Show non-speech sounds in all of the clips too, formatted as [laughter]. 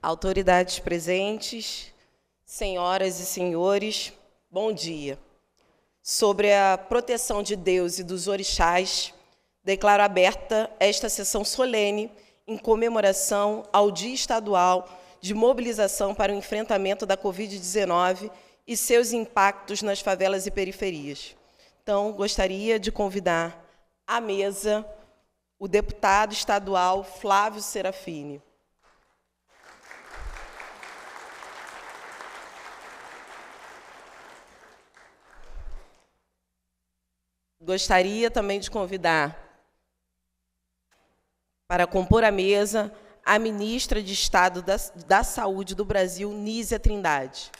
autoridades presentes, senhoras e senhores, bom dia. Sobre a proteção de Deus e dos orixás, declaro aberta esta sessão solene em comemoração ao Dia Estadual de Mobilização para o Enfrentamento da Covid-19 e seus impactos nas favelas e periferias. Então, gostaria de convidar à mesa o deputado estadual Flávio Serafini. Gostaria também de convidar para compor a mesa, a ministra de Estado da, da Saúde do Brasil, Nízia Trindade.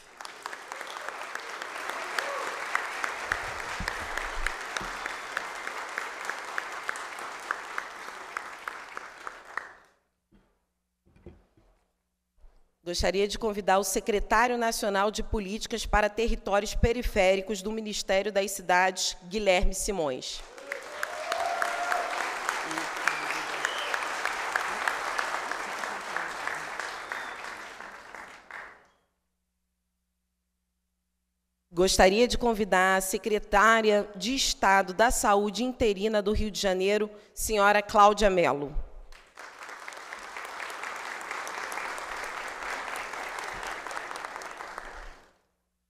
Gostaria de convidar o secretário nacional de Políticas para Territórios Periféricos do Ministério das Cidades, Guilherme Simões. Gostaria de convidar a secretária de Estado da Saúde interina do Rio de Janeiro, senhora Cláudia Mello.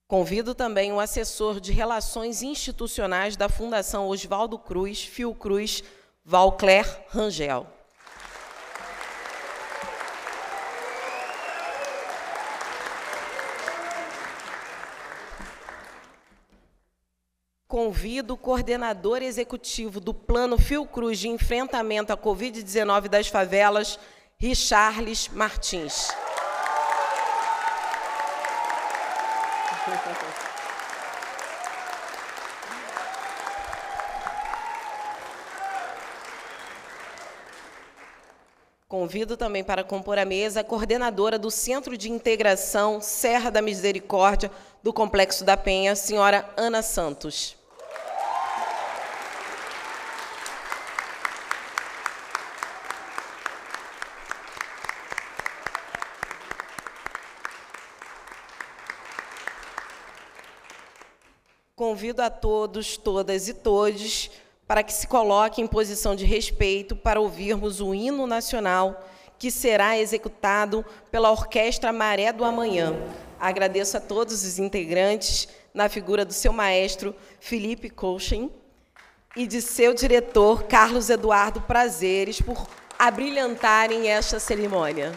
Convido também o assessor de Relações Institucionais da Fundação Oswaldo Cruz, Fiocruz, Valcler Rangel. convido o coordenador executivo do Plano Fiocruz de Enfrentamento à Covid-19 das Favelas, Richarles Martins. Convido também para compor a mesa a coordenadora do Centro de Integração Serra da Misericórdia do Complexo da Penha, senhora Ana Santos. convido a todos, todas e todes para que se coloquem em posição de respeito para ouvirmos o hino nacional que será executado pela Orquestra Maré do Amanhã. Agradeço a todos os integrantes, na figura do seu maestro Felipe Colchin e de seu diretor Carlos Eduardo Prazeres, por abrilhantarem esta cerimônia.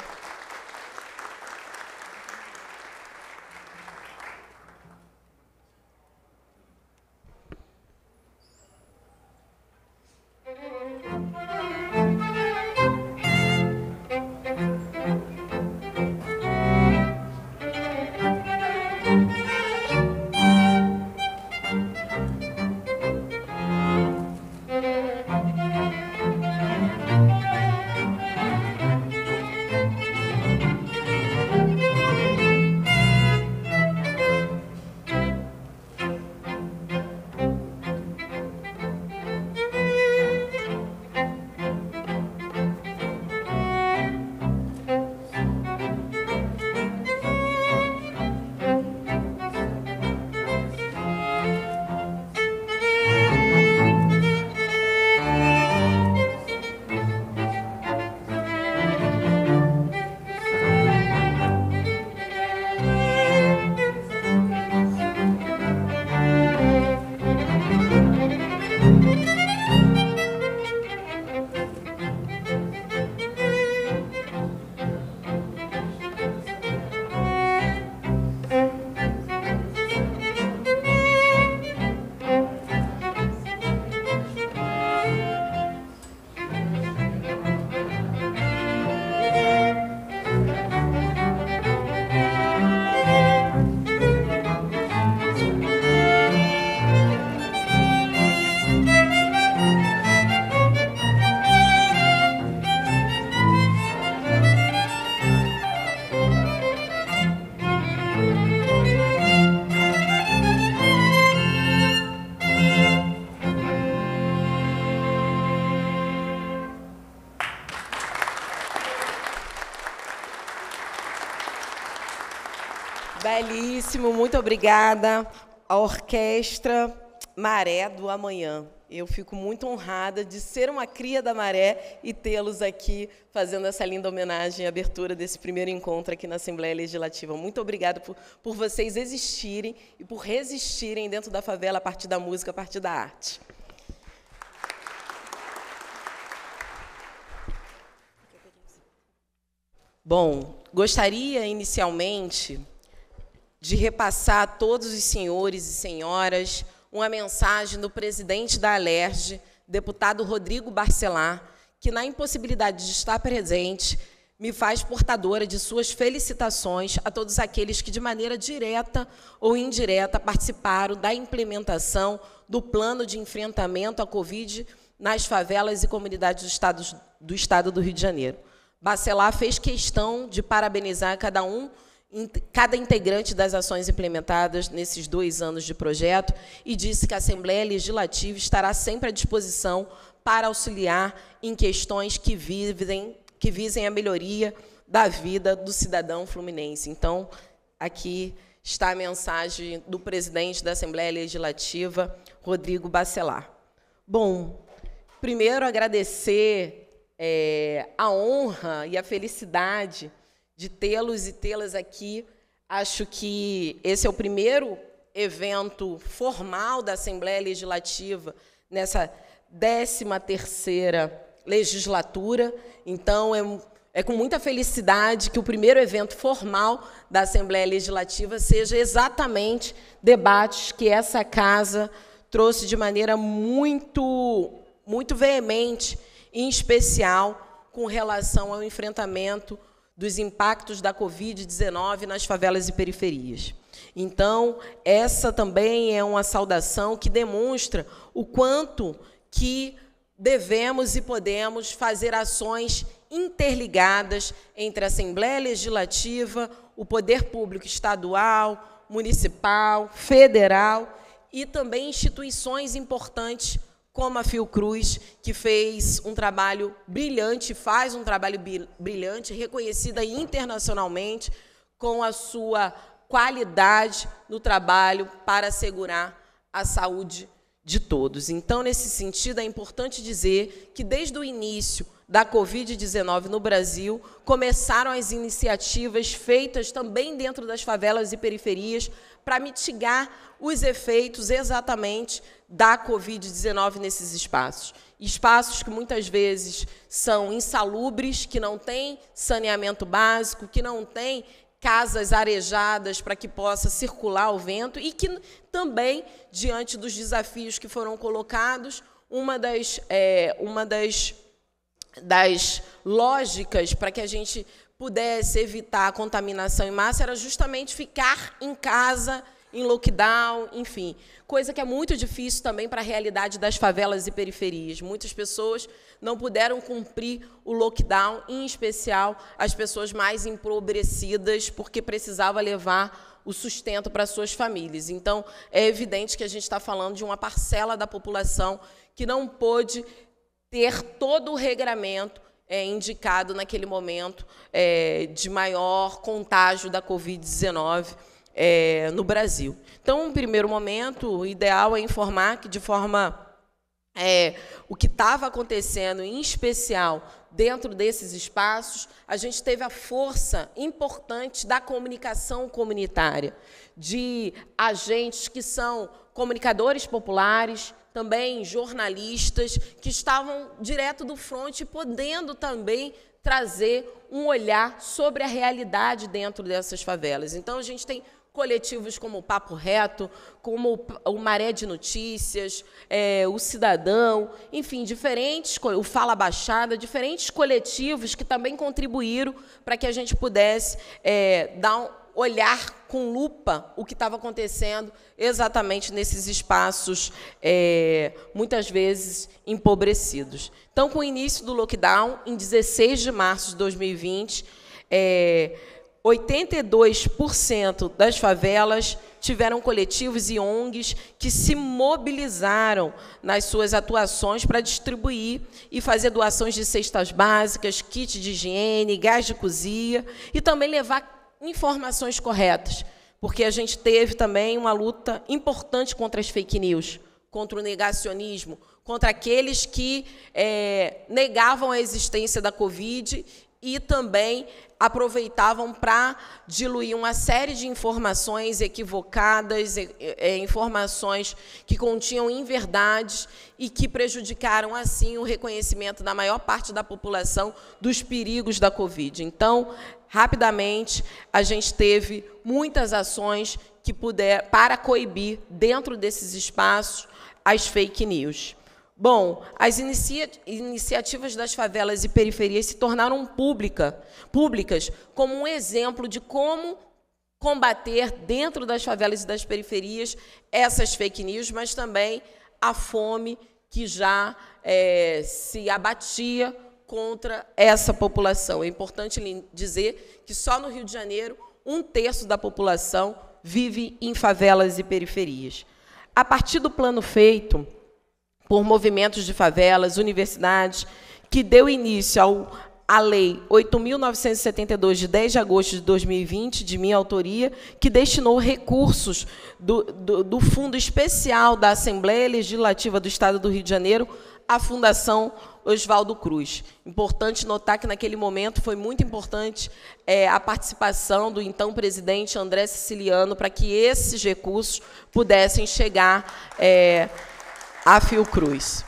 obrigada à Orquestra Maré do Amanhã. Eu fico muito honrada de ser uma cria da Maré e tê-los aqui fazendo essa linda homenagem e abertura desse primeiro encontro aqui na Assembleia Legislativa. Muito obrigada por, por vocês existirem e por resistirem dentro da favela a partir da música, a partir da arte. Bom, gostaria inicialmente de repassar a todos os senhores e senhoras uma mensagem do presidente da Alerj, deputado Rodrigo Barcelar, que, na impossibilidade de estar presente, me faz portadora de suas felicitações a todos aqueles que, de maneira direta ou indireta, participaram da implementação do plano de enfrentamento à Covid nas favelas e comunidades do Estado do, estado do Rio de Janeiro. Bacelar fez questão de parabenizar cada um cada integrante das ações implementadas nesses dois anos de projeto e disse que a Assembleia Legislativa estará sempre à disposição para auxiliar em questões que visem, que visem a melhoria da vida do cidadão fluminense. Então, aqui está a mensagem do presidente da Assembleia Legislativa, Rodrigo Bacelar. Bom, primeiro agradecer é, a honra e a felicidade de tê-los e tê-las aqui. Acho que esse é o primeiro evento formal da Assembleia Legislativa nessa 13ª legislatura. Então, é, é com muita felicidade que o primeiro evento formal da Assembleia Legislativa seja exatamente debates que essa casa trouxe de maneira muito, muito veemente, em especial com relação ao enfrentamento dos impactos da Covid-19 nas favelas e periferias. Então, essa também é uma saudação que demonstra o quanto que devemos e podemos fazer ações interligadas entre a Assembleia Legislativa, o poder público estadual, municipal, federal e também instituições importantes como a Fiocruz, que fez um trabalho brilhante, faz um trabalho brilhante, reconhecida internacionalmente com a sua qualidade no trabalho para assegurar a saúde de todos. Então, nesse sentido, é importante dizer que desde o início da Covid-19 no Brasil, começaram as iniciativas feitas também dentro das favelas e periferias para mitigar os efeitos exatamente da Covid-19 nesses espaços. Espaços que muitas vezes são insalubres, que não têm saneamento básico, que não têm casas arejadas para que possa circular o vento e que também, diante dos desafios que foram colocados, uma das, é, uma das, das lógicas para que a gente pudesse evitar a contaminação em massa era justamente ficar em casa em lockdown, enfim. Coisa que é muito difícil também para a realidade das favelas e periferias. Muitas pessoas não puderam cumprir o lockdown, em especial as pessoas mais empobrecidas, porque precisava levar o sustento para suas famílias. Então, é evidente que a gente está falando de uma parcela da população que não pôde ter todo o regramento é, indicado naquele momento é, de maior contágio da Covid-19 é, no Brasil. Então, em primeiro momento, o ideal é informar que, de forma. É, o que estava acontecendo, em especial dentro desses espaços, a gente teve a força importante da comunicação comunitária, de agentes que são comunicadores populares, também jornalistas, que estavam direto do fronte, podendo também trazer um olhar sobre a realidade dentro dessas favelas. Então, a gente tem coletivos como o Papo Reto, como o Maré de Notícias, é, o Cidadão, enfim, diferentes, o Fala Baixada, diferentes coletivos que também contribuíram para que a gente pudesse é, dar um olhar com lupa o que estava acontecendo exatamente nesses espaços, é, muitas vezes empobrecidos. Então, com o início do lockdown, em 16 de março de 2020, 82% das favelas tiveram coletivos e ONGs que se mobilizaram nas suas atuações para distribuir e fazer doações de cestas básicas, kit de higiene, gás de cozinha e também levar informações corretas, porque a gente teve também uma luta importante contra as fake news, contra o negacionismo, contra aqueles que é, negavam a existência da Covid e também aproveitavam para diluir uma série de informações equivocadas, informações que continham inverdades e que prejudicaram, assim, o reconhecimento da maior parte da população dos perigos da Covid. Então, rapidamente, a gente teve muitas ações que puder para coibir, dentro desses espaços, as fake news. Bom, as inicia iniciativas das favelas e periferias se tornaram pública, públicas como um exemplo de como combater dentro das favelas e das periferias essas fake news, mas também a fome que já é, se abatia contra essa população. É importante dizer que só no Rio de Janeiro um terço da população vive em favelas e periferias. A partir do plano feito, por movimentos de favelas, universidades, que deu início ao, à Lei 8.972, de 10 de agosto de 2020, de minha autoria, que destinou recursos do, do, do Fundo Especial da Assembleia Legislativa do Estado do Rio de Janeiro à Fundação Oswaldo Cruz. Importante notar que, naquele momento, foi muito importante é, a participação do então presidente André Siciliano para que esses recursos pudessem chegar. É, a Fiocruz.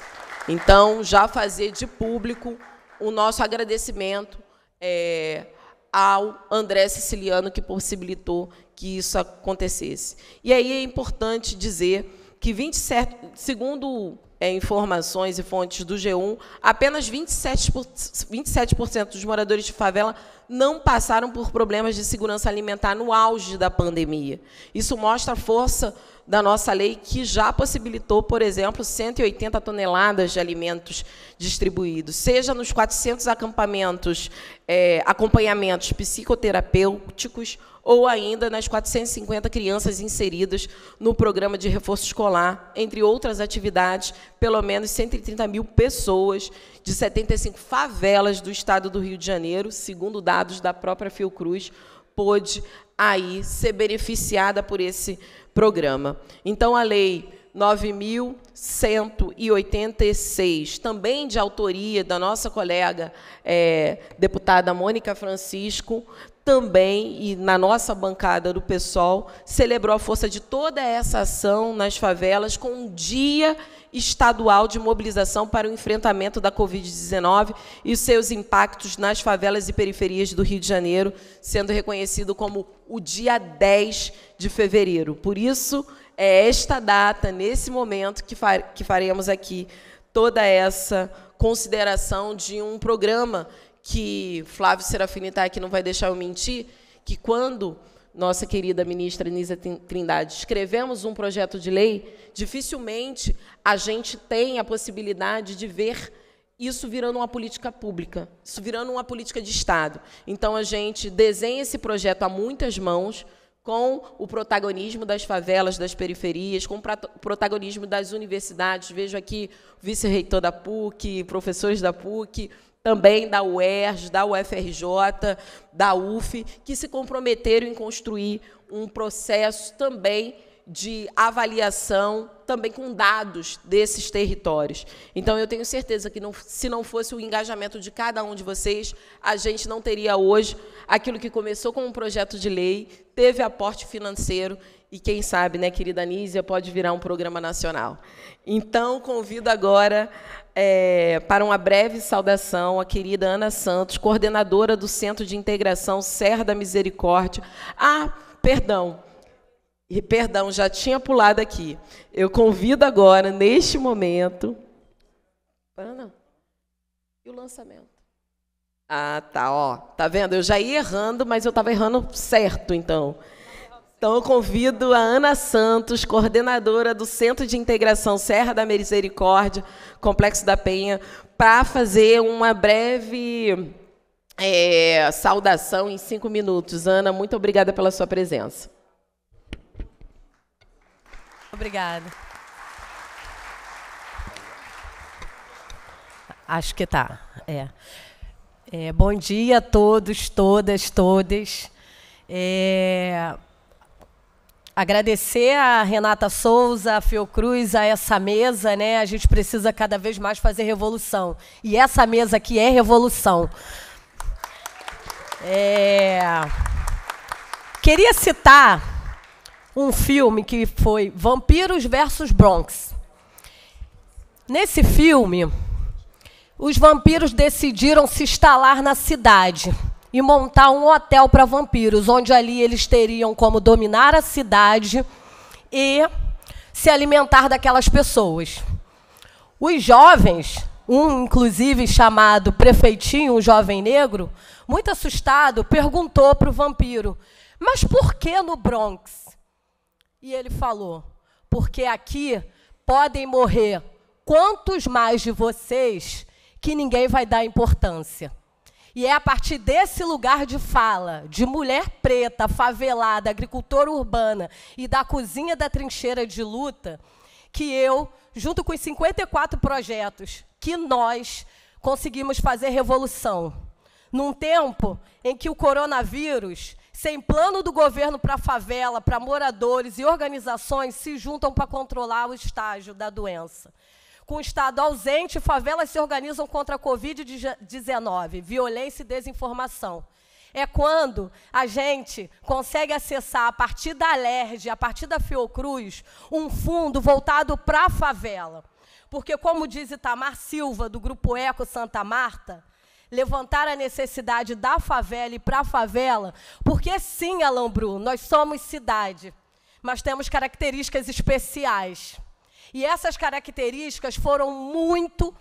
Então, já fazer de público o nosso agradecimento é, ao André Siciliano, que possibilitou que isso acontecesse. E aí é importante dizer que, 27, segundo é, informações e fontes do G1, apenas 27%, 27 dos moradores de favela não passaram por problemas de segurança alimentar no auge da pandemia. Isso mostra a força da nossa lei, que já possibilitou, por exemplo, 180 toneladas de alimentos distribuídos, seja nos 400 acampamentos, é, acompanhamentos psicoterapêuticos, ou ainda nas 450 crianças inseridas no programa de reforço escolar, entre outras atividades, pelo menos 130 mil pessoas de 75 favelas do estado do Rio de Janeiro, segundo dados da própria Fiocruz, pôde aí ser beneficiada por esse programa. Então, a lei 9.186, também de autoria da nossa colega é, deputada Mônica Francisco, também, e na nossa bancada do PSOL, celebrou a força de toda essa ação nas favelas com um dia estadual de mobilização para o enfrentamento da Covid-19 e seus impactos nas favelas e periferias do Rio de Janeiro, sendo reconhecido como o dia 10 de fevereiro. Por isso, é esta data, nesse momento, que, que faremos aqui toda essa consideração de um programa que Flávio Serafini está aqui, não vai deixar eu mentir, que quando nossa querida ministra Nisa Trindade escrevemos um projeto de lei, dificilmente a gente tem a possibilidade de ver isso virando uma política pública, isso virando uma política de Estado. Então a gente desenha esse projeto a muitas mãos, com o protagonismo das favelas, das periferias, com o protagonismo das universidades. Vejo aqui o vice-reitor da PUC, professores da PUC, também da UERJ, da UFRJ, da UF, que se comprometeram em construir um processo também de avaliação, também com dados desses territórios. Então, eu tenho certeza que, não, se não fosse o engajamento de cada um de vocês, a gente não teria hoje aquilo que começou como um projeto de lei, teve aporte financeiro e quem sabe, né, querida Nízia, pode virar um programa nacional. Então, convido agora é, para uma breve saudação a querida Ana Santos, coordenadora do Centro de Integração Serra da Misericórdia. Ah, perdão. E, perdão, já tinha pulado aqui. Eu convido agora, neste momento. Ana, e o lançamento? Ah, tá, ó. Tá vendo? Eu já ia errando, mas eu estava errando certo, então. Então, eu convido a Ana Santos, coordenadora do Centro de Integração Serra da Misericórdia, Complexo da Penha, para fazer uma breve é, saudação em cinco minutos. Ana, muito obrigada pela sua presença. Obrigada. Acho que tá. É. é. bom dia a todos, todas, todas. É, Agradecer a Renata Souza, a Fiocruz, a essa mesa, né? A gente precisa cada vez mais fazer revolução. E essa mesa aqui é revolução. É... Queria citar um filme que foi Vampiros versus Bronx. Nesse filme, os vampiros decidiram se instalar na cidade e montar um hotel para vampiros, onde ali eles teriam como dominar a cidade e se alimentar daquelas pessoas. Os jovens, um inclusive chamado prefeitinho, um jovem negro, muito assustado, perguntou para o vampiro: Mas por que no Bronx? E ele falou: Porque aqui podem morrer quantos mais de vocês que ninguém vai dar importância. E é a partir desse lugar de fala, de mulher preta, favelada, agricultora urbana e da cozinha da trincheira de luta, que eu, junto com os 54 projetos, que nós conseguimos fazer revolução. Num tempo em que o coronavírus, sem plano do governo para a favela, para moradores e organizações, se juntam para controlar o estágio da doença. Com o Estado ausente, favelas se organizam contra a Covid-19, violência e desinformação. É quando a gente consegue acessar, a partir da LERJ, a partir da Fiocruz, um fundo voltado para a favela. Porque, como diz Itamar Silva, do Grupo Eco Santa Marta, levantar a necessidade da favela e para a favela, porque sim, Alambru, nós somos cidade, mas temos características especiais. E essas características foram muito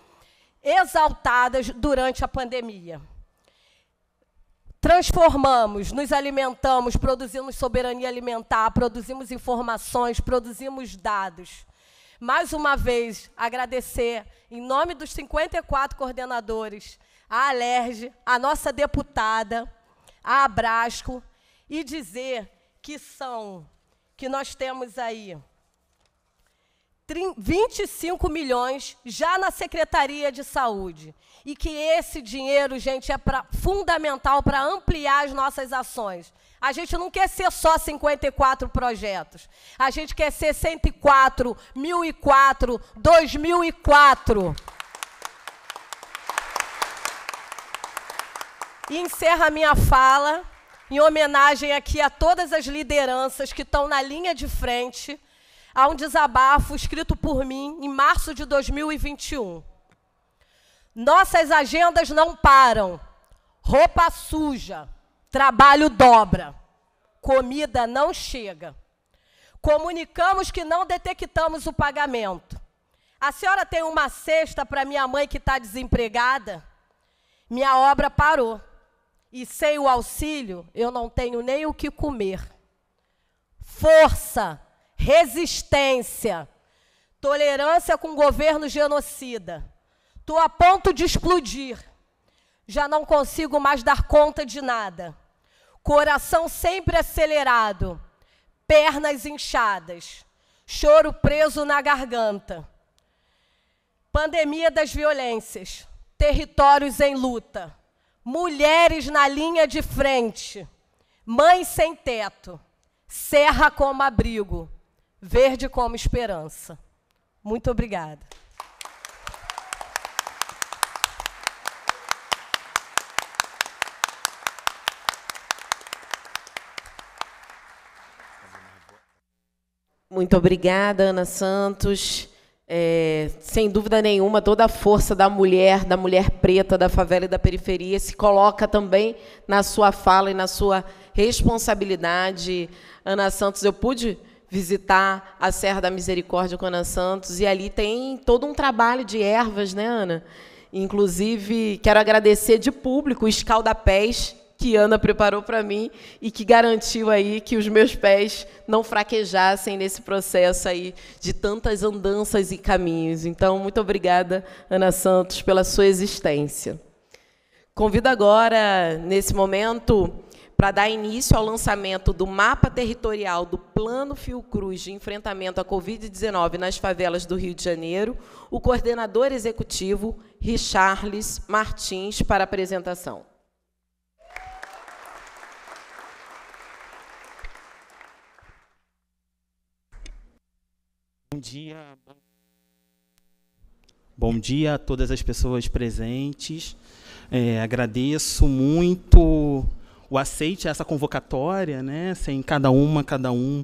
exaltadas durante a pandemia. Transformamos, nos alimentamos, produzimos soberania alimentar, produzimos informações, produzimos dados. Mais uma vez, agradecer, em nome dos 54 coordenadores, a Alerj, a nossa deputada, a Abrasco, e dizer que são, que nós temos aí 25 milhões já na Secretaria de Saúde. E que esse dinheiro, gente, é pra, fundamental para ampliar as nossas ações. A gente não quer ser só 54 projetos. A gente quer ser 104, 1004, 2004. E encerra a minha fala em homenagem aqui a todas as lideranças que estão na linha de frente a um desabafo escrito por mim em março de 2021. Nossas agendas não param. Roupa suja, trabalho dobra, comida não chega. Comunicamos que não detectamos o pagamento. A senhora tem uma cesta para minha mãe que está desempregada? Minha obra parou. E sem o auxílio, eu não tenho nem o que comer. Força! resistência, tolerância com governo genocida. Estou a ponto de explodir. Já não consigo mais dar conta de nada. Coração sempre acelerado, pernas inchadas, choro preso na garganta. Pandemia das violências, territórios em luta, mulheres na linha de frente, mães sem teto, serra como abrigo verde como esperança. Muito obrigada. Muito obrigada, Ana Santos. É, sem dúvida nenhuma, toda a força da mulher, da mulher preta, da favela e da periferia se coloca também na sua fala e na sua responsabilidade. Ana Santos, eu pude visitar a Serra da Misericórdia com Ana Santos e ali tem todo um trabalho de ervas, né, Ana? Inclusive, quero agradecer de público o escaldapés que Ana preparou para mim e que garantiu aí que os meus pés não fraquejassem nesse processo aí de tantas andanças e caminhos. Então, muito obrigada, Ana Santos, pela sua existência. Convido agora, nesse momento, para dar início ao lançamento do mapa territorial do Plano Fiocruz de enfrentamento à Covid-19 nas favelas do Rio de Janeiro, o coordenador executivo Richarles Martins para a apresentação. Bom dia. Bom dia a todas as pessoas presentes. É, agradeço muito o aceite essa convocatória, né? Sem cada uma, cada um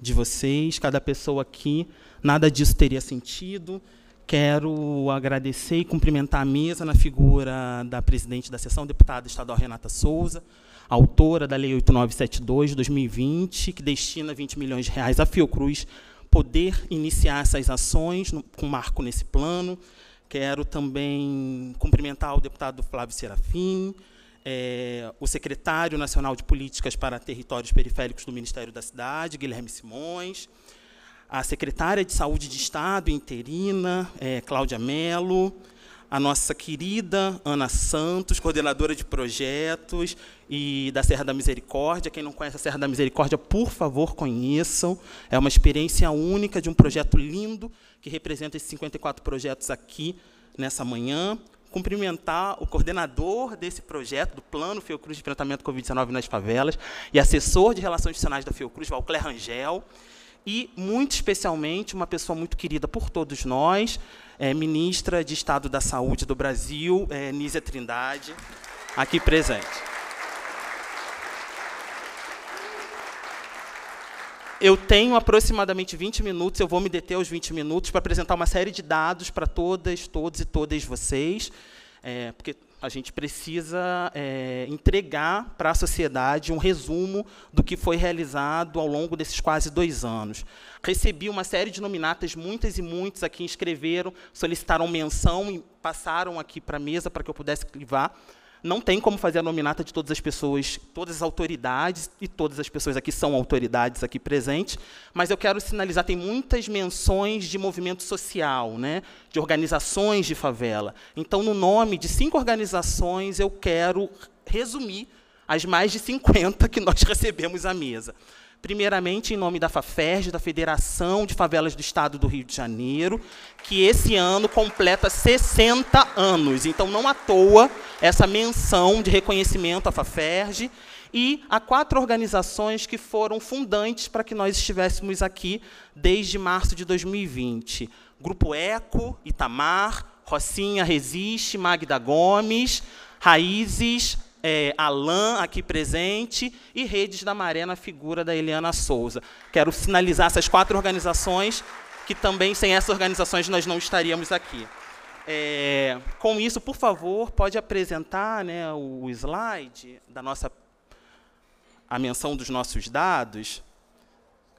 de vocês, cada pessoa aqui, nada disso teria sentido. Quero agradecer e cumprimentar a mesa na figura da presidente da sessão, deputada estadual Renata Souza, autora da Lei 8972 de 2020, que destina 20 milhões de reais à Fiocruz poder iniciar essas ações no, com marco nesse plano. Quero também cumprimentar o deputado Flávio Serafim, é, o secretário nacional de políticas para territórios periféricos do Ministério da Cidade, Guilherme Simões, a secretária de Saúde de Estado interina, é, Cláudia Mello, a nossa querida Ana Santos, coordenadora de projetos e da Serra da Misericórdia. Quem não conhece a Serra da Misericórdia, por favor, conheçam. É uma experiência única de um projeto lindo que representa esses 54 projetos aqui nessa manhã cumprimentar o coordenador desse projeto, do Plano Fiocruz de Enfrentamento Covid-19 nas Favelas, e assessor de Relações Institucionais da Fiocruz, Valcler Rangel, e, muito especialmente, uma pessoa muito querida por todos nós, é, ministra de Estado da Saúde do Brasil, é, Nízia Trindade, aqui presente. eu tenho aproximadamente 20 minutos, eu vou me deter aos 20 minutos para apresentar uma série de dados para todas, todos e todas vocês, é, porque a gente precisa é, entregar para a sociedade um resumo do que foi realizado ao longo desses quase dois anos. Recebi uma série de nominatas, muitas e muitos aqui escreveram, solicitaram menção e passaram aqui para a mesa para que eu pudesse clivar não tem como fazer a nominata de todas as pessoas, todas as autoridades, e todas as pessoas aqui são autoridades aqui presentes, mas eu quero sinalizar, tem muitas menções de movimento social, né, de organizações de favela. Então, no nome de cinco organizações, eu quero resumir as mais de 50 que nós [laughs] recebemos à mesa primeiramente em nome da FAFERJ, da Federação de Favelas do Estado do Rio de Janeiro, que esse ano completa 60 anos. Então, não à toa essa menção de reconhecimento à FAFERJ e a quatro organizações que foram fundantes para que nós estivéssemos aqui desde março de 2020. Grupo ECO, Itamar, Rocinha Resiste, Magda Gomes, Raízes, é, Alain aqui presente e Redes da Maré na figura da Eliana Souza. Quero sinalizar essas quatro organizações, que também sem essas organizações nós não estaríamos aqui. É, com isso, por favor, pode apresentar né, o slide da nossa a menção dos nossos dados.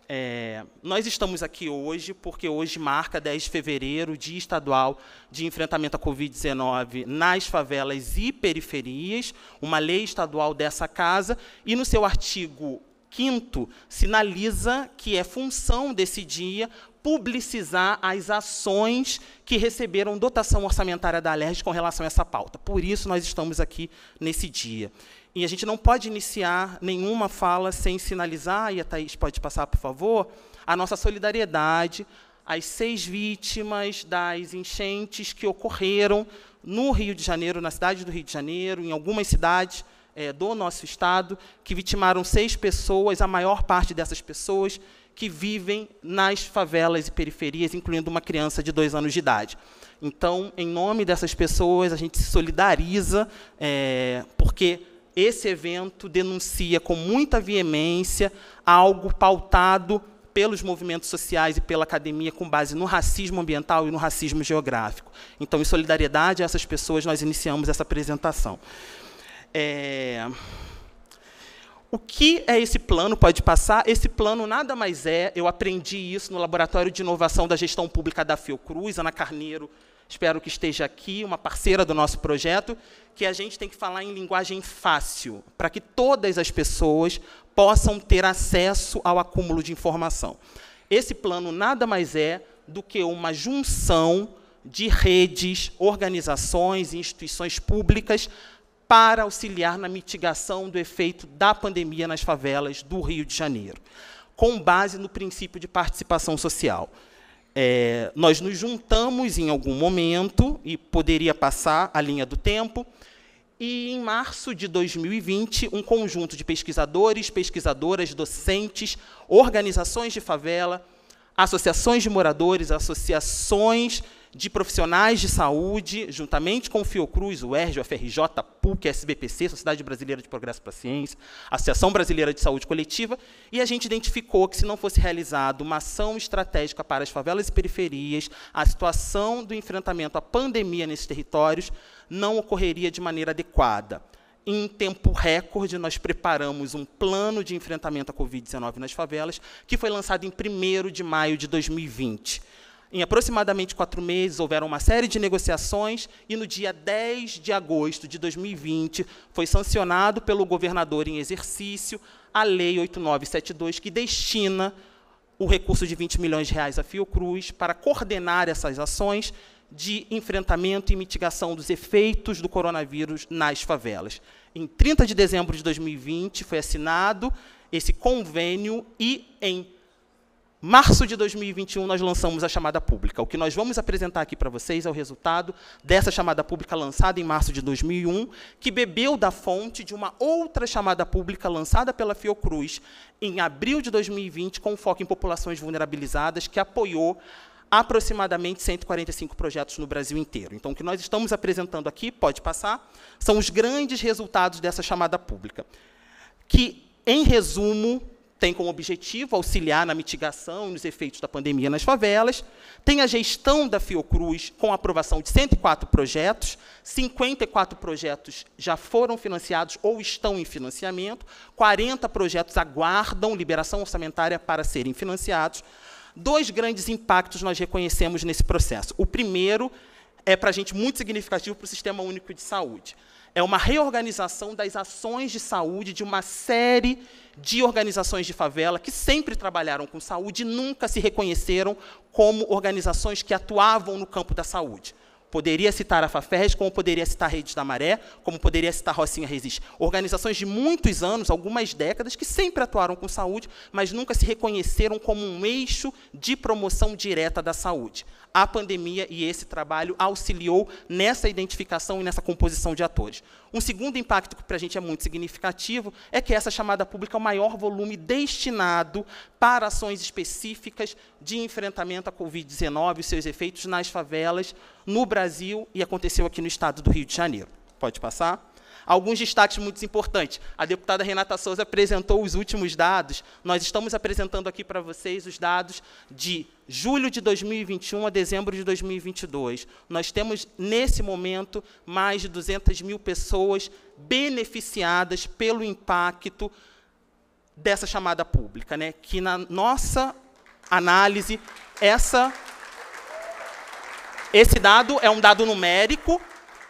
É, nós estamos aqui hoje porque hoje marca 10 de fevereiro, Dia Estadual de Enfrentamento à Covid-19 nas favelas e periferias, uma lei estadual dessa casa, e no seu artigo 5 sinaliza que é função desse dia publicizar as ações que receberam dotação orçamentária da Alerj com relação a essa pauta. Por isso nós estamos aqui nesse dia. E a gente não pode iniciar nenhuma fala sem sinalizar, e a Thaís pode passar, por favor, a nossa solidariedade às seis vítimas das enchentes que ocorreram no Rio de Janeiro, na cidade do Rio de Janeiro, em algumas cidades é, do nosso estado, que vitimaram seis pessoas, a maior parte dessas pessoas que vivem nas favelas e periferias, incluindo uma criança de dois anos de idade. Então, em nome dessas pessoas, a gente se solidariza, é, porque esse evento denuncia com muita veemência algo pautado pelos movimentos sociais e pela academia com base no racismo ambiental e no racismo geográfico. Então, em solidariedade a essas pessoas, nós iniciamos essa apresentação. É... O que é esse plano? Pode passar. Esse plano nada mais é, eu aprendi isso no Laboratório de Inovação da Gestão Pública da Fiocruz, Ana Carneiro espero que esteja aqui, uma parceira do nosso projeto, que a gente tem que falar em linguagem fácil, para que todas as pessoas possam ter acesso ao acúmulo de informação. Esse plano nada mais é do que uma junção de redes, organizações e instituições públicas para auxiliar na mitigação do efeito da pandemia nas favelas do Rio de Janeiro, com base no princípio de participação social. É, nós nos juntamos em algum momento, e poderia passar a linha do tempo, e em março de 2020, um conjunto de pesquisadores, pesquisadoras, docentes, organizações de favela, associações de moradores, associações de profissionais de saúde, juntamente com o Fiocruz, o ERJ, o FRJ, PUC, SBPC, Sociedade Brasileira de Progresso para a Ciência, Associação Brasileira de Saúde Coletiva, e a gente identificou que, se não fosse realizada uma ação estratégica para as favelas e periferias, a situação do enfrentamento à pandemia nesses territórios não ocorreria de maneira adequada em tempo recorde, nós preparamos um plano de enfrentamento à Covid-19 nas favelas, que foi lançado em 1 de maio de 2020. Em aproximadamente quatro meses, houveram uma série de negociações e, no dia 10 de agosto de 2020, foi sancionado pelo governador em exercício a Lei 8972, que destina o recurso de 20 milhões de reais à Fiocruz para coordenar essas ações de enfrentamento e mitigação dos efeitos do coronavírus nas favelas. Em 30 de dezembro de 2020 foi assinado esse convênio e em março de 2021 nós lançamos a chamada pública. O que nós vamos apresentar aqui para vocês é o resultado dessa chamada pública lançada em março de 2001, que bebeu da fonte de uma outra chamada pública lançada pela Fiocruz em abril de 2020, com foco em populações vulnerabilizadas, que apoiou aproximadamente 145 projetos no Brasil inteiro. Então, o que nós estamos apresentando aqui, pode passar, são os grandes resultados dessa chamada pública, que, em resumo, tem como objetivo auxiliar na mitigação e nos efeitos da pandemia nas favelas, tem a gestão da Fiocruz com aprovação de 104 projetos, 54 projetos já foram financiados ou estão em financiamento, 40 projetos aguardam liberação orçamentária para serem financiados, Dois grandes impactos nós reconhecemos nesse processo. O primeiro é, para a gente, muito significativo para o Sistema Único de Saúde. É uma reorganização das ações de saúde de uma série de organizações de favela que sempre trabalharam com saúde e nunca se reconheceram como organizações que atuavam no campo da saúde. Poderia citar a Fafers, como poderia citar Redes da Maré, como poderia citar Rocinha Resiste. Organizações de muitos anos, algumas décadas, que sempre atuaram com saúde, mas nunca se reconheceram como um eixo de promoção direta da saúde. A pandemia e esse trabalho auxiliou nessa identificação e nessa composição de atores. Um segundo impacto que para a gente é muito significativo é que essa chamada pública é o maior volume destinado para ações específicas de enfrentamento à Covid-19 e seus efeitos nas favelas no Brasil e aconteceu aqui no estado do Rio de Janeiro. Pode passar? Alguns destaques muito importantes. A deputada Renata Souza apresentou os últimos dados. Nós estamos apresentando aqui para vocês os dados de julho de 2021 a dezembro de 2022. Nós temos, nesse momento, mais de 200 mil pessoas beneficiadas pelo impacto dessa chamada pública, né? que, na nossa análise, essa esse dado é um dado numérico.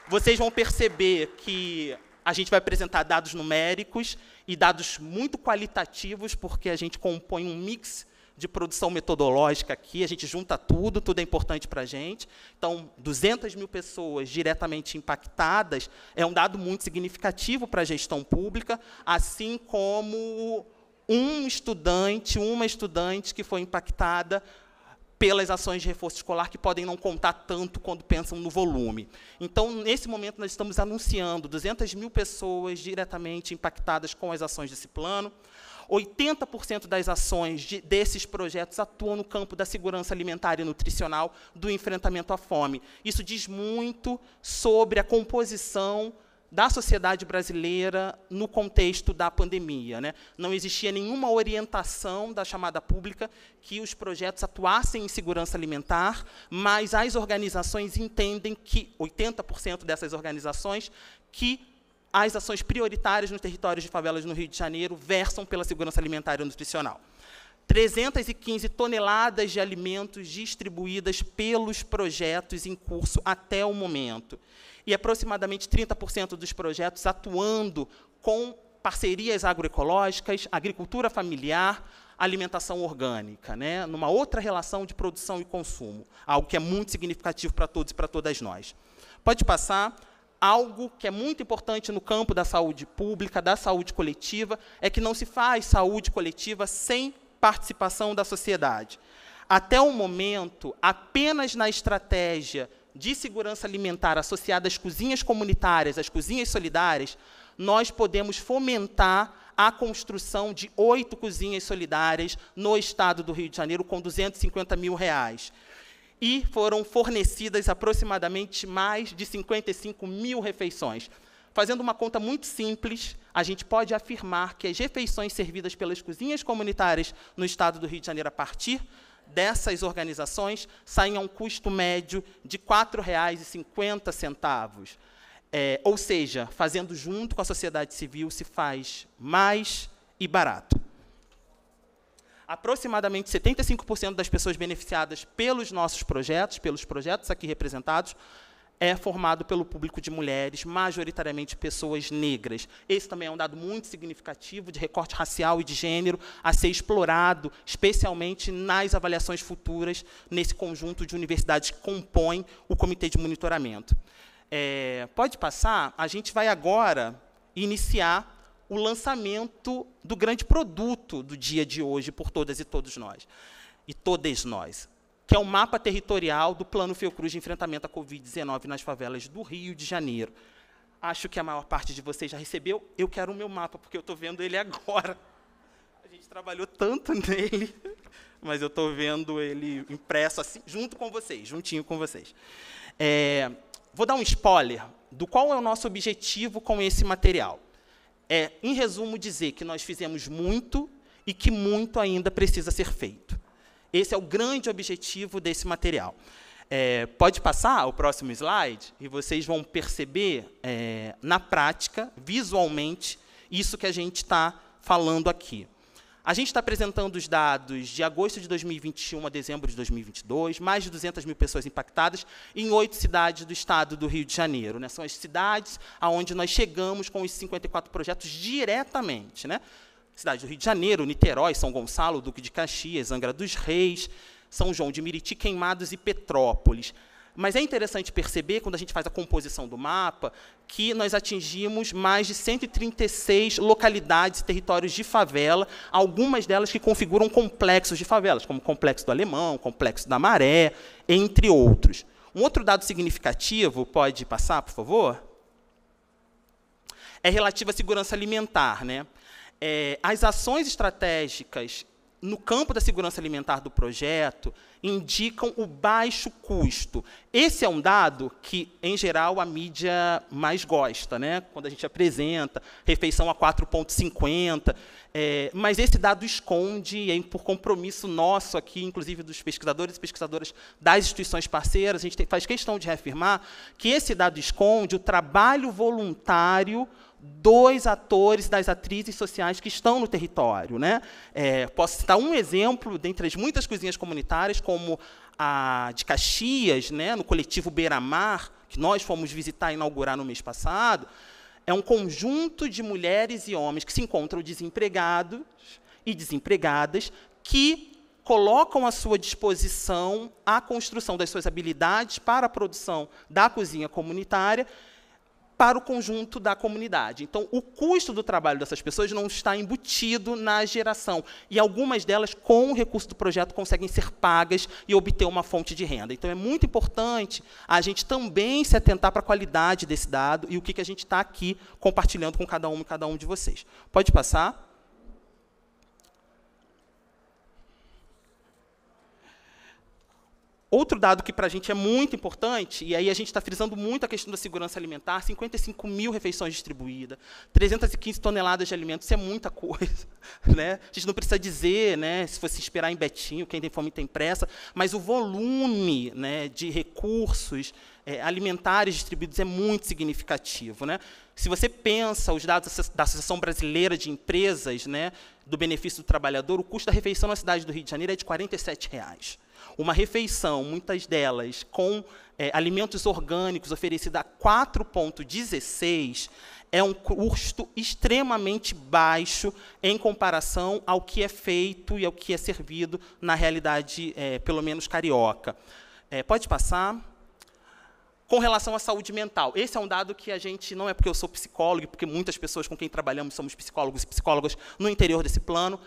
Vocês vão perceber que a gente vai apresentar dados numéricos e dados muito qualitativos, porque a gente compõe um mix de produção metodológica aqui, a gente junta tudo, tudo é importante para a gente. Então, 200 mil pessoas diretamente impactadas é um dado muito significativo para a gestão pública, assim como um estudante, uma estudante que foi impactada pelas ações de reforço escolar que podem não contar tanto quando pensam no volume. Então, nesse momento, nós estamos anunciando 200 mil pessoas diretamente impactadas com as ações desse plano. 80% das ações de, desses projetos atuam no campo da segurança alimentar e nutricional, do enfrentamento à fome. Isso diz muito sobre a composição da sociedade brasileira no contexto da pandemia. Né? Não existia nenhuma orientação da chamada pública que os projetos atuassem em segurança alimentar, mas as organizações entendem que, 80% dessas organizações, que as ações prioritárias nos territórios de favelas no Rio de Janeiro versam pela segurança alimentar e nutricional. 315 toneladas de alimentos distribuídas pelos projetos em curso até o momento e aproximadamente 30% dos projetos atuando com parcerias agroecológicas, agricultura familiar, alimentação orgânica, né? numa outra relação de produção e consumo, algo que é muito significativo para todos e para todas nós. Pode passar. Algo que é muito importante no campo da saúde pública, da saúde coletiva, é que não se faz saúde coletiva sem participação da sociedade. Até o momento, apenas na estratégia de segurança alimentar associada às cozinhas comunitárias, às cozinhas solidárias, nós podemos fomentar a construção de oito cozinhas solidárias no estado do Rio de Janeiro com 250 mil reais. E foram fornecidas aproximadamente mais de 55 mil refeições. Fazendo uma conta muito simples, a gente pode afirmar que as refeições servidas pelas cozinhas comunitárias no estado do Rio de Janeiro a partir dessas organizações saem a um custo médio de R$ 4,50. É, ou seja, fazendo junto com a sociedade civil se faz mais e barato. Aproximadamente 75% das pessoas beneficiadas pelos nossos projetos, pelos projetos aqui representados, é formado pelo público de mulheres, majoritariamente pessoas negras. Esse também é um dado muito significativo de recorte racial e de gênero a ser explorado, especialmente nas avaliações futuras, nesse conjunto de universidades que compõem o Comitê de Monitoramento. É, pode passar? A gente vai agora iniciar o lançamento do grande produto do dia de hoje por todas e todos nós. E todas nós que é o mapa territorial do Plano Fiocruz de enfrentamento à Covid-19 nas favelas do Rio de Janeiro. Acho que a maior parte de vocês já recebeu. Eu quero o meu mapa, porque eu estou vendo ele agora. A gente trabalhou tanto [laughs] nele, mas eu estou vendo ele impresso assim, junto com vocês, juntinho com vocês. É, vou dar um spoiler do qual é o nosso objetivo com esse material. É, em resumo, dizer que nós fizemos muito e que muito ainda precisa ser feito. Esse é o grande objetivo desse material. É, pode passar o próximo slide e vocês vão perceber é, na prática, visualmente, isso que a gente está falando aqui. A gente está apresentando os dados de agosto de 2021 a dezembro de 2022, mais de 200 mil pessoas impactadas em oito cidades do estado do Rio de Janeiro. Né? São as cidades aonde nós chegamos com os 54 projetos diretamente. Né? cidade do Rio de Janeiro, Niterói, São Gonçalo, Duque de Caxias, Angra dos Reis, São João de Meriti, Queimados e Petrópolis. Mas é interessante perceber, quando a gente faz a composição do mapa, que nós atingimos mais de 136 localidades e territórios de favela, algumas delas que configuram complexos de favelas, como o Complexo do Alemão, o Complexo da Maré, entre outros. Um outro dado significativo, pode passar, por favor? É relativo à segurança alimentar. Né? é, as ações estratégicas no campo da segurança alimentar do projeto indicam o baixo custo. Esse é um dado que, em geral, a mídia mais gosta, né? quando a gente apresenta refeição a 4,50. É, mas esse dado esconde, e é por compromisso nosso aqui, inclusive dos pesquisadores e pesquisadoras das instituições parceiras, a gente tem, faz questão de reafirmar que esse dado esconde o trabalho voluntário dois atores das atrizes sociais que estão no território. Né? É, posso citar um exemplo, dentre as muitas cozinhas comunitárias, como a de Caxias, né, no coletivo Beira-Mar, que nós fomos visitar e inaugurar no mês passado, é um conjunto de mulheres e homens que se encontram desempregados e desempregadas que colocam à sua disposição a construção das suas habilidades para a produção da cozinha comunitária para o conjunto da comunidade. Então, o custo do trabalho dessas pessoas não está embutido na geração. E algumas delas, com o recurso do projeto, conseguem ser pagas e obter uma fonte de renda. Então, é muito importante a gente também se atentar para a qualidade desse dado e o que, que a gente está aqui compartilhando com cada um e cada um de vocês. Pode passar. Outro dado que para a gente é muito importante, e aí a gente está frisando muito a questão da segurança alimentar, 55 mil refeições distribuídas, 315 toneladas de alimentos, isso é muita coisa. [laughs] Né? A gente não precisa dizer, né, se fosse esperar em Betinho, quem tem fome tem pressa, mas o volume né, de recursos é, alimentares distribuídos é muito significativo. Né? Se você pensa os dados da Associação Brasileira de Empresas né, do Benefício do Trabalhador, o custo da refeição na cidade do Rio de Janeiro é de R$ 47. Reais uma refeição, muitas delas com é, alimentos orgânicos oferecida a 4,16, é um custo extremamente baixo em comparação ao que é feito e ao que é servido na realidade, é, pelo menos carioca. É, pode passar com relação à saúde mental. Esse é um dado que a gente, não é porque eu sou psicólogo, porque muitas pessoas com quem trabalhamos somos psicólogos e psicólogas no interior desse plano.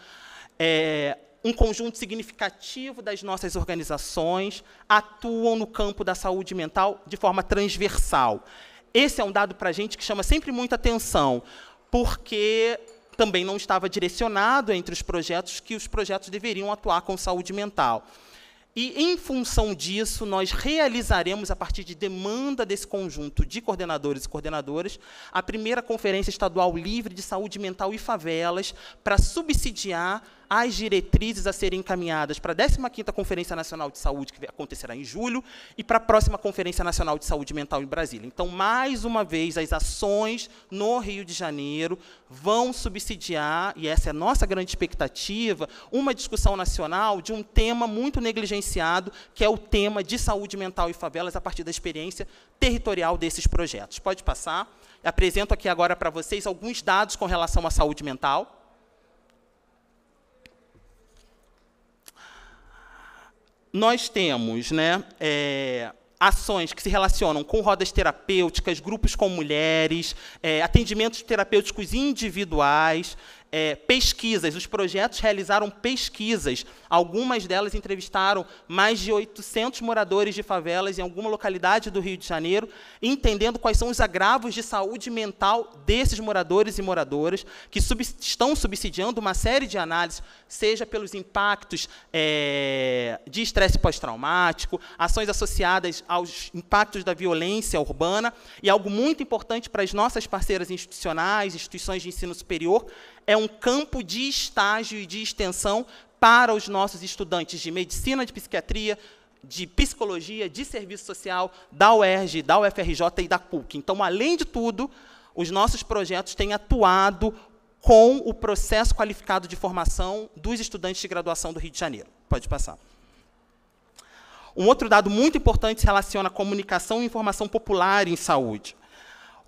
É, um conjunto significativo das nossas organizações atuam no campo da saúde mental de forma transversal. Esse é um dado para a gente que chama sempre muita atenção, porque também não estava direcionado entre os projetos que os projetos deveriam atuar com saúde mental. E, em função disso, nós realizaremos, a partir de demanda desse conjunto de coordenadores e coordenadoras, a primeira Conferência Estadual Livre de Saúde Mental e Favelas, para subsidiar as diretrizes a serem encaminhadas para a 15ª Conferência Nacional de Saúde, que acontecerá em julho, e para a próxima Conferência Nacional de Saúde Mental em Brasília. Então, mais uma vez, as ações no Rio de Janeiro vão subsidiar, e essa é a nossa grande expectativa, uma discussão nacional de um tema muito negligenciado, que é o tema de saúde mental e favelas, a partir da experiência territorial desses projetos. Pode passar. apresento aqui agora para vocês alguns dados com relação à saúde mental. nós temos né, é, ações que se relacionam com rodas terapêuticas, grupos com mulheres, é, atendimentos terapêuticos individuais, é, pesquisas, os projetos realizaram pesquisas. Algumas delas entrevistaram mais de 800 moradores de favelas em alguma localidade do Rio de Janeiro, entendendo quais são os agravos de saúde mental desses moradores e moradoras, que sub estão subsidiando uma série de análises, seja pelos impactos é, de estresse pós-traumático, ações associadas aos impactos da violência urbana, e algo muito importante para as nossas parceiras institucionais, instituições de ensino superior, é um campo de estágio e de extensão para os nossos estudantes de medicina, de psiquiatria, de psicologia, de serviço social, da UERJ, da UFRJ e da PUC. Então, além de tudo, os nossos projetos têm atuado com o processo qualificado de formação dos estudantes de graduação do Rio de Janeiro. Pode passar. Um outro dado muito importante se relaciona à comunicação e informação popular em saúde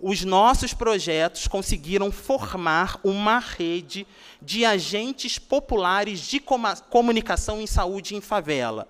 os nossos projetos conseguiram formar uma rede de agentes populares de comunicação em saúde em favela,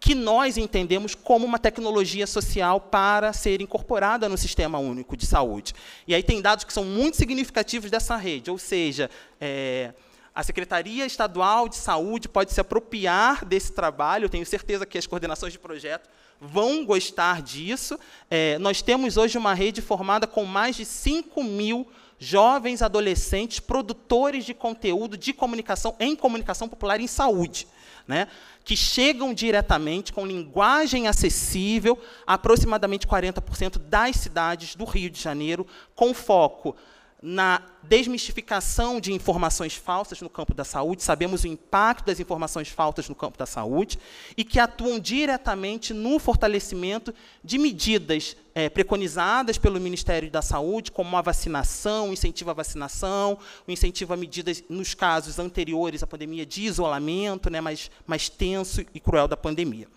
que nós entendemos como uma tecnologia social para ser incorporada no Sistema Único de Saúde. E aí tem dados que são muito significativos dessa rede, ou seja, é, a Secretaria Estadual de Saúde pode se apropriar desse trabalho, tenho certeza que as coordenações de projeto vão gostar disso. É, nós temos hoje uma rede formada com mais de 5 mil jovens adolescentes produtores de conteúdo de comunicação em comunicação popular em saúde, né? que chegam diretamente com linguagem acessível a aproximadamente 40% das cidades do Rio de Janeiro, com foco na desmistificação de informações falsas no campo da saúde, sabemos o impacto das informações falsas no campo da saúde, e que atuam diretamente no fortalecimento de medidas é, preconizadas pelo Ministério da Saúde, como a vacinação, o incentivo à vacinação, o incentivo a medidas, nos casos anteriores à pandemia, de isolamento, né, mais, mais tenso e cruel da pandemia.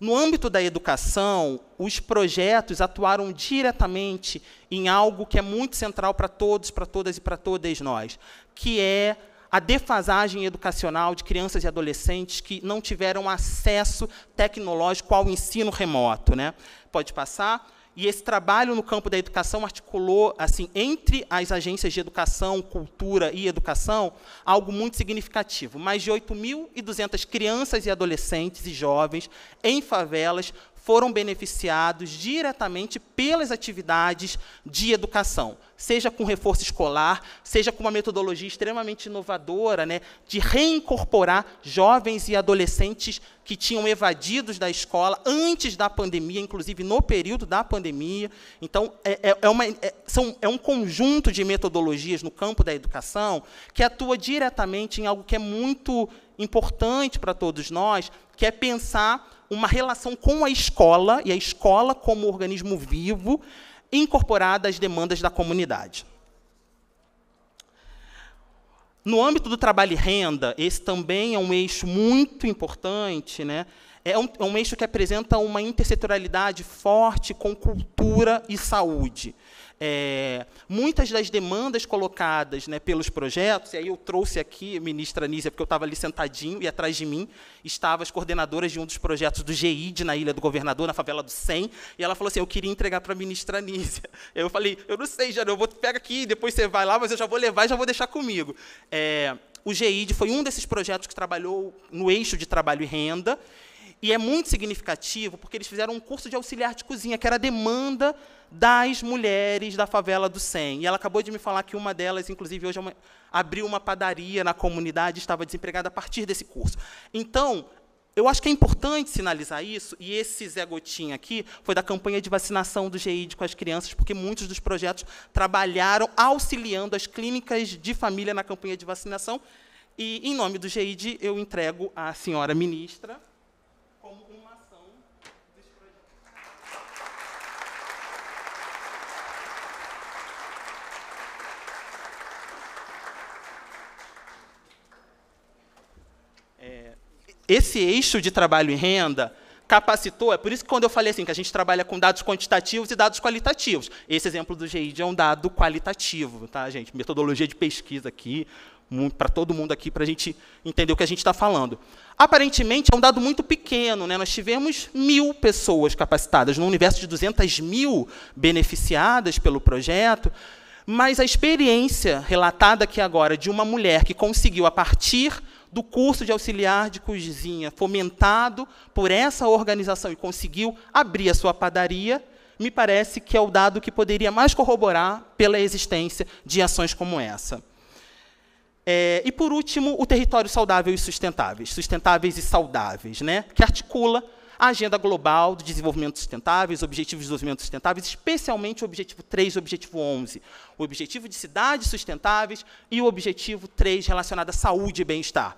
No âmbito da educação, os projetos atuaram diretamente em algo que é muito central para todos, para todas e para todas nós, que é a defasagem educacional de crianças e adolescentes que não tiveram acesso tecnológico ao ensino remoto. Né? Pode passar. E esse trabalho no campo da educação articulou, assim, entre as agências de educação, cultura e educação, algo muito significativo. Mais de 8.200 crianças e adolescentes e jovens em favelas foram beneficiados diretamente pelas atividades de educação, seja com reforço escolar, seja com uma metodologia extremamente inovadora, né, de reincorporar jovens e adolescentes que tinham evadidos da escola antes da pandemia, inclusive no período da pandemia. Então, é, é, é uma, é, são, é um conjunto de metodologias no campo da educação que atua diretamente em algo que é muito importante para todos nós, que é pensar uma relação com a escola e a escola como organismo vivo incorporada às demandas da comunidade. No âmbito do trabalho e renda, esse também é um eixo muito importante, né? É um, é um eixo que apresenta uma intersetorialidade forte com cultura e saúde. É, muitas das demandas colocadas né, pelos projetos, e aí eu trouxe aqui, ministra Nízia, porque eu estava ali sentadinho e atrás de mim estavam as coordenadoras de um dos projetos do GEID na Ilha do Governador, na favela do 100, e ela falou assim, eu queria entregar para a ministra Nízia. [laughs] Eu falei, eu não sei, Jânio, eu vou pega aqui, depois você vai lá, mas eu já vou levar e já vou deixar comigo. É, o GEID foi um desses projetos que trabalhou no eixo de trabalho e renda, e é muito significativo porque eles fizeram um curso de auxiliar de cozinha, que era a demanda das mulheres da favela do Sem. E ela acabou de me falar que uma delas, inclusive, hoje é abriu uma padaria na comunidade, estava desempregada a partir desse curso. Então, eu acho que é importante sinalizar isso, e esse Zé Gotinha aqui foi da campanha de vacinação do GEID com as crianças, porque muitos dos projetos trabalharam auxiliando as clínicas de família na campanha de vacinação. E, em nome do GEID, eu entrego à senhora ministra. esse eixo de trabalho e renda capacitou, é por isso que quando eu falei assim, que a gente trabalha com dados quantitativos e dados qualitativos. Esse exemplo do GID é um dado qualitativo, tá, gente? Metodologia de pesquisa aqui, para todo mundo aqui, para a gente entender o que a gente está falando. Aparentemente, é um dado muito pequeno. Né? Nós tivemos mil pessoas capacitadas, num universo de 200 mil beneficiadas pelo projeto, mas a experiência relatada aqui agora de uma mulher que conseguiu, a partir do curso de auxiliar de cozinha, fomentado por essa organização e conseguiu abrir a sua padaria, me parece que é o dado que poderia mais corroborar pela existência de ações como essa. É, e por último, o território saudável e sustentáveis, sustentáveis e saudáveis, né, que articula a agenda global do desenvolvimento sustentável, os objetivos de desenvolvimento sustentável, especialmente o objetivo 3 e o objetivo 11. O objetivo de cidades sustentáveis e o objetivo 3 relacionado à saúde e bem-estar.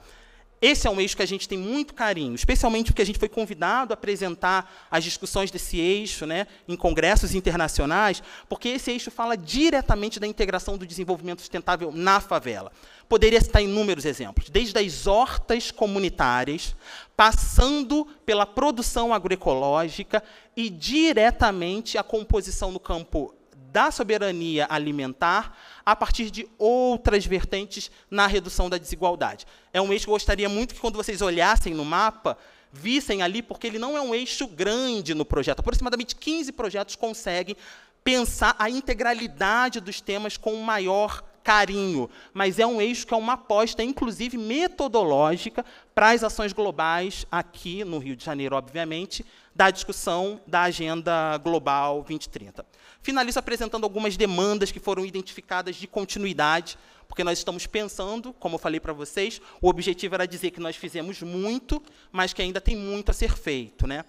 Esse é um eixo que a gente tem muito carinho, especialmente porque a gente foi convidado a apresentar as discussões desse eixo né, em congressos internacionais, porque esse eixo fala diretamente da integração do desenvolvimento sustentável na favela. Poderia citar inúmeros exemplos, desde as hortas comunitárias, passando pela produção agroecológica e diretamente a composição no campo da soberania alimentar a partir de outras vertentes na redução da desigualdade. É um eixo que eu gostaria muito que, quando vocês olhassem no mapa, vissem ali, porque ele não é um eixo grande no projeto. Aproximadamente 15 projetos conseguem pensar a integralidade dos temas com maior carinho, mas é um eixo que é uma aposta, inclusive metodológica, para as ações globais aqui no Rio de Janeiro, obviamente, da discussão da Agenda Global 2030 finalizo apresentando algumas demandas que foram identificadas de continuidade, porque nós estamos pensando, como eu falei para vocês, o objetivo era dizer que nós fizemos muito, mas que ainda tem muito a ser feito. Né?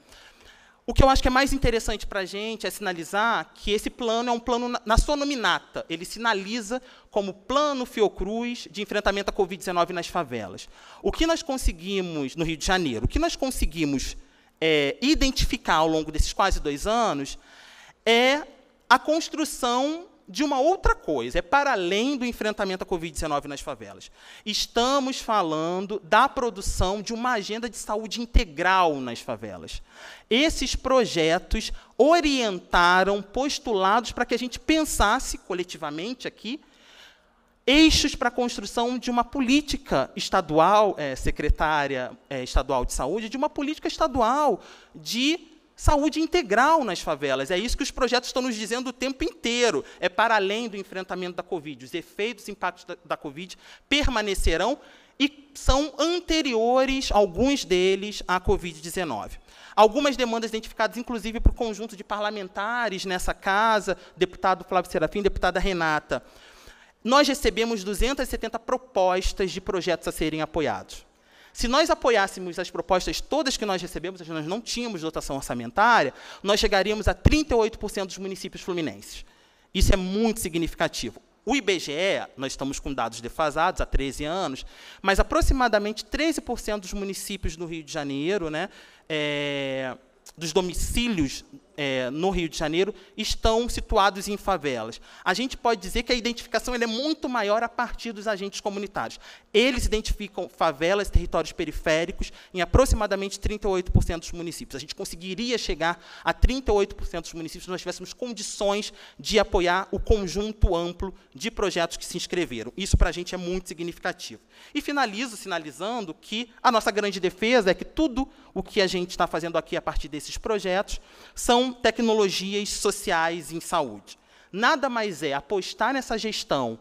O que eu acho que é mais interessante para a gente é sinalizar que esse plano é um plano na sua nominata. Ele sinaliza como plano Fiocruz de enfrentamento à Covid-19 nas favelas. O que nós conseguimos no Rio de Janeiro, o que nós conseguimos é, identificar ao longo desses quase dois anos é a construção de uma outra coisa, é para além do enfrentamento à Covid-19 nas favelas. Estamos falando da produção de uma agenda de saúde integral nas favelas. Esses projetos orientaram postulados para que a gente pensasse coletivamente aqui eixos para a construção de uma política estadual, é, secretária é, estadual de saúde, de uma política estadual de saúde integral nas favelas. É isso que os projetos estão nos dizendo o tempo inteiro. É para além do enfrentamento da Covid. Os efeitos e impactos da, da Covid permanecerão e são anteriores, alguns deles, à Covid-19. Algumas demandas identificadas, inclusive, para o conjunto de parlamentares nessa casa, deputado Flávio Serafim, deputada Renata. Nós recebemos 270 propostas de projetos a serem apoiados. Se nós apoiássemos as propostas todas que nós recebemos, nós não tínhamos dotação orçamentária, nós chegaríamos a 38% dos municípios fluminenses. Isso é muito significativo. O IBGE, nós estamos com dados defasados há 13 anos, mas aproximadamente 13% dos municípios do Rio de Janeiro, né, é, dos domicílios é, no Rio de Janeiro estão situados em favelas. A gente pode dizer que a identificação é muito maior a partir dos agentes comunitários. Eles identificam favelas, territórios periféricos, em aproximadamente 38% dos municípios. A gente conseguiria chegar a 38% dos municípios se nós tivéssemos condições de apoiar o conjunto amplo de projetos que se inscreveram. Isso, para a gente, é muito significativo. E finalizo sinalizando que a nossa grande defesa é que tudo o que a gente está fazendo aqui a partir desses projetos são tecnologias sociais em saúde. Nada mais é apostar nessa gestão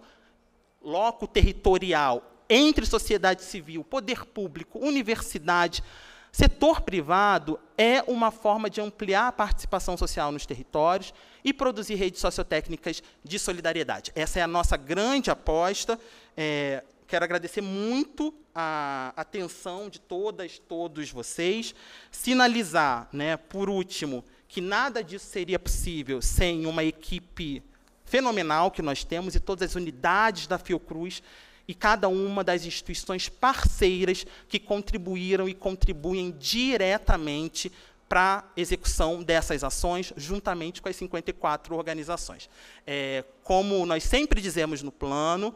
loco territorial entre sociedade civil, poder público, universidade, setor privado é uma forma de ampliar a participação social nos territórios e produzir redes sociotécnicas de solidariedade. Essa é a nossa grande aposta. É, quero agradecer muito a atenção de todas, todos vocês. Sinalizar, né, por último, que nada disso seria possível sem uma equipe fenomenal que nós temos e todas as unidades da Fiocruz e cada uma das instituições parceiras que contribuíram e contribuem diretamente para a execução dessas ações, juntamente com as 54 organizações. É, como nós sempre dizemos no plano,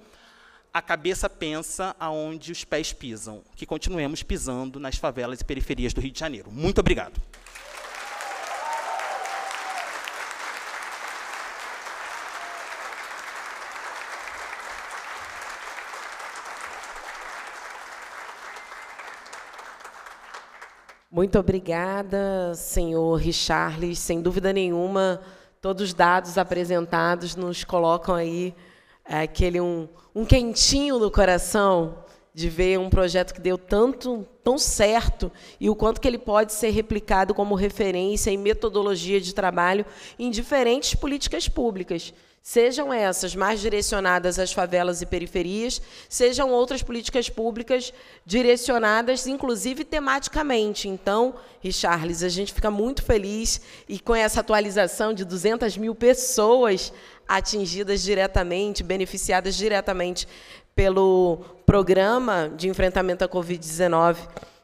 a cabeça pensa aonde os pés pisam, que continuemos pisando nas favelas e periferias do Rio de Janeiro. Muito obrigado. Muito obrigada, senhor Richarles. Sem dúvida nenhuma, todos os dados apresentados nos colocam aí é, aquele um, um quentinho no coração de ver um projeto que deu tanto tão certo e o quanto que ele pode ser replicado como referência e metodologia de trabalho em diferentes políticas públicas. Sejam essas mais direcionadas às favelas e periferias, sejam outras políticas públicas direcionadas, inclusive tematicamente. Então, Richarles, a gente fica muito feliz e com essa atualização de 200 mil pessoas atingidas diretamente, beneficiadas diretamente pelo programa de enfrentamento à Covid-19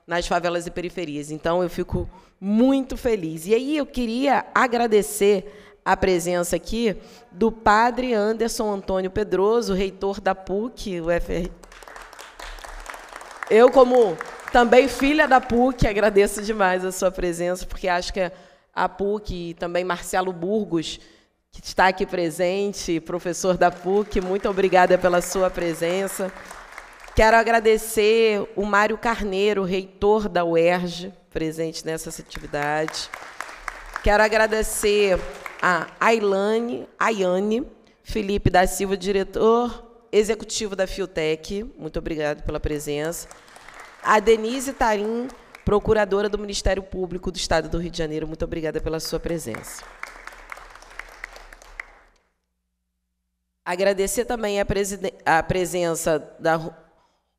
nas favelas e periferias. Então, eu fico muito feliz. E aí eu queria agradecer a presença aqui do padre Anderson Antônio Pedroso, reitor da PUC, UFR. Eu, como também filha da PUC, agradeço demais a sua presença, porque acho que a PUC e também Marcelo Burgos, que está aqui presente, professor da PUC, muito obrigada pela sua presença. Quero agradecer o Mário Carneiro, reitor da UERJ, presente nessa atividade. Quero agradecer a Ailane, Ayane Felipe da Silva, diretor executivo da Fiotec. Muito obrigado pela presença. A Denise Tarim, procuradora do Ministério Público do Estado do Rio de Janeiro. Muito obrigada pela sua presença. Agradecer também a, a presença da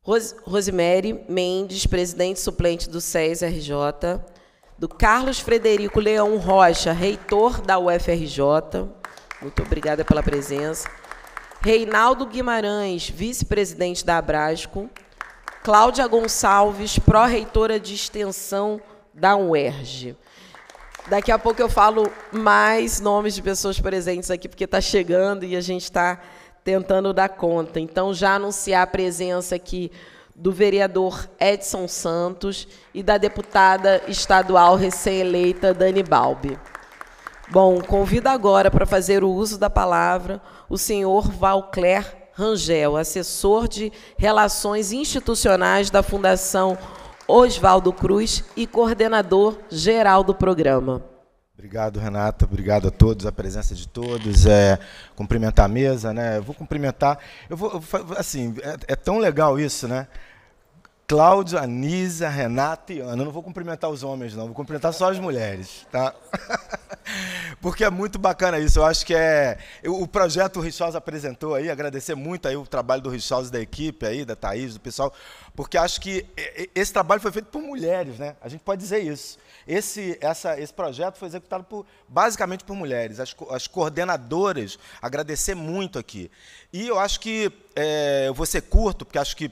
Ros Rosemary Mendes, presidente suplente do SES-RJ, do Carlos Frederico Leão Rocha, reitor da UFRJ. Muito obrigada pela presença. Reinaldo Guimarães, vice-presidente da Abrasco. Cláudia Gonçalves, pró-reitora de extensão da UERJ. Daqui a pouco eu falo mais nomes de pessoas presentes aqui, porque está chegando e a gente está tentando dar conta. Então, já anunciar a presença aqui do vereador Edson Santos e da deputada estadual recém-eleita Dani Balbi. Bom, convido agora para fazer o uso da palavra o senhor Valcler Rangel, assessor de Relações Institucionais da Fundação Oswaldo Cruz e coordenador geral do programa. Obrigado, Renata. Obrigado a todos, a presença de todos. É, cumprimentar a mesa, né? Eu vou cumprimentar. Eu vou, assim, é, é tão legal isso, né? Cláudio, Anísia, Renata e Ana. Eu não vou cumprimentar os homens, não, vou cumprimentar só as mulheres, tá? [laughs] Porque é muito bacana isso. Eu acho que é. Eu, o projeto o Richos apresentou aí, agradecer muito aí o trabalho do Richos da equipe aí, da Thaís, do pessoal, porque acho que esse trabalho foi feito por mulheres, né? A gente pode dizer isso. Esse, essa, esse projeto foi executado por, basicamente por mulheres, as, as coordenadoras, agradecer muito aqui. E eu acho que, é, eu vou ser curto, porque acho que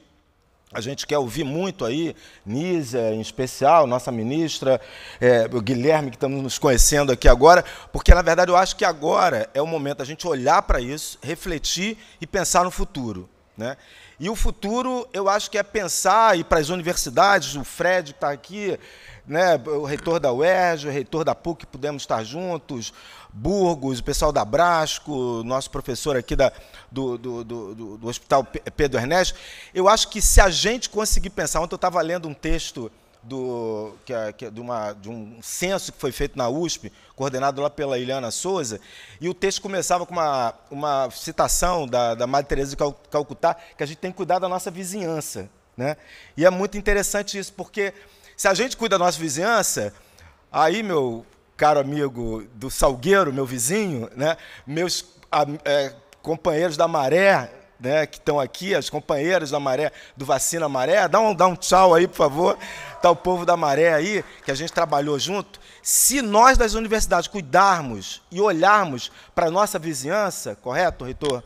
a gente quer ouvir muito aí, Nízia em especial, nossa ministra, é, o Guilherme, que estamos nos conhecendo aqui agora, porque, na verdade, eu acho que agora é o momento da gente olhar para isso, refletir e pensar no futuro. Né? E o futuro, eu acho que é pensar, e para as universidades, o Fred que está aqui, né, o reitor da UERJ, o reitor da PUC, podemos pudemos estar juntos, Burgos, o pessoal da Brasco, nosso professor aqui da, do, do, do, do, Hospital Pedro Ernesto. Eu acho que se a gente conseguir pensar, ontem eu estava lendo um texto do, que é, que é de, uma, de um censo que foi feito na USP, coordenado lá pela Iliana Souza, e o texto começava com uma, uma citação da, da Madre Teresa de Calcutá, que a gente tem que cuidar da nossa vizinhança. Né? E é muito interessante isso, porque se a gente cuida da nossa vizinhança, aí, meu caro amigo do Salgueiro, meu vizinho, né? meus a, é, companheiros da Maré, né, que estão aqui, as companheiras da Maré, do Vacina Maré, dá um, dá um tchau aí, por favor, tá o povo da Maré aí, que a gente trabalhou junto. Se nós das universidades cuidarmos e olharmos para a nossa vizinhança, correto, reitor?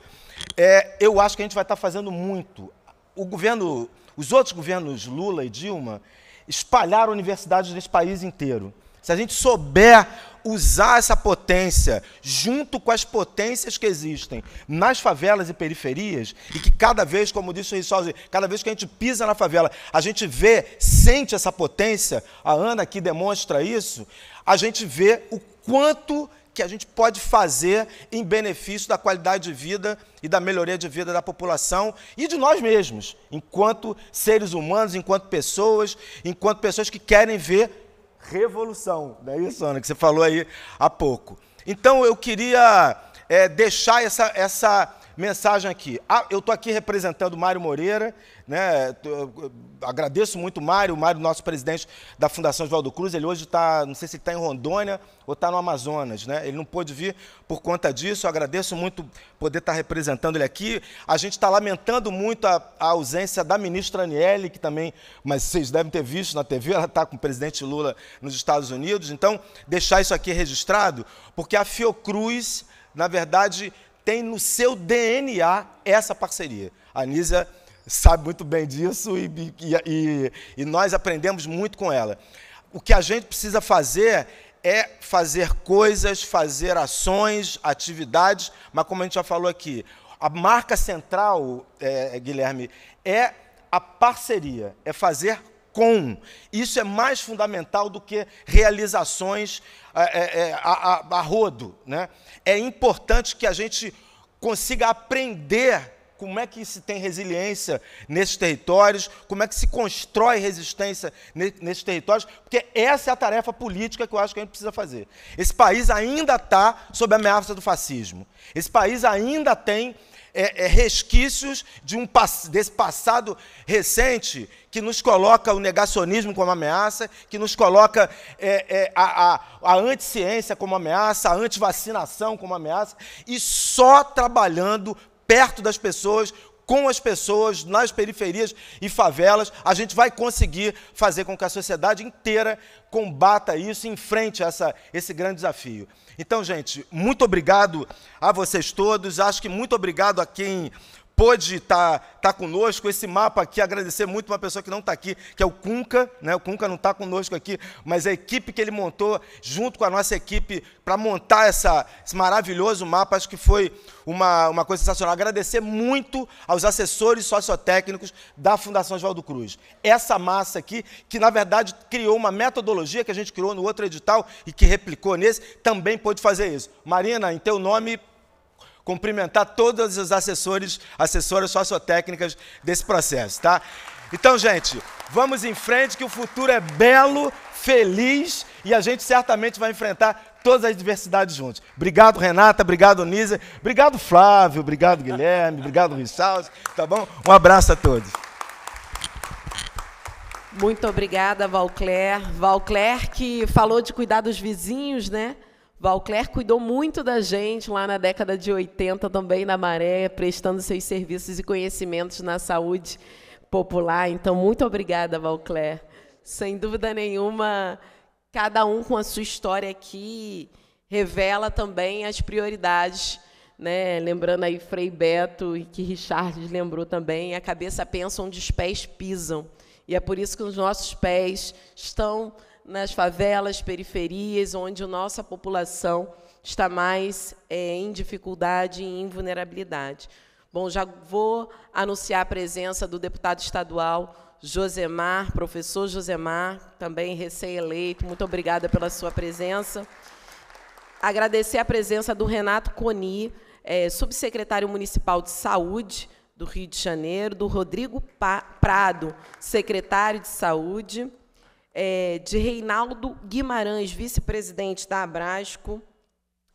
É, eu acho que a gente vai estar tá fazendo muito. O governo, os outros governos Lula e Dilma espalharam universidades nesse país inteiro. Se a gente souber usar essa potência junto com as potências que existem nas favelas e periferias, e que cada vez, como disse o Rissolzi, cada vez que a gente pisa na favela, a gente vê, sente essa potência, a Ana aqui demonstra isso, a gente vê o quanto que a gente pode fazer em benefício da qualidade de vida e da melhoria de vida da população e de nós mesmos, enquanto seres humanos, enquanto pessoas, enquanto pessoas que querem ver revolução. Não é isso, Ana, que você falou aí há pouco. Então eu queria é, deixar essa, essa mensagem aqui. Ah, eu estou aqui representando o Mário Moreira, né? agradeço muito o Mário, o Mário, nosso presidente da Fundação Oswaldo Cruz. Ele hoje está, não sei se está em Rondônia ou está no Amazonas, né? Ele não pôde vir por conta disso. Eu agradeço muito poder estar tá representando ele aqui. A gente está lamentando muito a, a, ausência da ministra Aniele, que também, mas vocês devem ter visto na TV, ela está com o presidente Lula nos Estados Unidos. Então, deixar isso aqui registrado, porque a Fiocruz na verdade, tem no seu DNA essa parceria. A Anísia sabe muito bem disso e, e, e, nós aprendemos muito com ela. O que a gente precisa fazer é fazer coisas, fazer ações, atividades, mas como a gente já falou aqui, a marca central, é, Guilherme, é a parceria, é fazer com. Isso é mais fundamental do que realizações é, é, é, a, a, a rodo. Né? É importante que a gente consiga aprender como é que se tem resiliência nesses territórios, como é que se constrói resistência nesses territórios, porque essa é a tarefa política que eu acho que a gente precisa fazer. Esse país ainda está sob a ameaça do fascismo. Esse país ainda tem é, é resquícios de um, desse passado recente que nos coloca o negacionismo como ameaça, que nos coloca é, é, a, a, a anticiência como ameaça, a antivacinação como ameaça, e só trabalhando perto das pessoas, com as pessoas, nas periferias e favelas, a gente vai conseguir fazer com que a sociedade inteira combata isso enfrente essa, esse grande desafio. Então, gente, muito obrigado a vocês todos. Acho que muito obrigado a quem pôde estar tá, tá conosco. Esse mapa aqui, agradecer muito uma pessoa que não está aqui, que é o Cunca. Né? O Cunca não está conosco aqui, mas a equipe que ele montou, junto com a nossa equipe, para montar essa, esse maravilhoso mapa, acho que foi uma, uma coisa sensacional. Agradecer muito aos assessores sociotécnicos da Fundação Oswaldo Cruz. Essa massa aqui, que na verdade criou uma metodologia que a gente criou no outro edital e que replicou nesse, também pôde fazer isso. Marina, em teu nome, cumprimentar todas as assessores, assessoras sociotécnicas desse processo, tá? Então, gente, vamos em frente que o futuro é belo, feliz e a gente certamente vai enfrentar todas as diversidades juntos. Obrigado, Renata, obrigado, Nisa, obrigado, Flávio, obrigado, Guilherme, obrigado, Richard, tá bom? Um abraço a todos. Muito obrigada, Valcler. Valcler que falou de cuidar dos vizinhos, né? Valcler cuidou muito da gente lá na década de 80 também na Maré, prestando seus serviços e conhecimentos na saúde popular. Então, muito obrigada, Valcler. Sem dúvida nenhuma, cada um com a sua história aqui revela também as prioridades, né? Lembrando aí Frei Beto e que Richard lembrou também, a cabeça pensa onde os pés pisam. E é por isso que os nossos pés estão nas favelas, periferias, onde a nossa população está mais é, em dificuldade e em vulnerabilidade. Bom, já vou anunciar a presença do deputado estadual Josemar, professor Josemar, também recém-eleito. Muito obrigada pela sua presença. Agradecer a presença do Renato Coni, é, subsecretário municipal de saúde do Rio de Janeiro, do Rodrigo pa Prado, secretário de saúde é, de Reinaldo Guimarães, vice-presidente da Abrasco,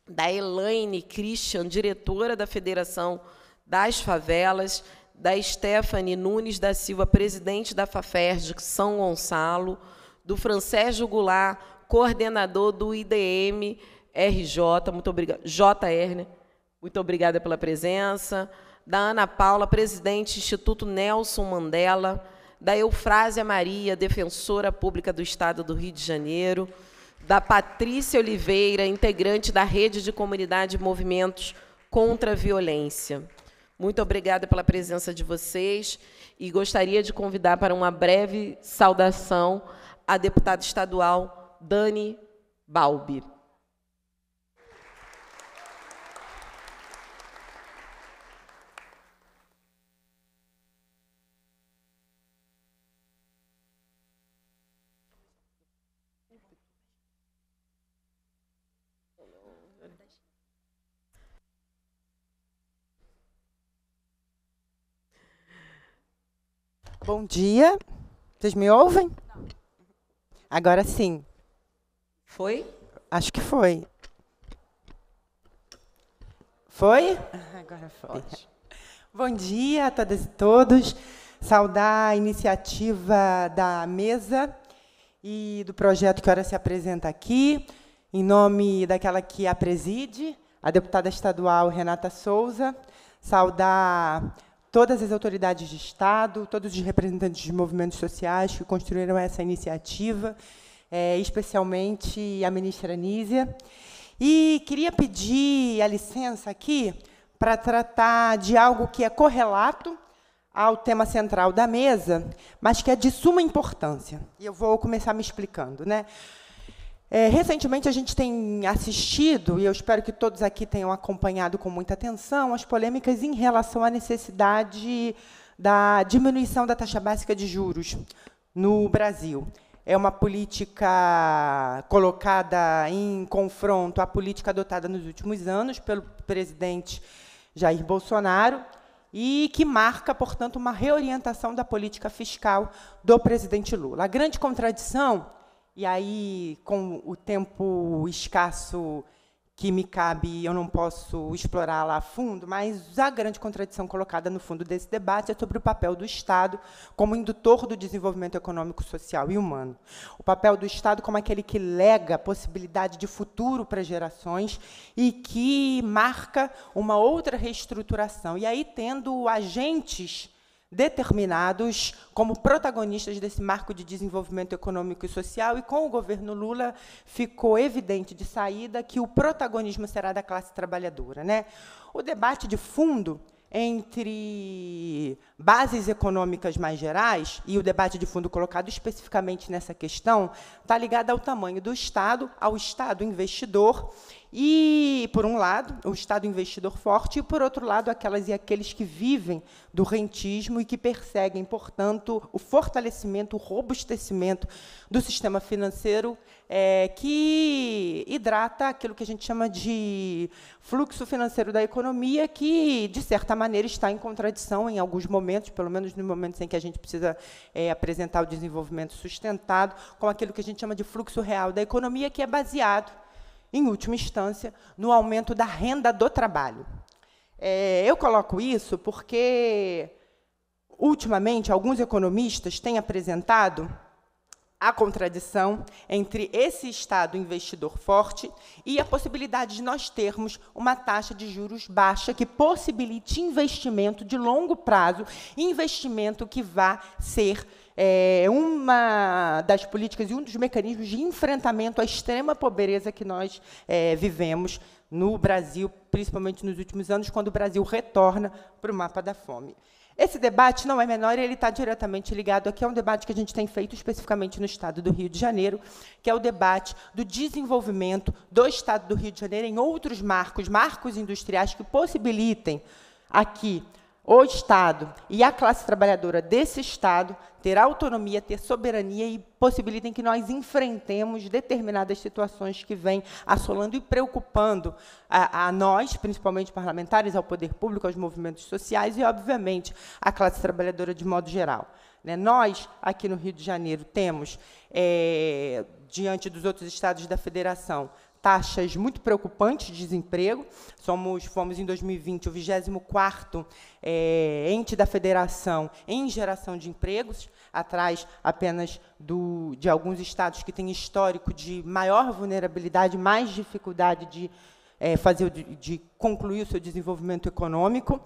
da Elaine Christian, diretora da Federação das Favelas, da Stephanie Nunes da Silva, presidente da Faferj São Gonçalo, do Francésio Goulart, coordenador do IDM RJ, muito obrigada, JR, né? muito obrigada pela presença, da Ana Paula, presidente do Instituto Nelson Mandela, da Eufrásia Maria, defensora pública do Estado do Rio de Janeiro, da Patrícia Oliveira, integrante da Rede de Comunidade e Movimentos contra a Violência. Muito obrigada pela presença de vocês e gostaria de convidar para uma breve saudação a deputada estadual Dani Balbi. dia. Vocês me ouvem? Agora sim. Foi? Acho que foi. Foi? [laughs] Agora foi. É. Bom dia a todas e todos. Saudar a iniciativa da mesa e do projeto que ora se apresenta aqui, em nome daquela que a preside, a deputada estadual Renata Souza. Saudar todas as autoridades de Estado, todos os representantes de movimentos sociais que construíram essa iniciativa, é, especialmente a ministra Nízia. E queria pedir a licença aqui para tratar de algo que é correlato ao tema central da mesa, mas que é de suma importância. E eu vou começar me explicando. Né? É, recentemente, a gente tem assistido, e eu espero que todos aqui tenham acompanhado com muita atenção, as polêmicas em relação à necessidade da diminuição da taxa básica de juros no Brasil. É uma política colocada em confronto à política adotada nos últimos anos pelo presidente Jair Bolsonaro e que marca, portanto, uma reorientação da política fiscal do presidente Lula. A grande contradição e aí, com o tempo escasso que me cabe, eu não posso explorar lá a fundo, mas a grande contradição colocada no fundo desse debate é sobre o papel do Estado como indutor do desenvolvimento econômico, social e humano. O papel do Estado como aquele que lega possibilidade de futuro para gerações e que marca uma outra reestruturação. E aí, tendo agentes determinados como protagonistas desse marco de desenvolvimento econômico e social, e com o governo Lula ficou evidente de saída que o protagonismo será da classe trabalhadora. Né? O debate de fundo entre bases econômicas mais gerais, e o debate de fundo colocado especificamente nessa questão, está ligado ao tamanho do Estado, ao Estado investidor e, por um lado, o Estado investidor forte, e, por outro lado, aquelas e aqueles que vivem do rentismo e que perseguem, portanto, o fortalecimento, o robustecimento do sistema financeiro é, que hidrata aquilo que a gente chama de fluxo financeiro da economia, que, de certa maneira, está em contradição em alguns momentos, pelo menos nos momentos em que a gente precisa é, apresentar o desenvolvimento sustentado, com aquilo que a gente chama de fluxo real da economia, que é baseado em última instância, no aumento da renda do trabalho. É, eu coloco isso porque, ultimamente, alguns economistas têm apresentado a contradição entre esse Estado investidor forte e a possibilidade de nós termos uma taxa de juros baixa que possibilite investimento de longo prazo, investimento que vá ser é, é uma das políticas e um dos mecanismos de enfrentamento à extrema pobreza que nós é, vivemos no Brasil, principalmente nos últimos anos, quando o Brasil retorna para o mapa da fome. Esse debate não é menor, ele está diretamente ligado aqui a um debate que a gente tem feito especificamente no Estado do Rio de Janeiro, que é o debate do desenvolvimento do Estado do Rio de Janeiro em outros marcos, marcos industriais que possibilitem aqui o Estado e a classe trabalhadora desse Estado ter autonomia, ter soberania e possibilitem que nós enfrentemos determinadas situações que vêm assolando e preocupando a, a, nós, principalmente parlamentares, ao poder público, aos movimentos sociais e, obviamente, à classe trabalhadora de modo geral. Né? Nós, aqui no Rio de Janeiro, temos, é, diante dos outros estados da federação, taxas muito preocupantes de desemprego. Somos, fomos, em 2020, o 24º é, eh, ente da federação em geração de empregos, atrás apenas do, de alguns estados que têm histórico de maior vulnerabilidade, mais dificuldade de, é, fazer, de, de concluir o seu desenvolvimento econômico.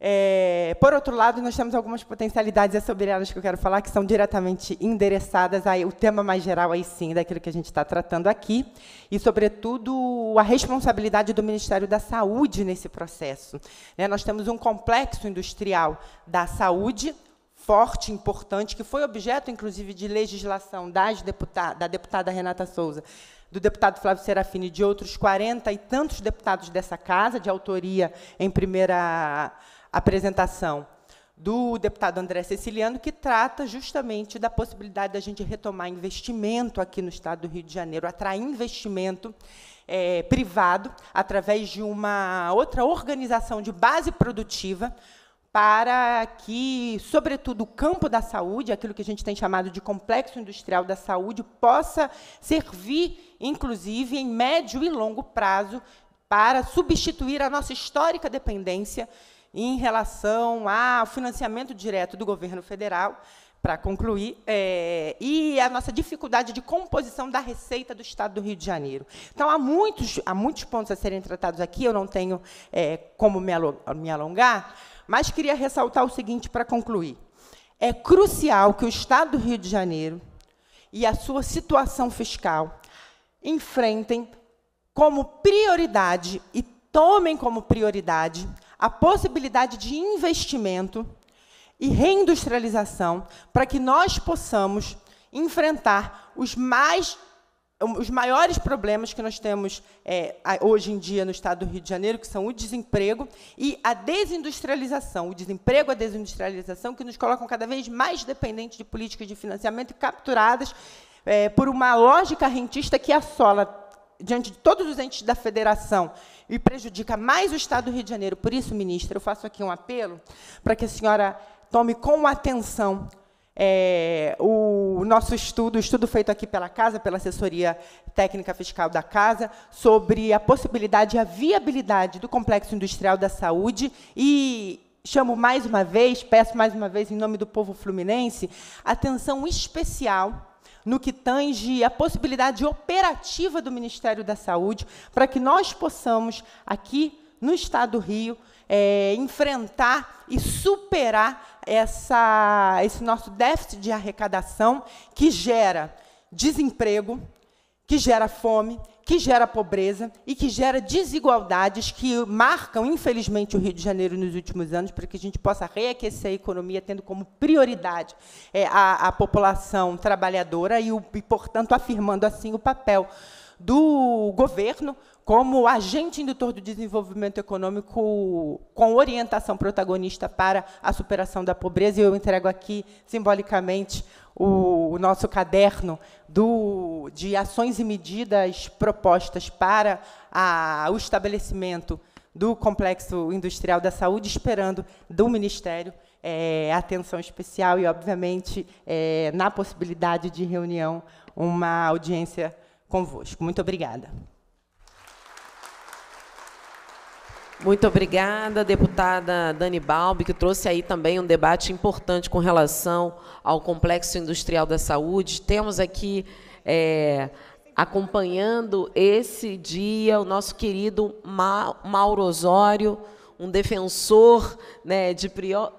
É, por outro lado, nós temos algumas potencialidades elas que eu quero falar, que são diretamente endereçadas ao tema mais geral, aí sim, daquilo que a gente está tratando aqui, e, sobretudo, a responsabilidade do Ministério da Saúde nesse processo. Né? nós temos um complexo industrial da saúde, forte, importante, que foi objeto, inclusive, de legislação da deputada Renata Souza, do deputado Flávio Serafini e de outros 40 e tantos deputados dessa casa, de autoria em primeira apresentação do deputado André Ceciliano, que trata justamente da possibilidade da gente retomar investimento aqui no estado do Rio de Janeiro, atrair investimento é, privado através de uma outra organização de base produtiva para que, sobretudo, o campo da saúde, aquilo que a gente tem chamado de complexo industrial da saúde, possa servir, inclusive, em médio e longo prazo, para substituir a nossa histórica dependência em relação ao financiamento direto do governo federal, para concluir, é, e a nossa dificuldade de composição da receita do Estado do Rio de Janeiro. Então, há muitos, há muitos pontos a serem tratados aqui, eu não tenho é, como me alongar, mas queria ressaltar o seguinte para concluir. É crucial que o Estado do Rio de Janeiro e a sua situação fiscal enfrentem como prioridade e tomem como prioridade a possibilidade de investimento e reindustrialização para que nós possamos enfrentar os mais os maiores problemas que nós temos é, hoje em dia no estado do Rio de Janeiro, que são o desemprego e a desindustrialização. O desemprego, a desindustrialização, que nos colocam cada vez mais dependentes de políticas de financiamento e capturadas é, por uma lógica rentista que assola diante de todos os entes da federação e prejudica mais o Estado do Rio de Janeiro. Por isso, ministra, eu faço aqui um apelo para que a senhora tome com atenção é, o nosso estudo, o estudo feito aqui pela Casa, pela assessoria técnica fiscal da Casa, sobre a possibilidade e a viabilidade do Complexo Industrial da Saúde e chamo mais uma vez, peço mais uma vez, em nome do povo fluminense, atenção especial no que tange a possibilidade operativa do Ministério da Saúde, para que nós possamos, aqui no Estado do Rio, é, enfrentar e superar essa, esse nosso déficit de arrecadação que gera desemprego, que gera fome, que gera pobreza e que gera desigualdades que marcam, infelizmente, o Rio de Janeiro nos últimos anos, para que a gente possa reaquecer a economia, tendo como prioridade é, a, a, população trabalhadora e, o, e, portanto, afirmando assim o papel do governo como agente indutor do desenvolvimento econômico com orientação protagonista para a superação da pobreza. E eu entrego aqui, simbolicamente, o, o nosso caderno do, de ações e medidas propostas para a, o estabelecimento do Complexo Industrial da Saúde, esperando do Ministério é, atenção especial e, obviamente, é, na possibilidade de reunião, uma audiência convosco. Muito obrigada. Muito obrigada, deputada Dani Balbi, que trouxe aí também um debate importante com relação ao Complexo Industrial da Saúde. Temos aqui, é, acompanhando esse dia, o nosso querido Ma Mauro Osório, um defensor né, de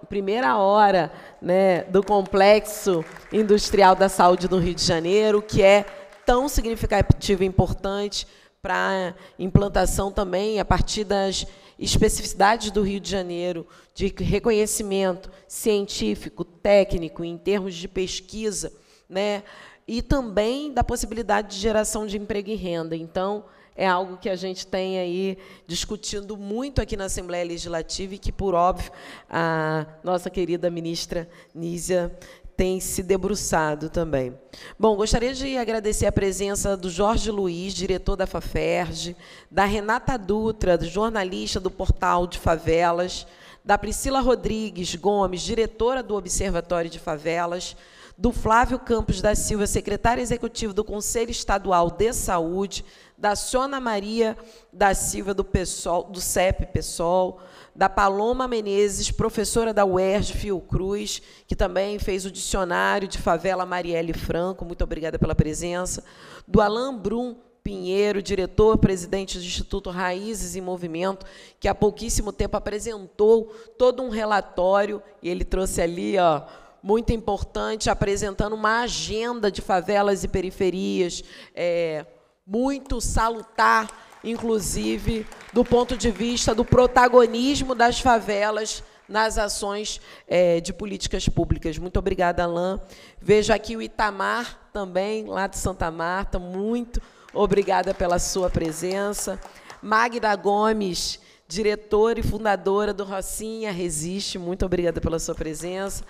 primeira hora né, do Complexo Industrial da Saúde do Rio de Janeiro, que é tão significativo e importante para implantação também a partir das especificidades do Rio de Janeiro de reconhecimento científico, técnico, em termos de pesquisa, né? e também da possibilidade de geração de emprego e renda. Então, é algo que a gente tem aí discutindo muito aqui na Assembleia Legislativa e que, por óbvio, a nossa querida ministra Nízia tem se debruçado também. Bom, gostaria de agradecer a presença do Jorge Luiz, diretor da Faferj, da Renata Dutra, jornalista do portal de favelas, da Priscila Rodrigues Gomes, diretora do Observatório de Favelas, do Flávio Campos da Silva, secretário executivo do Conselho Estadual de Saúde, da Sona Maria da Silva do PSOL, do CEP PSOL, da Paloma Menezes, professora da UERJ Fiocruz, que também fez o dicionário de favela Marielle Franco, muito obrigada pela presença, do Alain Brum, Pinheiro, diretor, presidente do Instituto Raízes em Movimento, que há pouquíssimo tempo apresentou todo um relatório, e ele trouxe ali, ó, muito importante, apresentando uma agenda de favelas e periferias é, muito salutar inclusive do ponto de vista do protagonismo das favelas nas ações é, de políticas públicas. Muito obrigada, Alain. Vejo aqui o Itamar também, lá de Santa Marta. Muito obrigada pela sua presença. Magda Gomes, diretora e fundadora do Rocinha Resiste. Muito obrigada pela sua presença.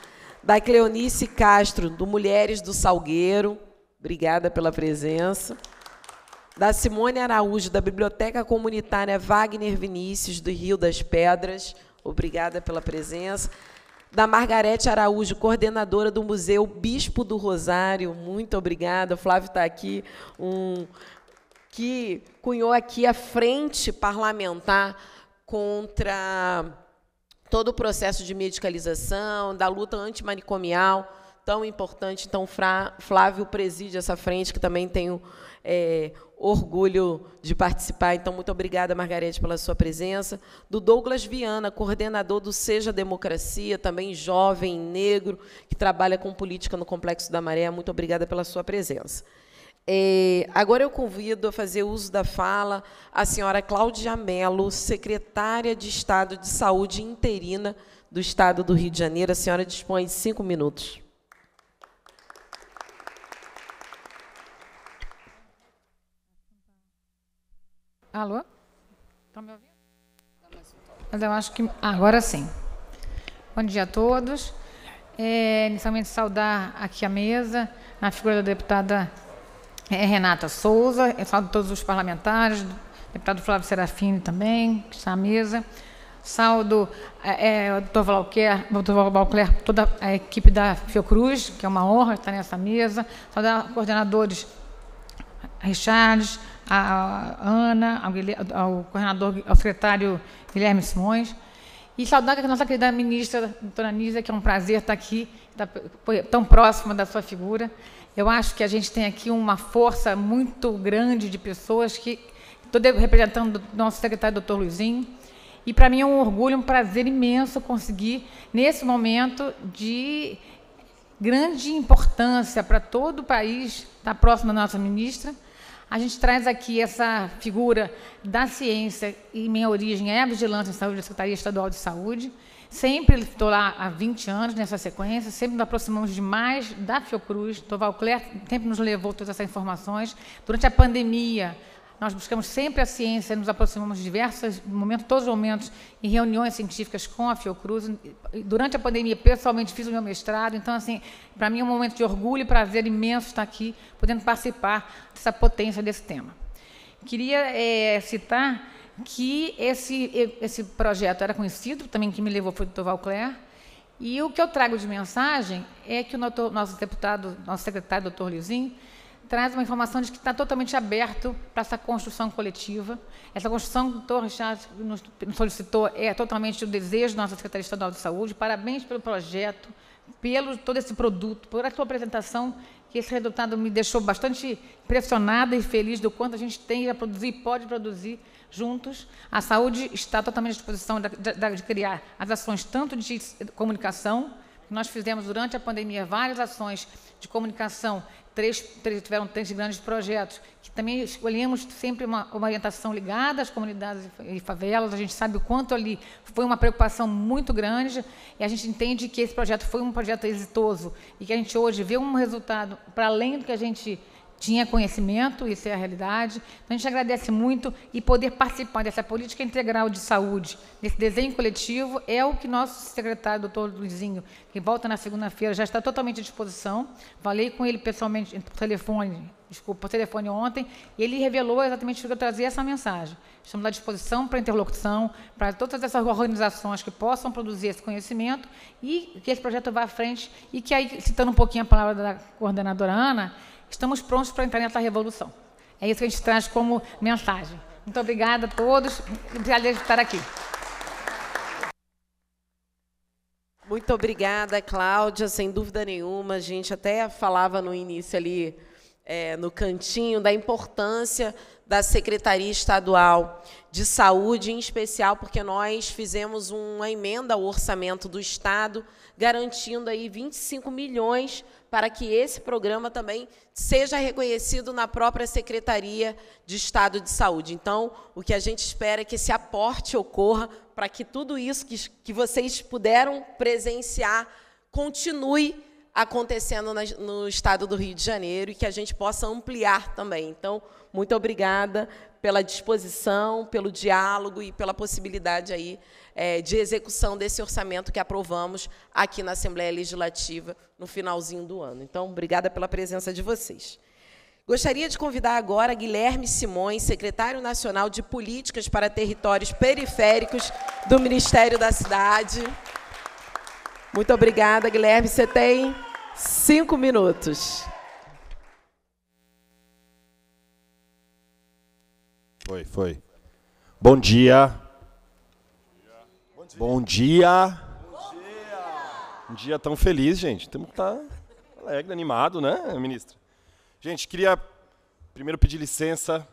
Da Cleonice Castro, do Mulheres do Salgueiro. Obrigada pela presença da Simone Araújo, da Biblioteca Comunitária Wagner Vinícius, do Rio das Pedras. Obrigada pela presença. Da Margarete Araújo, coordenadora do Museu Bispo do Rosário. Muito obrigada. O Flávio está aqui, um, que cunhou aqui a frente parlamentar contra todo o processo de medicalização, da luta antimanicomial, tão importante. Então, Flávio preside essa frente, que também tenho é, orgulho de participar. Então, muito obrigada, Margarete, pela sua presença. Do Douglas Viana, coordenador do Seja Democracia, também jovem, negro, que trabalha com política no Complexo da Maré. Muito obrigada pela sua presença. É, agora eu convido a fazer uso da fala a senhora Cláudia Mello, secretária de Estado de Saúde interina do Estado do Rio de Janeiro. A senhora dispõe de cinco minutos. Alô? Estão me ouvindo? Mas eu acho que. Ah, agora sim. Bom dia a todos. É, inicialmente, saudar aqui a mesa, na figura da deputada é, Renata Souza, Saudo saúdo todos os parlamentares, deputado Flávio Serafini também, que está à mesa. Saúdo é, é o doutor Valquer, doutor Valquer, toda a equipe da Fiocruz, que é uma honra estar nessa mesa. Saudar coordenadores Richardes, a Ana, ao, ao coordenador, ao secretário Guilherme Simões, e saudar a nossa querida ministra, doutora Nisa, que é um prazer estar aqui, tá, tão próxima da sua figura. Eu acho que a gente tem aqui uma força muito grande de pessoas que estou representando o nosso secretário, doutor Luizinho, e para mim é um orgulho, um prazer imenso conseguir, nesse momento de grande importância para todo o país, estar próximo da nossa ministra, a gente traz aqui essa figura da ciência, e minha origem é a Vigilância em Saúde da Secretaria Estadual de Saúde. Sempre estou lá há 20 anos nessa sequência, sempre nos aproximamos demais da Fiocruz. Toval Clerc sempre nos levou todas essas informações. Durante a pandemia, nós buscamos sempre a ciência, nos aproximamos de diversos momentos, todos os momentos, em reuniões científicas com a Fiocruz. Durante a pandemia, pessoalmente, fiz o meu mestrado. Então, assim, para mim é um momento de orgulho e prazer imenso estar aqui, podendo participar dessa potência desse tema. Queria é, citar que esse, esse projeto era conhecido, também que me levou foi o Dr. Valclair, e o que eu trago de mensagem é que o nosso deputado, nosso secretário, doutor Lizinho, traz uma informação de que está totalmente aberto para essa construção coletiva. Essa construção que o doutor Richard nos solicitou é totalmente o desejo da nossa Secretaria Estadual de Saúde. Parabéns pelo projeto, pelo todo esse produto, por a sua apresentação, que esse resultado me deixou bastante impressionada e feliz do quanto a gente tem a produzir e pode produzir juntos. A saúde está totalmente à disposição de, de, de criar as ações tanto de comunicação, nós fizemos durante a pandemia várias ações de comunicação três, três, tiveram três grandes projetos, que também escolhemos sempre uma, uma, orientação ligada às comunidades e favelas, a gente sabe o quanto ali foi uma preocupação muito grande, e a gente entende que esse projeto foi um projeto exitoso, e que a gente hoje vê um resultado para além do que a gente tinha conhecimento, isso é a realidade. Então, a gente agradece muito e poder participar dessa política integral de saúde, desse desenho coletivo, é o que nosso secretário, doutor Luizinho, que volta na segunda-feira, já está totalmente à disposição. Falei com ele pessoalmente, por telefone, desculpa, por telefone ontem, e ele revelou exatamente o que eu trazia essa mensagem. Estamos à disposição para interlocução, para todas essas organizações que possam produzir esse conhecimento e que esse projeto vá à frente. E que aí, citando um pouquinho a palavra da coordenadora Ana, Estamos prontos para entrar nessa revolução. É isso que a gente traz como mensagem. Muito obrigada a todos. Obrigada por estar aqui. Muito obrigada, Cláudia. Sem dúvida nenhuma, a gente até falava no início ali, é, no cantinho, da importância da Secretaria Estadual de Saúde, em especial porque nós fizemos uma emenda ao orçamento do Estado, garantindo aí 25 milhões para que esse programa também seja reconhecido na própria Secretaria de Estado de Saúde. Então, o que a gente espera é que esse aporte ocorra para que tudo isso que, que vocês puderam presenciar continue acontecendo na, no estado do Rio de Janeiro e que a gente possa ampliar também. Então, muito obrigada pela disposição, pelo diálogo e pela possibilidade aí é, de execução desse orçamento que aprovamos aqui na Assembleia Legislativa no finalzinho do ano. Então, obrigada pela presença de vocês. Gostaria de convidar agora Guilherme Simões, secretário nacional de Políticas para Territórios Periféricos do Ministério da Cidade. Muito obrigada, Guilherme. Você tem cinco minutos. Foi, foi. Bom dia. Bom dia. Bom dia. Um dia tão feliz, gente. Temos que estar tá alegre, animado, né, ministro? Gente, queria primeiro pedir licença,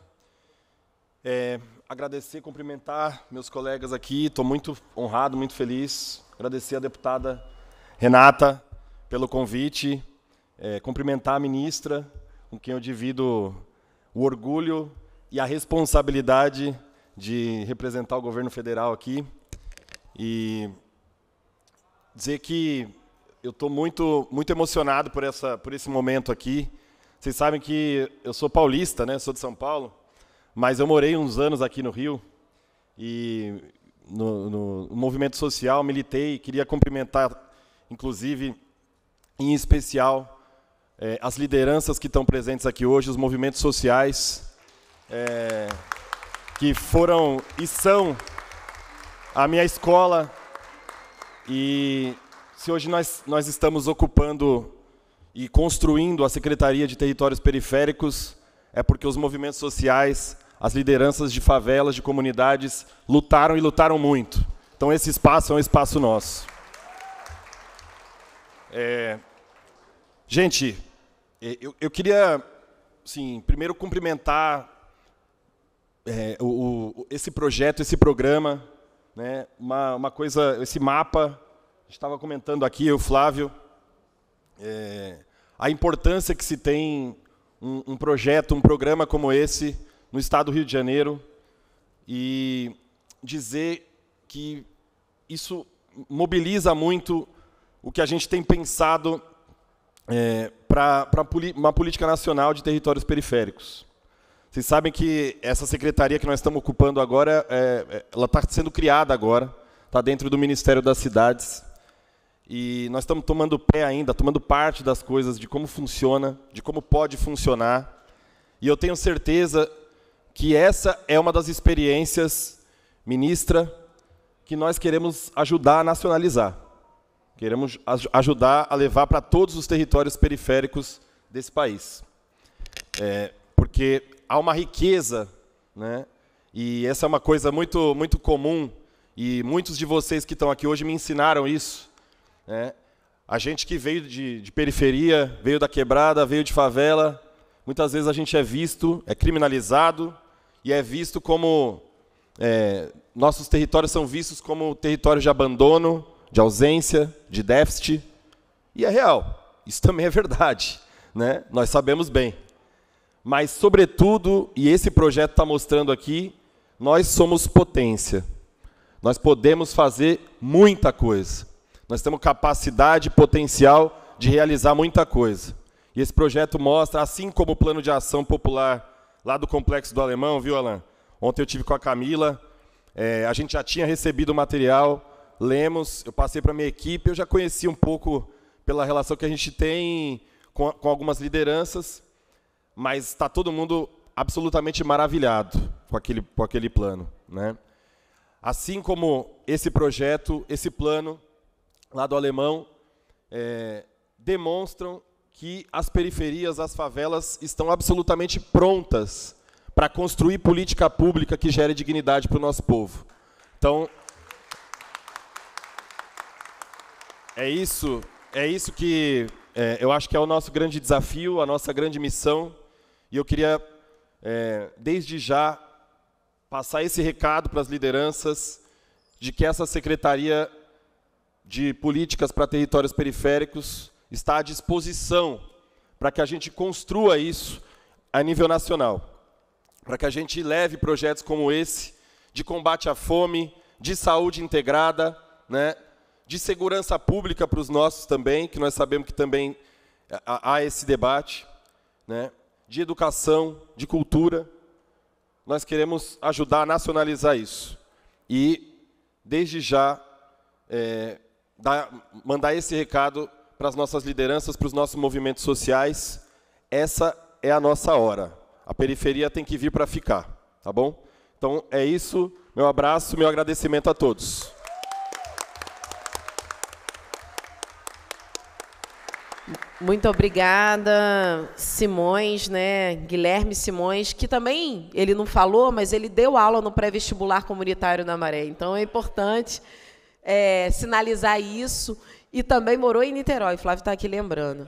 é, agradecer, cumprimentar meus colegas aqui. Estou muito honrado, muito feliz. Agradecer à deputada Renata pelo convite. É, cumprimentar a ministra, com quem eu divido o orgulho e a responsabilidade de representar o governo federal aqui. E dizer que eu estou muito, muito emocionado por, essa, por esse momento aqui. Vocês sabem que eu sou paulista, né? Sou de São Paulo, mas eu morei uns anos aqui no Rio e no, no movimento social militei. Queria cumprimentar, inclusive, em especial, eh, as lideranças que estão presentes aqui hoje, os movimentos sociais eh, que foram e são a minha escola e se hoje nós, nós estamos ocupando e construindo a Secretaria de Territórios Periféricos, é porque os movimentos sociais, as lideranças de favelas, de comunidades, lutaram e lutaram muito. Então, esse espaço é um espaço nosso. É... Gente, é, eu, eu queria, sim, primeiro cumprimentar é, o, o, esse projeto, esse programa, né? Uma, uma coisa, esse mapa, estava comentando aqui, o Flávio, é, a importância que se tem um, um projeto, um programa como esse no estado do Rio de Janeiro e dizer que isso mobiliza muito o que a gente tem pensado é, para uma política nacional de territórios periféricos. Vocês sabem que essa secretaria que nós estamos ocupando agora, é, é ela está sendo criada agora, está dentro do Ministério das Cidades. E nós estamos tomando pé ainda, tomando parte das coisas, de como funciona, de como pode funcionar. E eu tenho certeza que essa é uma das experiências, ministra, que nós queremos ajudar a nacionalizar. Queremos ajudar a levar para todos os territórios periféricos desse país. É, porque há uma riqueza, né? E essa é uma coisa muito, muito comum, e muitos de vocês que estão aqui hoje me ensinaram isso. Né? A gente que veio de, de periferia, veio da quebrada, veio de favela, muitas vezes a gente é visto, é criminalizado, e é visto como. É, nossos territórios são vistos como territórios de abandono, de ausência, de déficit. E é real, isso também é verdade. Né? Nós sabemos bem mas, sobretudo, e esse projeto está mostrando aqui, nós somos potência. Nós podemos fazer muita coisa. Nós temos capacidade potencial de realizar muita coisa. E esse projeto mostra, assim como o plano de ação popular lá do Complexo do Alemão, viu, Alain? Ontem eu tive com a Camila, é, a gente já tinha recebido o material, lemos, eu passei para a minha equipe, eu já conheci um pouco pela relação que a gente tem com, com algumas lideranças, mas está todo mundo absolutamente maravilhado com aquele, com aquele plano. Né? Assim como esse projeto, esse plano lá do alemão, é, demonstram que as periferias, as favelas estão absolutamente prontas para construir política pública que gere dignidade para o nosso povo. Então, é isso, é isso que é, eu acho que é o nosso grande desafio, a nossa grande missão e eu queria, é, desde já, passar esse recado para as lideranças de que essa Secretaria de Políticas para Territórios Periféricos está à disposição para que a gente construa isso a nível nacional, para que a gente leve projetos como esse de combate à fome, de saúde integrada, né, de segurança pública para os nossos também, que nós sabemos que também é, há esse debate, né, de educação, de cultura. Nós queremos ajudar a nacionalizar isso. E, desde já, é, dar, mandar esse recado para as nossas lideranças, para os nossos movimentos sociais. Essa é a nossa hora. A periferia tem que vir para ficar, tá bom? Então é isso. Meu abraço, meu agradecimento a todos. Muito obrigada, Simões, né? Guilherme Simões, que também ele não falou, mas ele deu aula no pré-vestibular comunitário na Maré. Então é importante é, sinalizar isso. E também morou em Niterói, Flávio está aqui lembrando.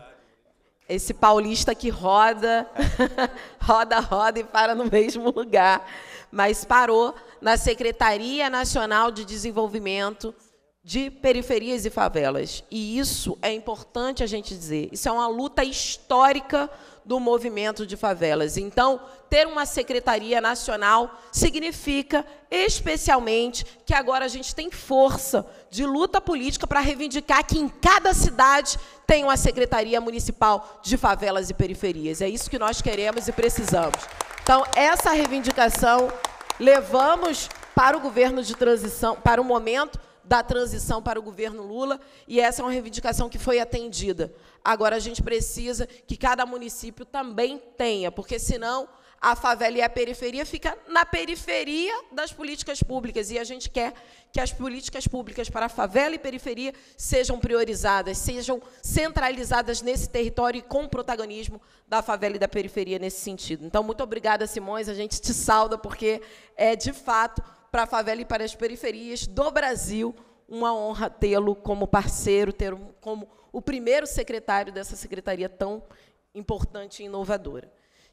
Esse paulista que roda, [laughs] roda, roda e para no mesmo lugar. Mas parou na Secretaria Nacional de Desenvolvimento de periferias e favelas. E isso é importante a gente dizer. Isso é uma luta histórica do movimento de favelas. Então, ter uma secretaria nacional significa, especialmente, que agora a gente tem força de luta política para reivindicar que em cada cidade tem uma secretaria municipal de favelas e periferias. É isso que nós queremos e precisamos. Então, essa reivindicação levamos para o governo de transição, para o momento da transição para o governo Lula, e essa é uma reivindicação que foi atendida. Agora a gente precisa que cada município também tenha, porque senão a favela e a periferia fica na periferia das políticas públicas. E a gente quer que as políticas públicas para favela e periferia sejam priorizadas, sejam centralizadas nesse território e com o protagonismo da favela e da periferia nesse sentido. Então, muito obrigada, Simões. A gente te sauda, porque é, de fato, para a favela e para as periferias do Brasil. Uma honra tê-lo como parceiro, ter como o primeiro secretário dessa secretaria tão importante e inovadora.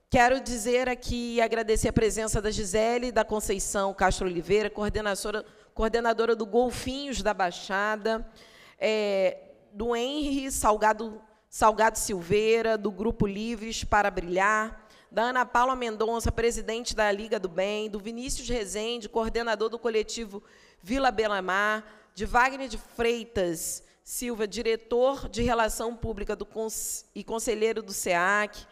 Quero dizer aqui e agradecer a presença da Gisele da Conceição Castro Oliveira, coordenadora, coordenadora do Golfinhos da Baixada, é, do Henry Salgado, Salgado Silveira, do Grupo Livres para Brilhar, da Ana Paula Mendonça, presidente da Liga do Bem, do Vinícius Rezende, coordenador do coletivo Vila Belamar, de Wagner de Freitas Silva, diretor de Relação Pública Cons e conselheiro do SEAC,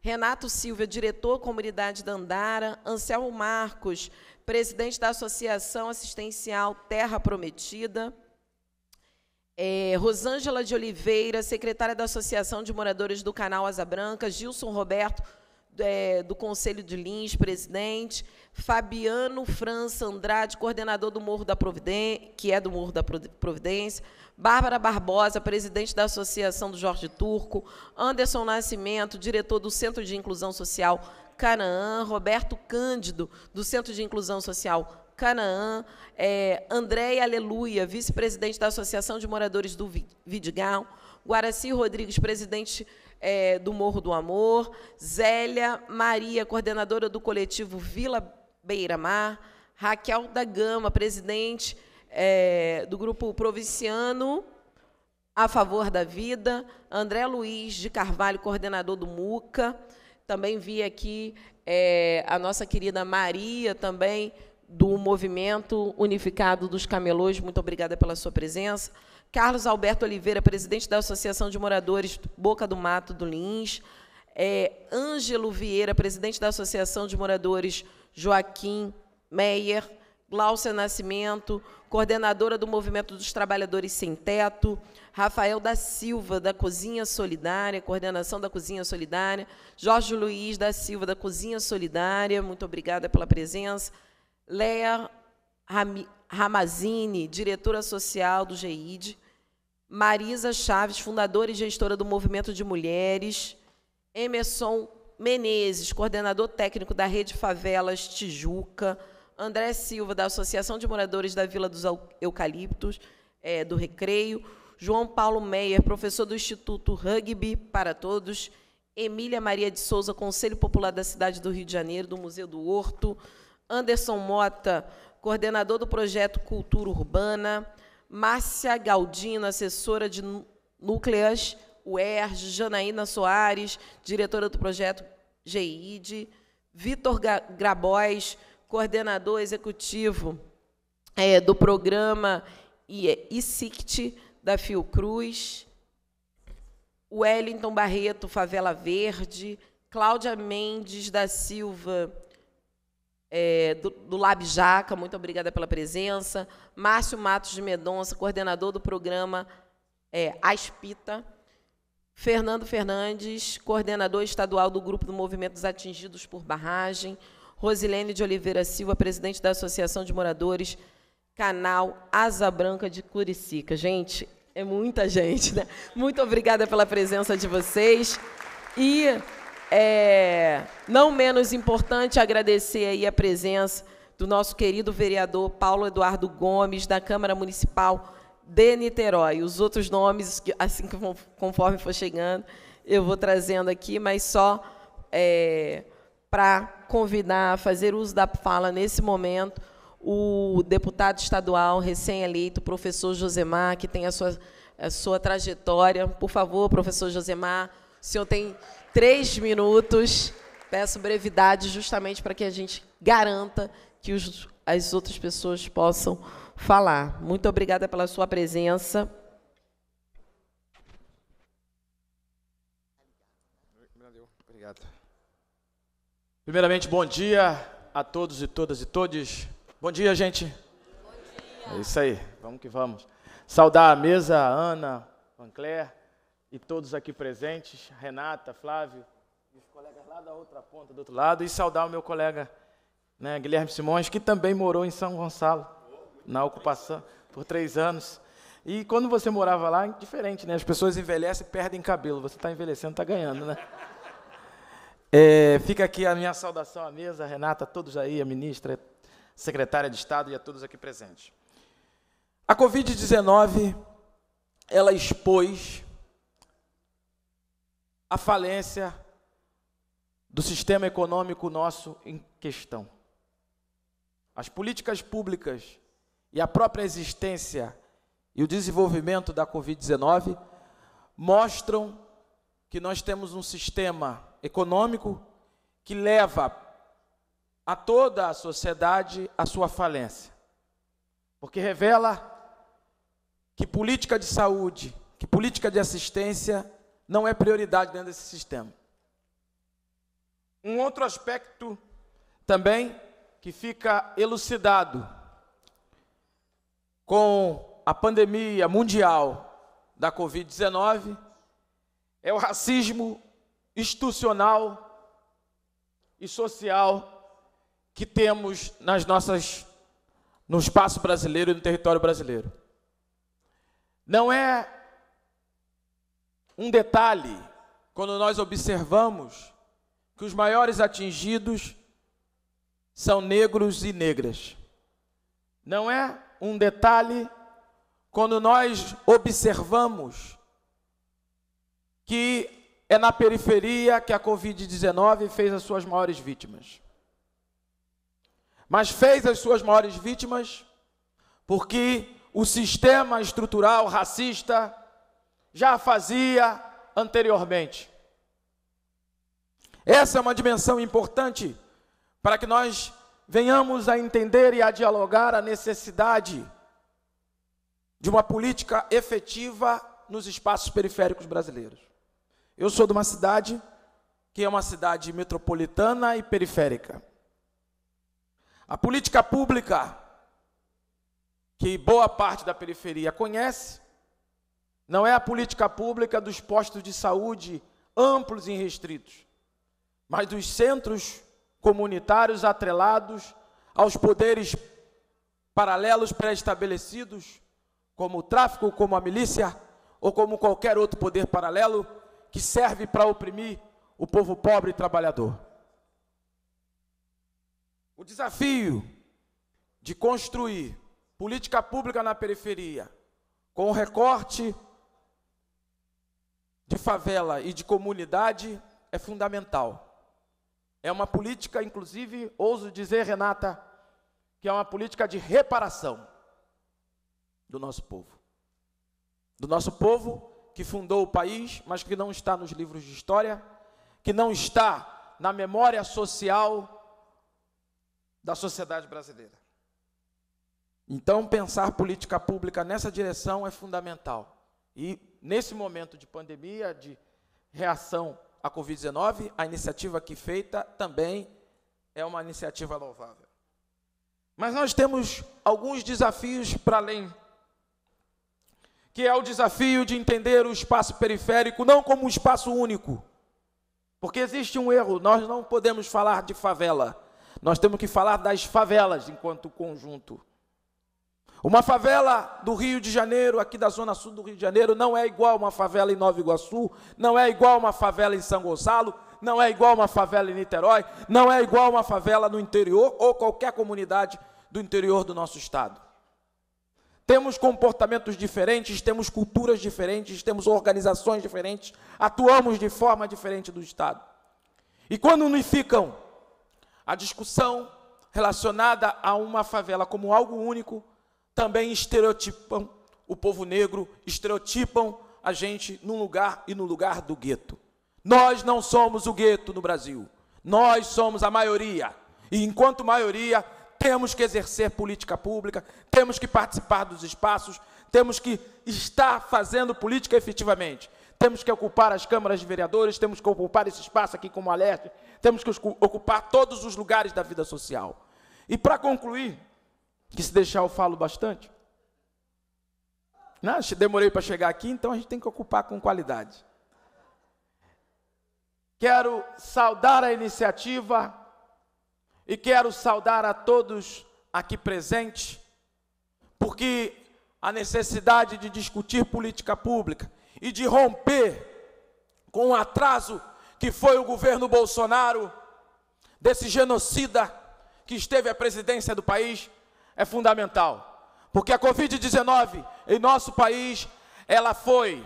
Renato Silva, diretor Comunidade da Andara, Anselmo Marcos, presidente da Associação Assistencial Terra Prometida, é, Rosângela de Oliveira, secretária da Associação de Moradores do Canal Asa Branca, Gilson Roberto, é, do Conselho de Lins, presidente, Fabiano França Andrade, coordenador do Morro da Providência, que é do Morro da Providência, Bárbara Barbosa, presidente da Associação do Jorge Turco, Anderson Nascimento, diretor do Centro de Inclusão Social Canaã, Roberto Cândido, do Centro de Inclusão Social Canaã, é, Andréia Aleluia, vice-presidente da Associação de Moradores do Vidigal, Guaraci Rodrigues, presidente é, do Morro do Amor, Zélia Maria, coordenadora do coletivo Vila Beira Mar, Raquel da Gama, presidente é, do grupo provinciano a favor da vida, André Luiz de Carvalho, coordenador do MUCA, também vi aqui é, a nossa querida Maria, também do Movimento Unificado dos Camelôs, muito obrigada pela sua presença. Carlos Alberto Oliveira, presidente da Associação de Moradores Boca do Mato do Lins. É, Ângelo Vieira, presidente da Associação de Moradores Joaquim Meyer. Glaucia Nascimento, coordenadora do Movimento dos Trabalhadores Sem Teto, Rafael da Silva, da Cozinha Solidária, coordenação da Cozinha Solidária, Jorge Luiz da Silva, da Cozinha Solidária, muito obrigada pela presença, Leia Rami, Ramazini, diretora social do GEID, Marisa Chaves, fundadora e gestora do Movimento de Mulheres, Emerson Menezes, coordenador técnico da Rede Favelas Tijuca, André Silva, da Associação de Moradores da Vila dos Eucaliptos, é, do Recreio, João Paulo Meyer, professor do Instituto Rugby para Todos, Emília Maria de Souza, Conselho Popular da Cidade do Rio de Janeiro, do Museu do Horto, Anderson Mota, coordenador do projeto Cultura Urbana, Márcia Galdino, assessora de Núcleas UERJ, Janaína Soares, diretora do projeto GEID, Vitor Grabois, coordenador executivo é, do programa ICICT da Fiocruz, Wellington Barreto, Favela Verde, Cláudia Mendes da Silva, é, do, do Lab Jaca, muito obrigada pela presença. Márcio Matos de Medonça, coordenador do programa é, Aspita. Fernando Fernandes, coordenador estadual do Grupo do Movimento dos Atingidos por Barragem. Rosilene de Oliveira Silva, presidente da Associação de Moradores, Canal Asa Branca de Curicica. Gente, é muita gente, né? Muito obrigada pela presença de vocês. E é, não menos importante agradecer aí a presença do nosso querido vereador Paulo Eduardo Gomes, da Câmara Municipal de Niterói. Os outros nomes, assim que conforme for chegando, eu vou trazendo aqui, mas só é, para convidar a fazer uso da fala nesse momento o deputado estadual recém-eleito, professor Josemar, que tem a sua, a sua trajetória. Por favor, professor Josemar, o senhor tem três minutos. Peço brevidade justamente para que a gente garanta que os, as outras pessoas possam falar. Muito obrigada pela sua presença. Obrigado. Primeiramente, bom dia a todos e todas e todos. Bom dia, gente. Bom dia. É isso aí, vamos que vamos. Saudar a mesa, a Ana, Vancler, e todos aqui presentes, Renata, Flávio e os colegas lá da outra ponta, do outro lado, e saudar o meu colega né, Guilherme Simões, que também morou em São Gonçalo, na ocupação, por três anos. E quando você morava lá, é diferente, né? As pessoas envelhecem e perdem cabelo. Você está envelhecendo, está ganhando, né? É, fica aqui a minha saudação à mesa, Renata, a todos aí, a ministra, a secretária de Estado e a todos aqui presentes. A Covid-19, ela expôs a falência do sistema econômico nosso em questão. As políticas públicas e a própria existência e o desenvolvimento da Covid-19 mostram que nós temos um sistema econômico que leva a toda a sociedade a sua falência. Porque revela que política de saúde, que política de assistência não é prioridade dentro desse sistema. Um outro aspecto também que fica elucidado com a pandemia mundial da Covid-19 é o racismo institucional e social que temos nas nossas no espaço brasileiro e no território brasileiro. Não é um detalhe, quando nós observamos que os maiores atingidos são negros e negras. Não é um detalhe quando nós observamos que é na periferia que a Covid-19 fez as suas maiores vítimas. Mas fez as suas maiores vítimas porque o sistema estrutural racista já fazia anteriormente. Essa é uma dimensão importante para que nós venhamos a entender e a dialogar a necessidade de uma política efetiva nos espaços periféricos brasileiros. Eu sou de uma cidade que é uma cidade metropolitana e periférica. A política pública que boa parte da periferia conhece não é a política pública dos postos de saúde amplos e restritos, mas dos centros comunitários atrelados aos poderes paralelos pré-estabelecidos, como o tráfico, como a milícia ou como qualquer outro poder paralelo que serve para oprimir o povo pobre e trabalhador. O desafio de construir política pública na periferia com o recorte de favela e de comunidade é fundamental. É uma política, inclusive, ouso dizer, Renata, que é uma política de reparação do nosso povo. Do nosso povo que fundou o país, mas que não está nos livros de história, que não está na memória social da sociedade brasileira. Então, pensar política pública nessa direção é fundamental. E nesse momento de pandemia, de reação à Covid-19, a iniciativa aqui feita também é uma iniciativa louvável. Mas nós temos alguns desafios para além, que é o desafio de entender o espaço periférico não como um espaço único, porque existe um erro, nós não podemos falar de favela, nós temos que falar das favelas enquanto conjunto. Uma favela do Rio de Janeiro, aqui da zona sul do Rio de Janeiro, não é igual uma favela em Nova Iguaçu, não é igual uma favela em São Gonçalo, não é igual uma favela em Niterói, não é igual uma favela no interior ou qualquer comunidade do interior do nosso estado. Temos comportamentos diferentes, temos culturas diferentes, temos organizações diferentes, atuamos de forma diferente do estado. E quando unificam a discussão relacionada a uma favela como algo único, também estereotipam o povo negro, estereotipam a gente num lugar e no lugar do gueto. Nós não somos o gueto no Brasil. Nós somos a maioria. E enquanto maioria, temos que exercer política pública, temos que participar dos espaços, temos que estar fazendo política efetivamente. Temos que ocupar as câmaras de vereadores, temos que ocupar esse espaço aqui como alerta, temos que ocupar todos os lugares da vida social. E para concluir, que se deixar eu falo bastante. Não, demorei para chegar aqui, então a gente tem que ocupar com qualidade. Quero saudar a iniciativa e quero saudar a todos aqui presentes, porque a necessidade de discutir política pública e de romper com o atraso que foi o governo Bolsonaro, desse genocida que esteve à presidência do país, é fundamental, porque a Covid-19 em nosso país, ela foi,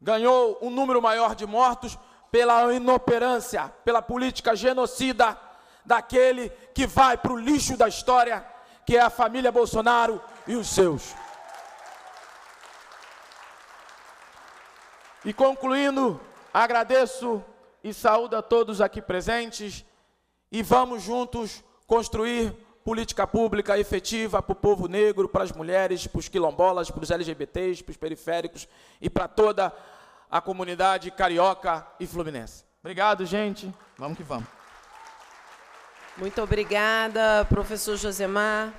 ganhou um número maior de mortos pela inoperância, pela política genocida daquele que vai para o lixo da história, que é a família Bolsonaro e os seus. E concluindo, agradeço e saúdo a todos aqui presentes e vamos juntos construir política pública efetiva para o povo negro, para as mulheres, para os quilombolas, para os LGBTs, para os periféricos e para toda a comunidade carioca e fluminense. Obrigado, gente. Vamos que vamos. Muito obrigada, professor Josemar.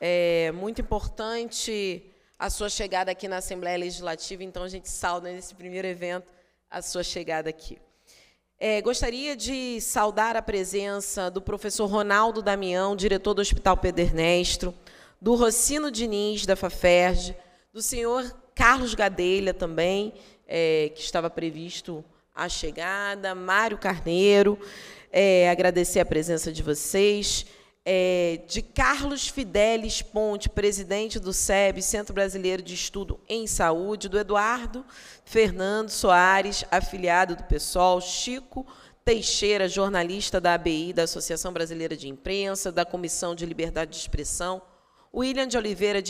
É muito importante a sua chegada aqui na Assembleia Legislativa, então a gente sauda nesse primeiro evento a sua chegada aqui. É, gostaria de saudar a presença do professor Ronaldo Damião, diretor do Hospital Pedernestro, do Rocino Diniz, da FAFERJ, do senhor Carlos Gadelha também, é, que estava previsto a chegada, Mário Carneiro, é, agradecer a presença de vocês é, de Carlos Fidelis Ponte, presidente do SEB, Centro Brasileiro de Estudo em Saúde, do Eduardo Fernando Soares, afiliado do PSOL, Chico Teixeira, jornalista da ABI, da Associação Brasileira de Imprensa, da Comissão de Liberdade de Expressão, William de Oliveira,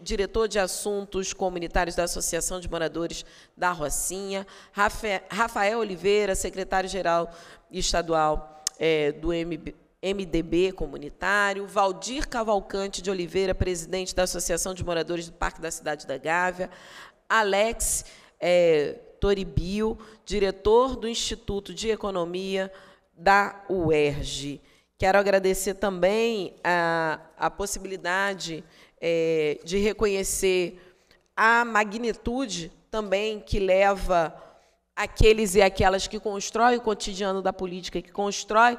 diretor de assuntos comunitários da Associação de Moradores da Rocinha, Rafael Oliveira, secretário-geral estadual é, do MB, MDB comunitário, Valdir Cavalcante de Oliveira, presidente da Associação de Moradores do Parque da Cidade da Gávea, Alex é, Toribio, diretor do Instituto de Economia da UERJ. Quero agradecer também a, a possibilidade é, de reconhecer a magnitude também que leva aqueles e aquelas que constroem o cotidiano da política, que constroem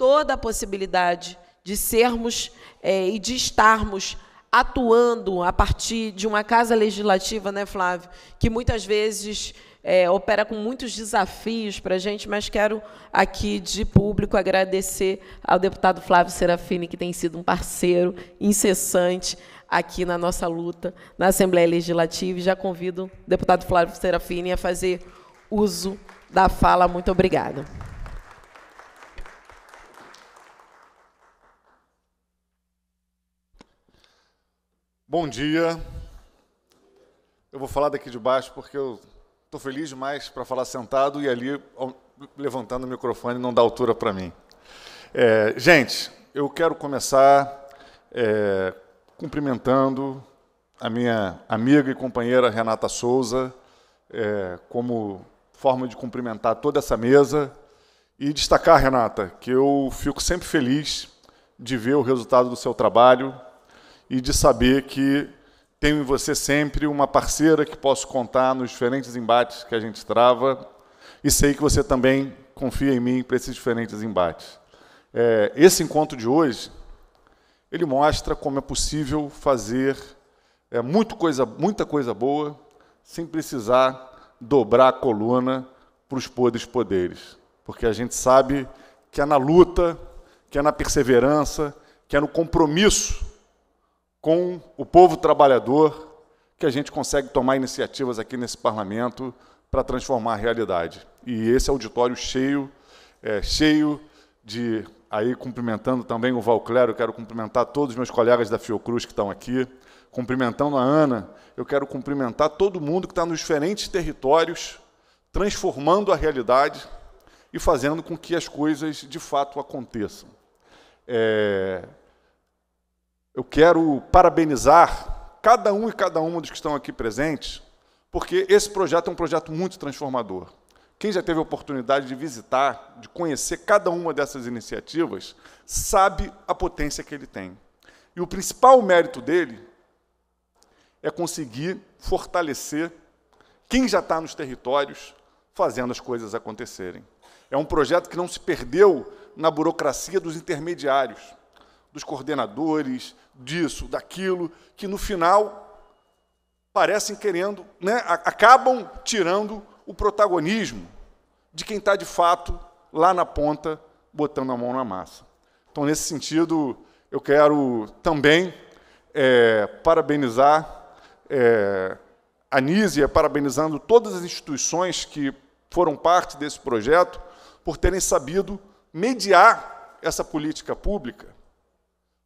toda a possibilidade de sermos é, e de estarmos atuando a partir de uma casa legislativa, né, Flávio, que muitas vezes é, opera com muitos desafios para a gente, mas quero aqui de público agradecer ao deputado Flávio Serafini, que tem sido um parceiro incessante aqui na nossa luta na Assembleia Legislativa. E já convido o deputado Flávio Serafini a fazer uso da fala. Muito obrigada. Bom dia. Eu vou falar daqui de baixo porque eu estou feliz demais para falar sentado e ali levantando o microfone não dá altura para mim. É, gente, eu quero começar é, cumprimentando a minha amiga e companheira Renata Souza, é, como forma de cumprimentar toda essa mesa e destacar, Renata, que eu fico sempre feliz de ver o resultado do seu trabalho e de saber que tenho em você sempre uma parceira que posso contar nos diferentes embates que a gente trava e sei que você também confia em mim para esses diferentes embates. É, esse encontro de hoje ele mostra como é possível fazer é, muito coisa, muita coisa boa sem precisar dobrar a coluna para os podres poderes, porque a gente sabe que é na luta, que é na perseverança, que é no compromisso com o povo trabalhador que a gente consegue tomar iniciativas aqui nesse parlamento para transformar a realidade. E esse auditório cheio, é, cheio de. Aí, cumprimentando também o eu quero cumprimentar todos os meus colegas da Fiocruz que estão aqui, cumprimentando a Ana, eu quero cumprimentar todo mundo que está nos diferentes territórios, transformando a realidade e fazendo com que as coisas de fato aconteçam. É, eu quero parabenizar cada um e cada uma dos que estão aqui presentes, porque esse projeto é um projeto muito transformador. Quem já teve a oportunidade de visitar, de conhecer cada uma dessas iniciativas, sabe a potência que ele tem. E o principal mérito dele é conseguir fortalecer quem já está nos territórios fazendo as coisas acontecerem. É um projeto que não se perdeu na burocracia dos intermediários, dos coordenadores, disso, daquilo, que no final parecem querendo, né, acabam tirando o protagonismo de quem está de fato lá na ponta botando a mão na massa. Então, nesse sentido, eu quero também é, parabenizar é, a Nízia, parabenizando todas as instituições que foram parte desse projeto por terem sabido mediar essa política pública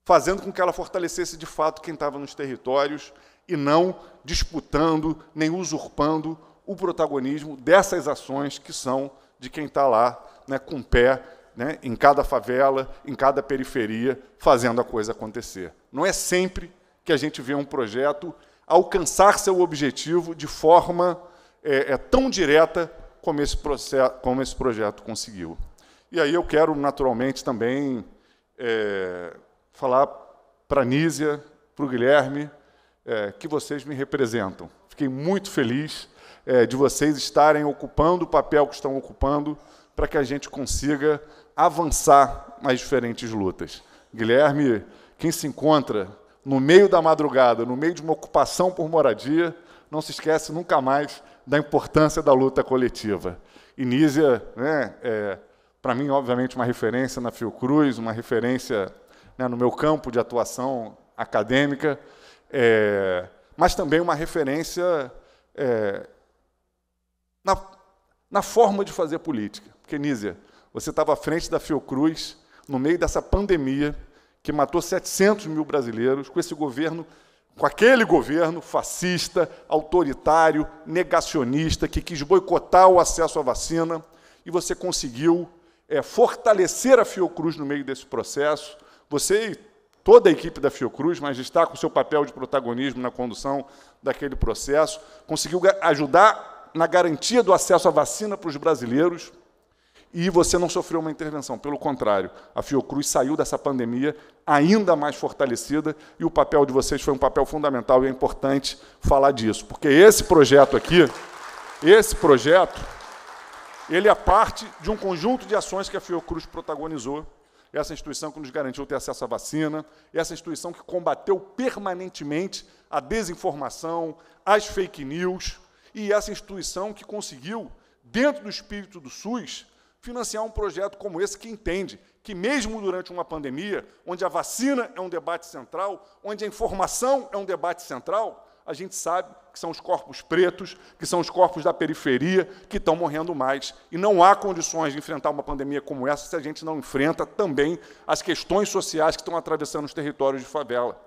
fazendo com que ela fortalecesse de fato quem estava nos territórios e não disputando nem usurpando o protagonismo dessas ações que são de quem está lá né, com pé né, em cada favela, em cada periferia, fazendo a coisa acontecer. Não é sempre que a gente vê um projeto alcançar seu objetivo de forma é, é, tão direta como esse, processo, como esse projeto conseguiu. E aí eu quero, naturalmente, também é, falar para a Nízia, para o Guilherme, é, que vocês me representam. Fiquei muito feliz é, de vocês estarem ocupando o papel que estão ocupando para que a gente consiga avançar nas diferentes lutas. Guilherme, quem se encontra no meio da madrugada, no meio de uma ocupação por moradia, não se esquece nunca mais da importância da luta coletiva. E Nízia, né, é, para mim, obviamente, uma referência na Fiocruz, uma referência né, no meu campo de atuação acadêmica, é, mas também uma referência é, na, na forma de fazer política. Porque, Nízia, você estava à frente da Fiocruz no meio dessa pandemia que matou 700 mil brasileiros com esse governo, com aquele governo fascista, autoritário, negacionista, que quis boicotar o acesso à vacina, e você conseguiu é, fortalecer a Fiocruz no meio desse processo, você e toda a equipe da Fiocruz, mas destaca o seu papel de protagonismo na condução daquele processo, conseguiu ajudar na garantia do acesso à vacina para os brasileiros e você não sofreu uma intervenção. Pelo contrário, a Fiocruz saiu dessa pandemia ainda mais fortalecida e o papel de vocês foi um papel fundamental e é importante falar disso, porque esse projeto aqui, esse projeto, ele é parte de um conjunto de ações que a Fiocruz protagonizou essa instituição que nos garantiu ter acesso à vacina, essa instituição que combateu permanentemente a desinformação, as fake news, e essa instituição que conseguiu, dentro do espírito do SUS, financiar um projeto como esse que entende que, mesmo durante uma pandemia, onde a vacina é um debate central, onde a informação é um debate central, a gente sabe que são os corpos pretos, que são os corpos da periferia que estão morrendo mais. E não há condições de enfrentar uma pandemia como essa se a gente não enfrenta também as questões sociais que estão atravessando os territórios de favela.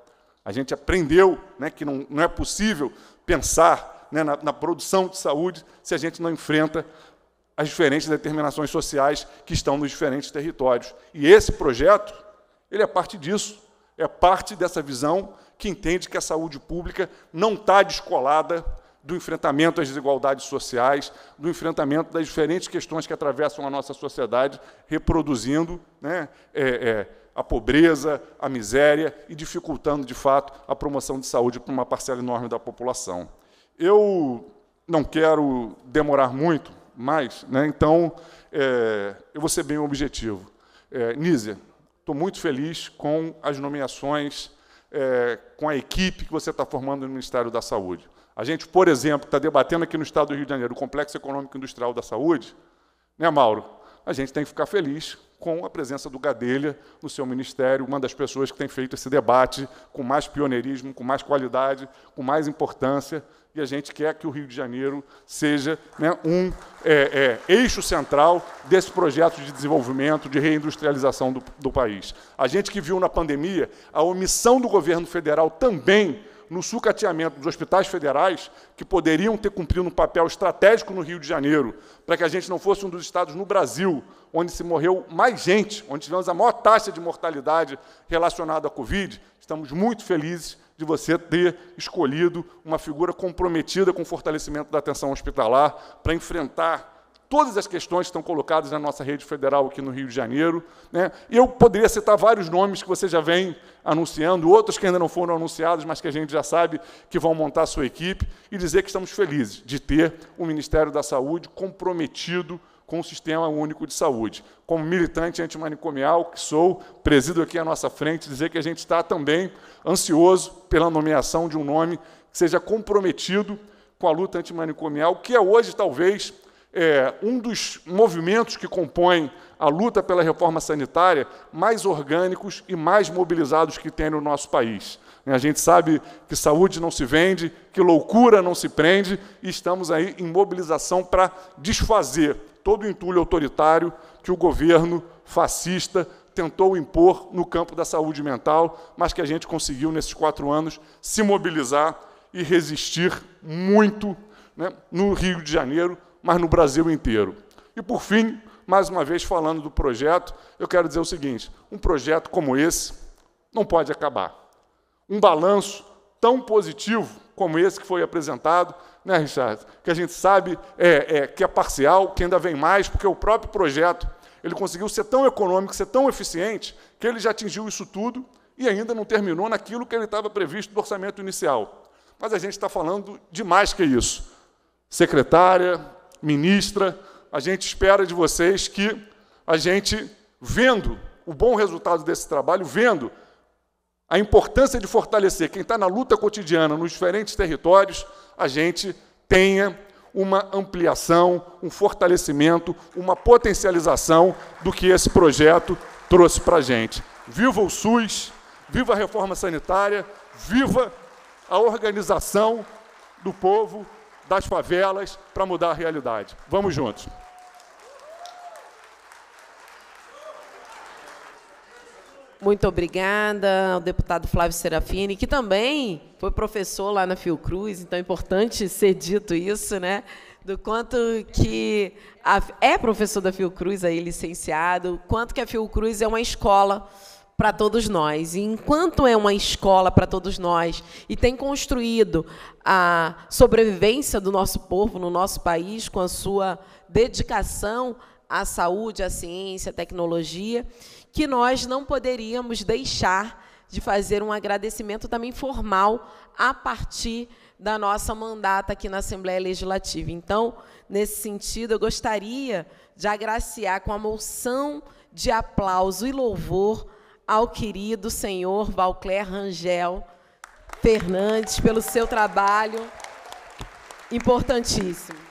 A gente aprendeu né, que não, não é possível pensar né, na, na produção de saúde se a gente não enfrenta as diferentes determinações sociais que estão nos diferentes territórios. E esse projeto, ele é parte disso, é parte dessa visão que entende que a saúde pública não está descolada do enfrentamento às desigualdades sociais, do enfrentamento das diferentes questões que atravessam a nossa sociedade, reproduzindo né, é, é, a pobreza, a miséria e dificultando, de fato, a promoção de saúde para uma parcela enorme da população. Eu não quero demorar muito mais, né, então é, eu vou ser bem objetivo. É, Nízia, estou muito feliz com as nomeações é, com a equipe que você está formando no Ministério da Saúde. A gente, por exemplo, está debatendo aqui no Estado do Rio de Janeiro o Complexo Econômico Industrial da Saúde, né, Mauro? A gente tem que ficar feliz com a presença do Gadelha no seu ministério, uma das pessoas que tem feito esse debate com mais pioneirismo, com mais qualidade, com mais importância, e a gente quer que o Rio de Janeiro seja né, um é, é, eixo central desse projeto de desenvolvimento, de reindustrialização do, do país. A gente que viu na pandemia a omissão do governo federal também no sucateamento dos hospitais federais, que poderiam ter cumprido um papel estratégico no Rio de Janeiro, para que a gente não fosse um dos estados no Brasil onde se morreu mais gente, onde tivemos a maior taxa de mortalidade relacionada à Covid. Estamos muito felizes de você ter escolhido uma figura comprometida com o fortalecimento da atenção hospitalar para enfrentar todas as questões que estão colocadas na nossa rede federal aqui no Rio de Janeiro. Né? Eu poderia citar vários nomes que você já vem anunciando, outros que ainda não foram anunciados, mas que a gente já sabe que vão montar a sua equipe, e dizer que estamos felizes de ter o Ministério da Saúde comprometido com o Sistema Único de Saúde. Como militante antimanicomial que sou, presido aqui à nossa frente, dizer que a gente está também ansioso pela nomeação de um nome que seja comprometido com a luta antimanicomial, que é hoje, talvez, é, um dos movimentos que compõem a luta pela reforma sanitária mais orgânicos e mais mobilizados que tem no nosso país. A gente sabe que saúde não se vende, que loucura não se prende, e estamos aí em mobilização para desfazer todo o entulho autoritário que o governo fascista tentou impor no campo da saúde mental, mas que a gente conseguiu, nesses quatro anos, se mobilizar e resistir muito né, no Rio de Janeiro, mas no Brasil inteiro. E por fim, mais uma vez falando do projeto, eu quero dizer o seguinte: um projeto como esse não pode acabar. Um balanço tão positivo como esse que foi apresentado, né, Richard? Que a gente sabe é, é, que é parcial, que ainda vem mais, porque o próprio projeto ele conseguiu ser tão econômico, ser tão eficiente, que ele já atingiu isso tudo e ainda não terminou naquilo que ele estava previsto do orçamento inicial. Mas a gente está falando de mais que isso. Secretária, ministra. A gente espera de vocês que a gente, vendo o bom resultado desse trabalho, vendo a importância de fortalecer quem está na luta cotidiana nos diferentes territórios, a gente tenha uma ampliação, um fortalecimento, uma potencialização do que esse projeto trouxe para a gente. Viva o SUS, viva a reforma sanitária, viva a organização do povo das favelas para mudar a realidade. Vamos juntos. Muito obrigada ao deputado Flávio Serafini, que também foi professor lá na Fiocruz, então é importante ser dito isso, né? Do quanto que a, é professor da Fiocruz aí, licenciado, quanto que a Fiocruz é uma escola para todos nós. E enquanto é uma escola para todos nós e tem construído a sobrevivência do nosso povo no nosso país com a sua dedicação à saúde, à ciência, à tecnologia, que nós não poderíamos deixar de fazer um agradecimento também formal a partir da nossa mandata aqui na Assembleia Legislativa. Então, nesse sentido, eu gostaria de agraciar com a moção de aplauso e louvor ao querido senhor Valcler Rangel Fernandes pelo seu trabalho importantíssimo.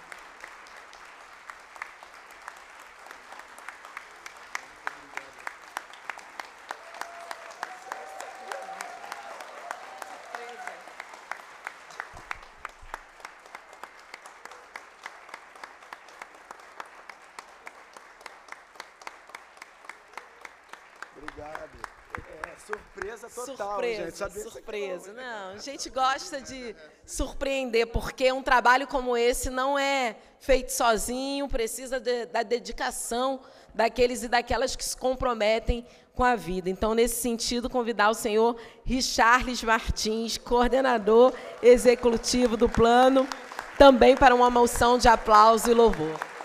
de Surpresa, não. A gente gosta de surpreender, porque um trabalho como esse não é feito sozinho, precisa de, da dedicação daqueles e daquelas que se comprometem com a vida. Então, nesse sentido, convidar o senhor Richarles Martins, coordenador executivo do plano, também para uma moção de aplauso e louvor.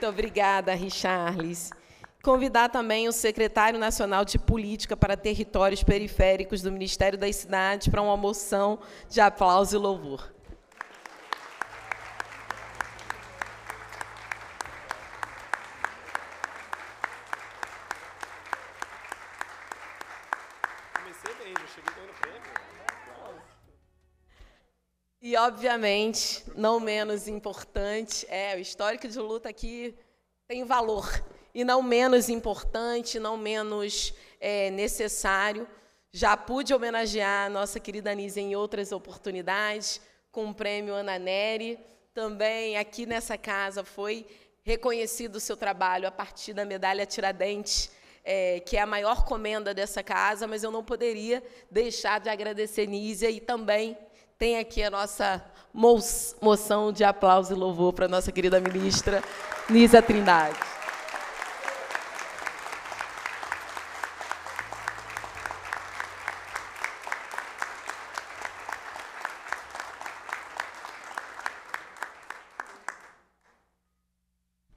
Muito obrigada, Richarles. Convidar também o secretário nacional de Política para Territórios Periféricos do Ministério das Cidades para uma moção de aplauso e louvor. obviamente, não menos importante, é, o histórico de luta aqui tem valor. E não menos importante, não menos é, necessário. Já pude homenagear a nossa querida Anísia em outras oportunidades, com o prêmio Ana Neri. Também aqui nessa casa foi reconhecido o seu trabalho a partir da medalha Tiradentes, é, que é a maior comenda dessa casa, mas eu não poderia deixar de agradecer Nízia e também tem aqui a nossa moção de aplauso e louvor para a nossa querida ministra Nisa Trindade.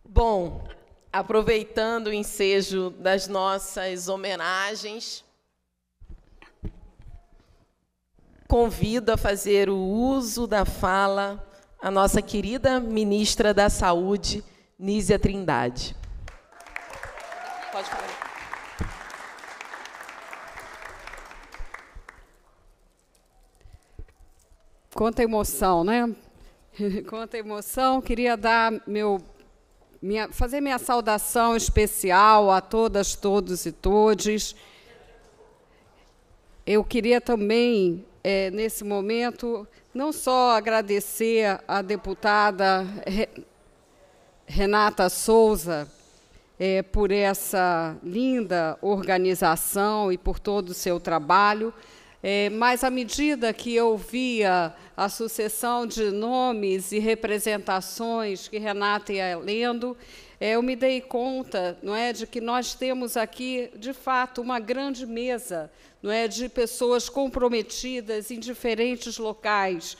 Bom, aproveitando o ensejo das nossas homenagens, convido a fazer o uso da fala a nossa querida ministra da Saúde, Nízia Trindade. Pode falar. Quanta emoção, né? [laughs] Quanta emoção. Queria dar meu minha, fazer minha saudação especial a todas, todos e todes. Eu queria também é, nesse momento, não só agradecer à deputada Renata Souza é, por essa linda organização e por todo o seu trabalho, é, mas à medida que eu via a sucessão de nomes e representações que Renata ia lendo, é, eu me dei conta, não é, de que nós temos aqui, de fato, uma grande mesa, não é, de pessoas comprometidas em diferentes locais.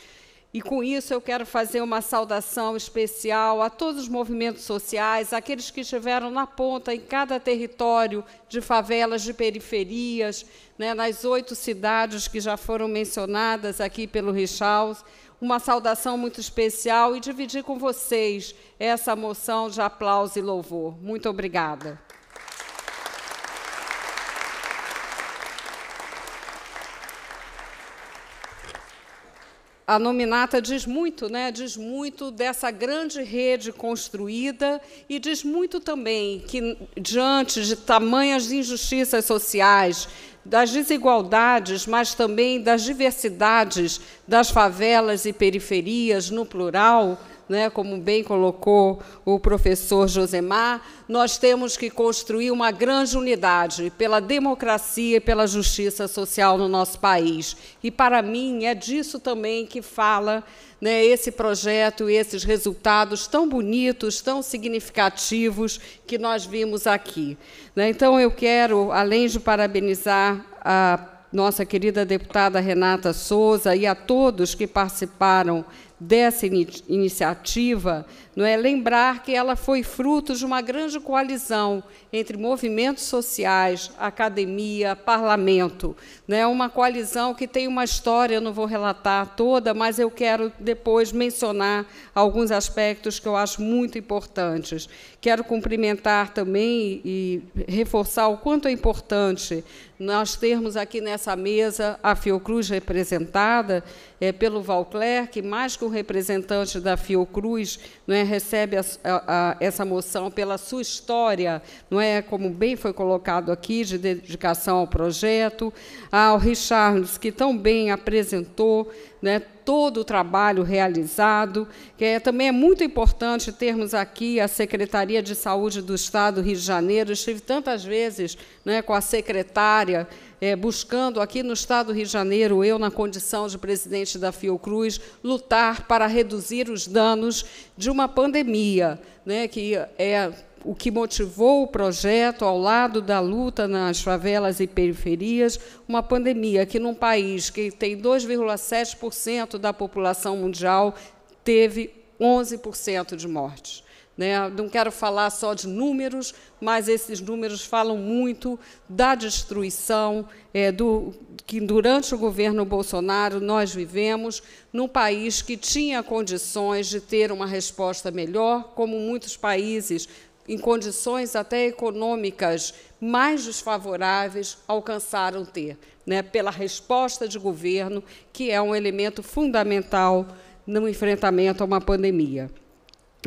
E com isso eu quero fazer uma saudação especial a todos os movimentos sociais, aqueles que estiveram na ponta em cada território de favelas, de periferias, né, nas oito cidades que já foram mencionadas aqui pelo Richaus uma saudação muito especial e dividir com vocês essa moção de aplauso e louvor. Muito obrigada. a nominata diz muito, né? Diz muito dessa grande rede construída e diz muito também que diante de tamanhas injustiças sociais, das desigualdades, mas também das diversidades das favelas e periferias, no plural, né, como bem colocou o professor Josemar, nós temos que construir uma grande unidade pela democracia e pela justiça social no nosso país. E, para mim, é disso também que fala né, esse projeto e esses resultados tão bonitos, tão significativos que nós vimos aqui. Né. Então, eu quero, além de parabenizar a nossa querida deputada Renata Souza e a todos que participaram dessa in iniciativa não é lembrar que ela foi fruto de uma grande coalizão entre movimentos sociais, academia, parlamento, né? Uma coalizão que tem uma história, eu não vou relatar toda, mas eu quero depois mencionar alguns aspectos que eu acho muito importantes. Quero cumprimentar também e reforçar o quanto é importante nós termos aqui nessa mesa a Fiocruz representada é, pelo Valcler, que mais que um representante da Fiocruz, não é recebe a, a, a, essa moção pela sua história, não é, como bem foi colocado aqui, de dedicação ao projeto, ao Richards, que tão bem apresentou né, todo o trabalho realizado. Que é, também é muito importante termos aqui a Secretaria de Saúde do Estado do Rio de Janeiro. estive tantas vezes né, com a secretária é, buscando aqui no estado do Rio de Janeiro, eu na condição de presidente da Fiocruz, lutar para reduzir os danos de uma pandemia, né, que é o que motivou o projeto ao lado da luta nas favelas e periferias, uma pandemia que num país que tem 2,7% da população mundial teve 11% de mortes. Né? Não quero falar só de números, mas esses números falam muito da destruição é, do, que, durante o governo Bolsonaro, nós vivemos num país que tinha condições de ter uma resposta melhor, como muitos países em condições até econômicas mais desfavoráveis alcançaram ter, né? pela resposta de governo, que é um elemento fundamental no enfrentamento a uma pandemia.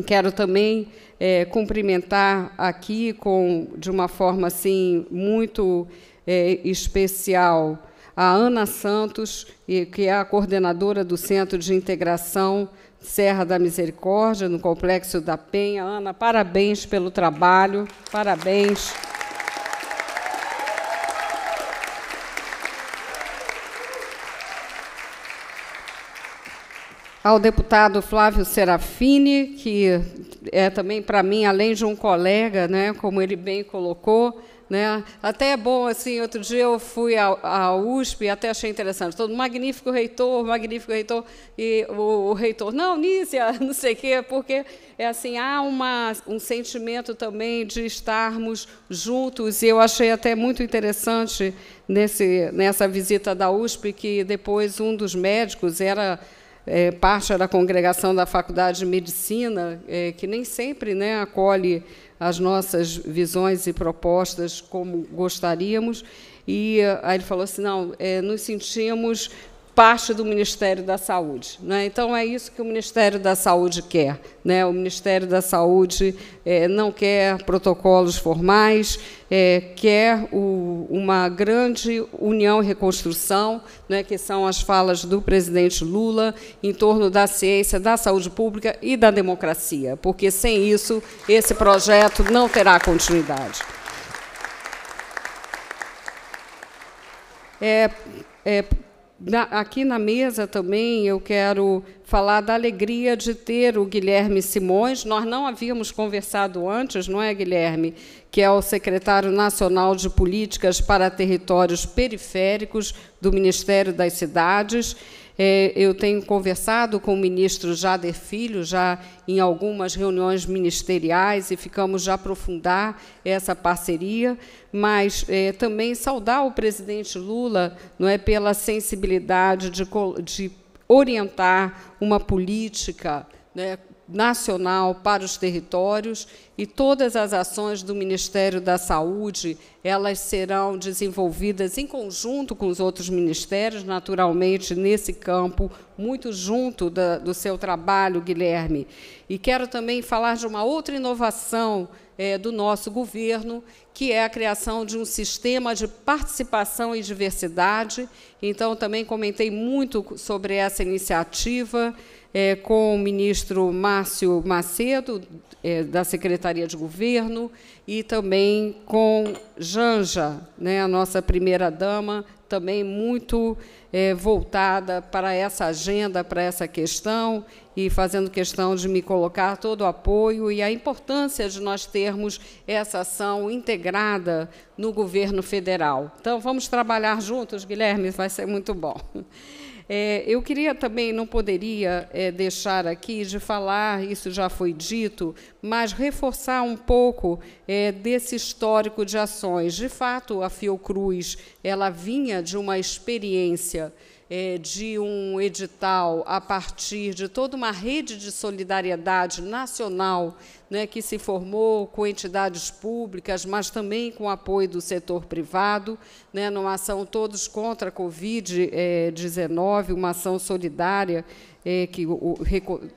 Quero também é, cumprimentar aqui com de uma forma assim muito é, especial a Ana Santos, que é a coordenadora do Centro de Integração Serra da Misericórdia, no Complexo da Penha. Ana, parabéns pelo trabalho, parabéns. ao deputado Flávio Serafini, que é também, para mim, além de um colega, né, como ele bem colocou, né? Até é bom, assim, outro dia eu fui à USP e até achei interessante. Todo magnífico reitor, magnífico reitor, e o, o reitor, não, Nícia, [laughs] não sei o quê, porque é assim, há uma, um sentimento também de estarmos juntos, e eu achei até muito interessante nesse, nessa visita da USP que depois um dos médicos era é, parte da congregação da Faculdade de Medicina, é, que nem sempre né, acolhe as nossas visões e propostas como gostaríamos. E ah, aí ele falou assim: não, é, nos sentimos parte do Ministério da Saúde. Né? Então, é isso que o Ministério da Saúde quer. Né? O Ministério da Saúde é, não quer protocolos formais, é, quer o, uma grande união e reconstrução, né, que são as falas do presidente Lula em torno da ciência, da saúde pública e da democracia, porque sem isso esse projeto não terá continuidade. É, é, na, aqui na mesa também eu quero falar da alegria de ter o Guilherme Simões. Nós não havíamos conversado antes, não é, Guilherme? Que é o secretário nacional de políticas para territórios periféricos do Ministério das Cidades. É, eu tenho conversado com o ministro Jader Filho, já em algumas reuniões ministeriais, e ficamos já aprofundar essa parceria, mas é, também saudar o presidente Lula não é, pela sensibilidade de, de orientar uma política né, nacional para os territórios e todas as ações do Ministério da Saúde, elas serão desenvolvidas em conjunto com os outros ministérios, naturalmente nesse campo, muito junto da, do seu trabalho, Guilherme. E quero também falar de uma outra inovação é, do nosso governo, que é a criação de um sistema de participação e diversidade. Então, também comentei muito sobre essa iniciativa é, com o ministro Márcio Macedo, é, da Secretaria de Governo, e também com Janja, né, a nossa primeira-dama, também muito é, voltada para essa agenda, para essa questão, e fazendo questão de me colocar todo o apoio e a importância de nós termos essa ação integrada no governo federal. Então, vamos trabalhar juntos, Guilherme, vai ser muito bom. É, eu queria também, não poderia é, deixar aqui de falar, isso já foi dito, mas reforçar um pouco é, desse histórico de ações. De fato, a Fiocruz ela vinha de uma experiência é, de um edital a partir de toda uma rede de solidariedade nacional né, que se formou com entidades públicas, mas também com apoio do setor privado, né, numa ação Todos contra a Covid-19, eh, uma ação solidária é, que o,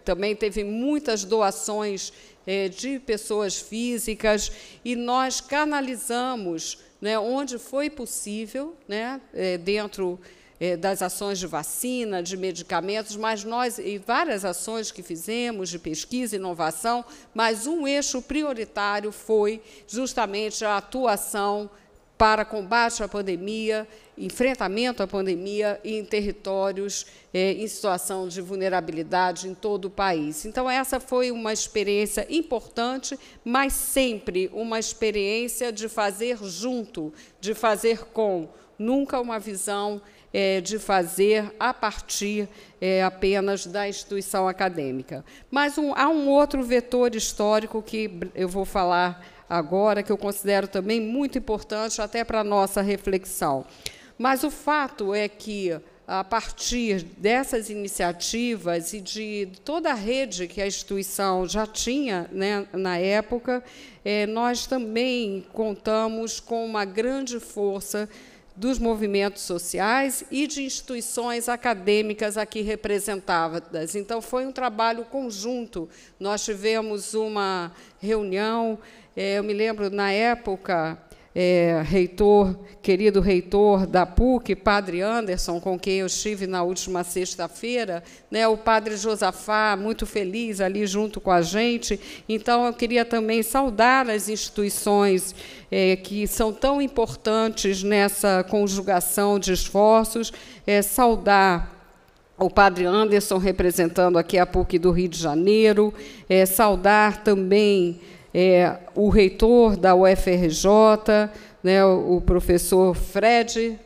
também teve muitas doações é, de pessoas físicas, e nós canalizamos né, onde foi possível, né, é, dentro é, das ações de vacina, de medicamentos, mas nós, e várias ações que fizemos de pesquisa e inovação, mas um eixo prioritário foi justamente a atuação para combate à pandemia, enfrentamento à pandemia em territórios é, em situação de vulnerabilidade em todo o país. Então, essa foi uma experiência importante, mas sempre uma experiência de fazer junto, de fazer com, nunca uma visão é, de fazer a partir é, apenas da instituição acadêmica. Mas um, há um outro vetor histórico que eu vou falar agora, que eu considero também muito importante, até para a nossa reflexão. Mas o fato é que, a partir dessas iniciativas e de toda a rede que a instituição já tinha né, na época, é, nós também contamos com uma grande força dos movimentos sociais e de instituições acadêmicas aqui representadas. Então, foi um trabalho conjunto. Nós tivemos uma reunião, eh, eu me lembro, na época, é, reitor, querido reitor da PUC, padre Anderson, com quem eu estive na última sexta-feira, né, o padre Josafá, muito feliz ali junto com a gente. Então, eu queria também saudar as instituições é, que são tão importantes nessa conjugação de esforços, é, saudar o padre Anderson, representando aqui a PUC do Rio de Janeiro, é, saudar também é, o reitor da UFRJ, né, o professor Fred,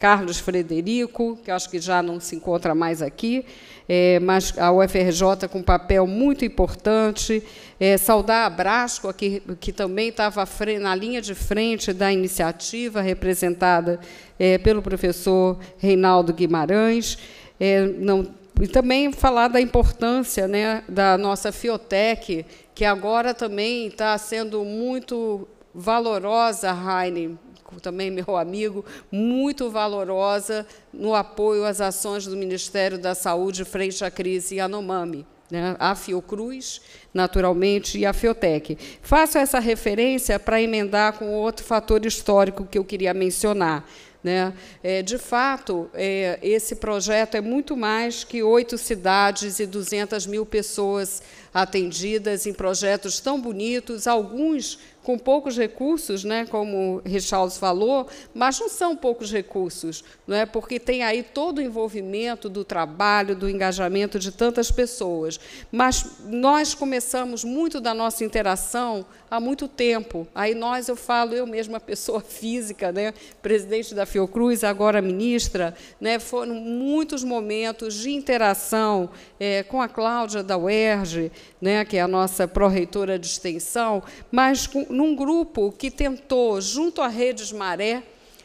Carlos Frederico, que acho que já não se encontra mais aqui, é, mas a UFRJ com um papel muito importante. É, saudar a Brasco, que, que também estava na linha de frente da iniciativa, representada é, pelo professor Reinaldo Guimarães. É, não, e também falar da importância né, da nossa FIOTEC, que agora também está sendo muito valorosa, Heine, também meu amigo, muito valorosa no apoio às ações do Ministério da Saúde frente à crise Yanomami. Né, a Fiocruz, naturalmente, e a Fiotec. Faço essa referência para emendar com outro fator histórico que eu queria mencionar, né? É, de fato, é, esse projeto é muito mais que oito cidades e 200 mil pessoas atendidas em projetos tão bonitos, alguns com poucos recursos, né, como Richards falou, mas não são poucos recursos, não é? Porque tem aí todo o envolvimento do trabalho, do engajamento de tantas pessoas. Mas nós começamos muito da nossa interação há muito tempo. Aí nós, eu falo, eu mesma pessoa [laughs] física, né, presidente da Fiocruz, agora ministra, né, foram muitos momentos de interação é, com a Cláudia da UERJ, né, que é a nossa pró-reitora de extensão, mas com, num grupo que tentou, junto à Redes Maré,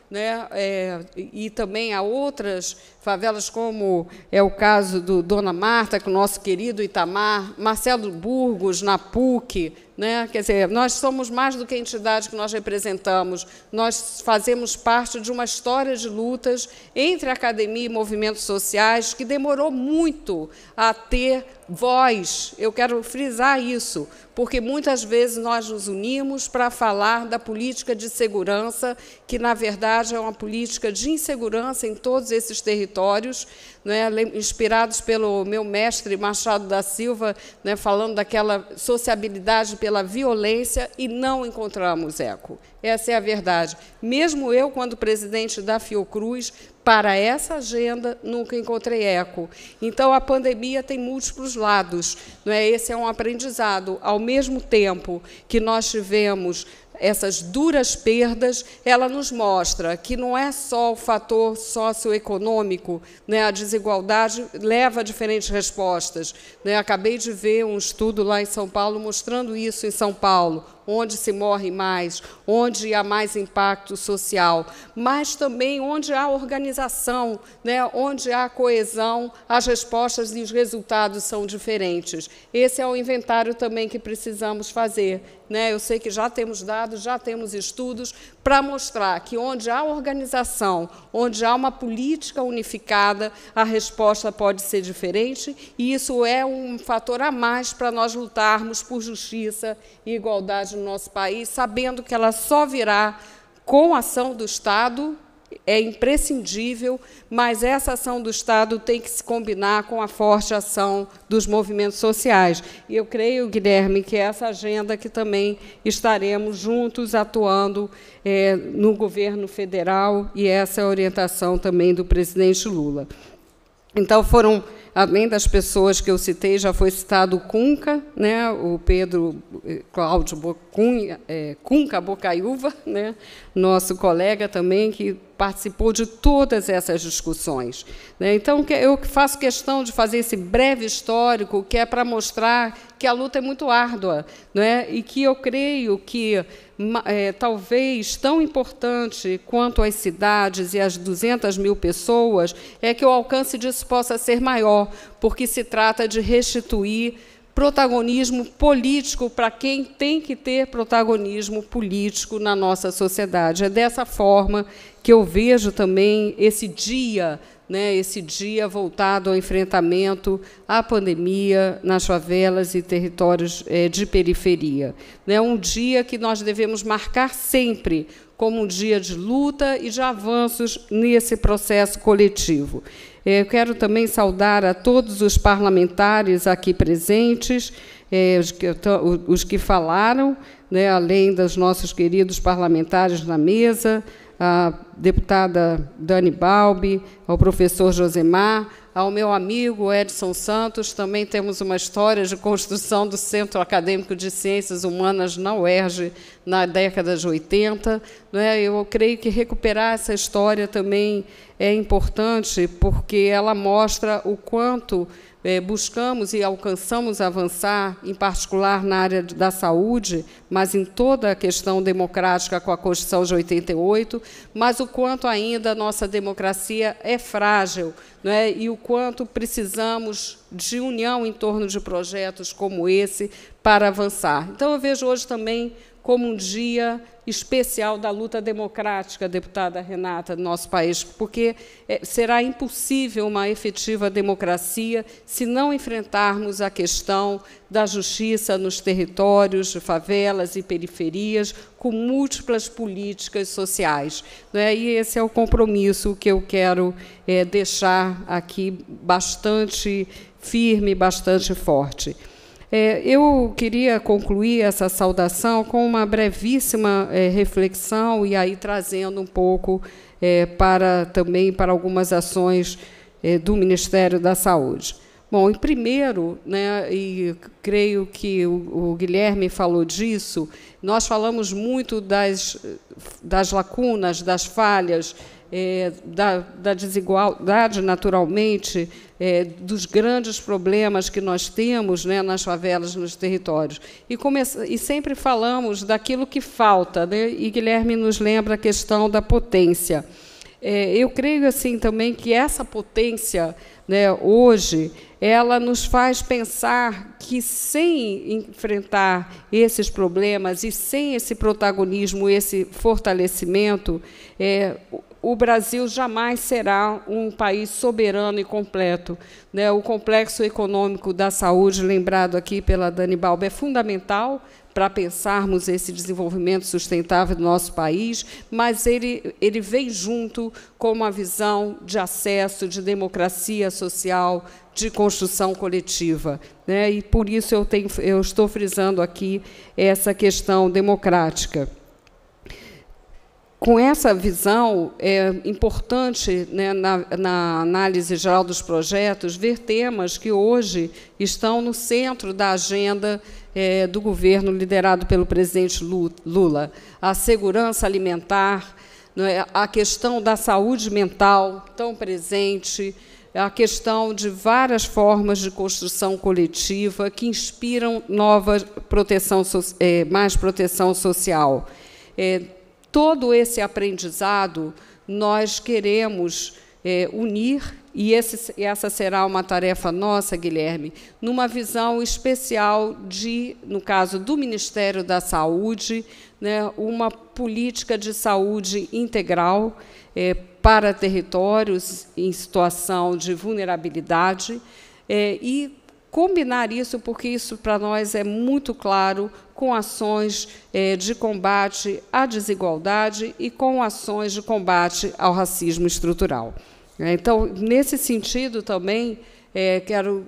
né, é, e também a outras Favelas como é o caso do Dona Marta, com o nosso querido Itamar, Marcelo Burgos, na PUC, né? quer dizer, nós somos mais do que a entidade que nós representamos, nós fazemos parte de uma história de lutas entre academia e movimentos sociais que demorou muito a ter voz. Eu quero frisar isso, porque muitas vezes nós nos unimos para falar da política de segurança, que na verdade é uma política de insegurança em todos esses territórios territórios, né, inspirados pelo meu mestre Machado da Silva, né, falando daquela sociabilidade pela violência, e não encontramos eco. Essa é a verdade. Mesmo eu, quando presidente da Fiocruz, para essa agenda nunca encontrei eco. Então a pandemia tem múltiplos lados, não é? Esse é um aprendizado. Ao mesmo tempo que nós tivemos essas duras perdas, ela nos mostra que não é só o fator socioeconômico, né? a desigualdade leva a diferentes respostas. Né? Acabei de ver um estudo lá em São Paulo mostrando isso em São Paulo onde se morre mais, onde há mais impacto social, mas também onde há organização, né, onde há coesão, as respostas e os resultados são diferentes. Esse é o inventário também que precisamos fazer. Né? Eu sei que já temos dados, já temos estudos, para mostrar que onde há organização, onde há uma política unificada, a resposta pode ser diferente, e isso é um fator a mais para nós lutarmos por justiça e igualdade no nosso país, sabendo que ela só virá com a ação do Estado é imprescindível, mas essa ação do Estado tem que se combinar com a forte ação dos movimentos sociais. E eu creio, Guilherme, que é essa agenda que também estaremos juntos atuando é, no governo federal e essa é a orientação também do presidente Lula. Então foram, além das pessoas que eu citei, já foi citado o Cunca, né, o Pedro eh, Cláudio Bocunha, é, eh, Cunca Bocaiúva, né, nosso colega também, que participou de todas essas discussões. Né. Então eu faço questão de fazer esse breve histórico, que é para mostrar que a luta é muito árdua, é, e que eu creio que é, talvez tão importante quanto as cidades e as 200 mil pessoas é que o alcance disso possa ser maior, porque se trata de restituir protagonismo político para quem tem que ter protagonismo político na nossa sociedade. É dessa forma que eu vejo também esse dia né, esse dia voltado ao enfrentamento à pandemia nas favelas e territórios é, de periferia. É um dia que nós devemos marcar sempre como um dia de luta e de avanços nesse processo coletivo. Eh, quero também saudar a todos os parlamentares aqui presentes, eh, os que falaram, né, além dos nossos queridos parlamentares na mesa, a deputada Dani Balbi, ao professor Josemar, ao meu amigo Edson Santos. Também temos uma história de construção do Centro Acadêmico de Ciências Humanas na UERJ na década de 80. Né? Eu creio que recuperar essa história também é importante, porque ela mostra o quanto é, buscamos e alcançamos avançar, em particular na área da saúde, mas em toda a questão democrática com a Constituição de 88, mas o quanto ainda a nossa democracia é frágil é? e o quanto precisamos de união em torno de projetos como esse para avançar. Então, eu vejo hoje também como um dia especial da luta democrática, deputada Renata, do nosso país, porque eh, será impossível uma efetiva democracia se não enfrentarmos a questão da justiça nos territórios, de favelas e periferias, com múltiplas políticas sociais. É? E esse é o compromisso que eu quero eh, deixar aqui bastante firme, bastante forte. É, eu queria concluir essa saudação com uma brevíssima é, reflexão e aí trazendo um pouco é, para também para algumas ações é, do Ministério da Saúde. Bom, em primeiro, né, e creio que o, o, Guilherme falou disso, nós falamos muito das, das lacunas, das falhas, é, da, da desigualdade, naturalmente, é, dos grandes problemas que nós temos né, nas favelas, nos territórios. E, começa, e sempre falamos daquilo que falta, né? e Guilherme nos lembra a questão da potência. É, eu creio assim também que essa potência né, hoje ela nos faz pensar que sem enfrentar esses problemas e sem esse protagonismo, esse fortalecimento, é, o Brasil jamais será um país soberano e completo. Né? O complexo econômico da saúde, lembrado aqui pela Dani Balba, é fundamental para pensarmos esse desenvolvimento sustentável do nosso país, mas ele, ele vem junto com uma visão de acesso, de democracia social, de construção coletiva. Né? E por isso eu, tenho, eu estou frisando aqui essa questão democrática com essa visão, é importante, né, na, na, análise geral dos projetos, ver temas que hoje estão no centro da agenda é, do governo liderado pelo presidente Lula. A segurança alimentar, né, a questão da saúde mental, tão presente, a questão de várias formas de construção coletiva que inspiram nova proteção, é, mais proteção social. É, Todo esse aprendizado nós queremos é, unir, e esse, essa será uma tarefa nossa, Guilherme, numa visão especial de, no caso do Ministério da Saúde, né, uma política de saúde integral é, para territórios em situação de vulnerabilidade é, e combinar isso, porque isso para nós é muito claro, com ações eh, de combate à desigualdade e com ações de combate ao racismo estrutural. Então, nesse sentido também, eh, quero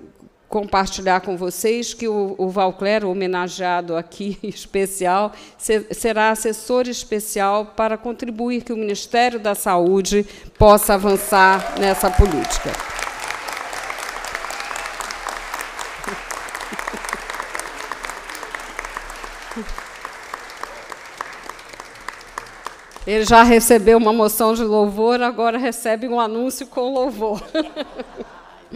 compartilhar com vocês que o, o homenageado aqui [laughs] especial, será assessor especial para contribuir que o Ministério da Saúde possa avançar nessa política. [laughs] Ele já recebeu uma moção de louvor, agora recebe um anúncio com louvor. [laughs]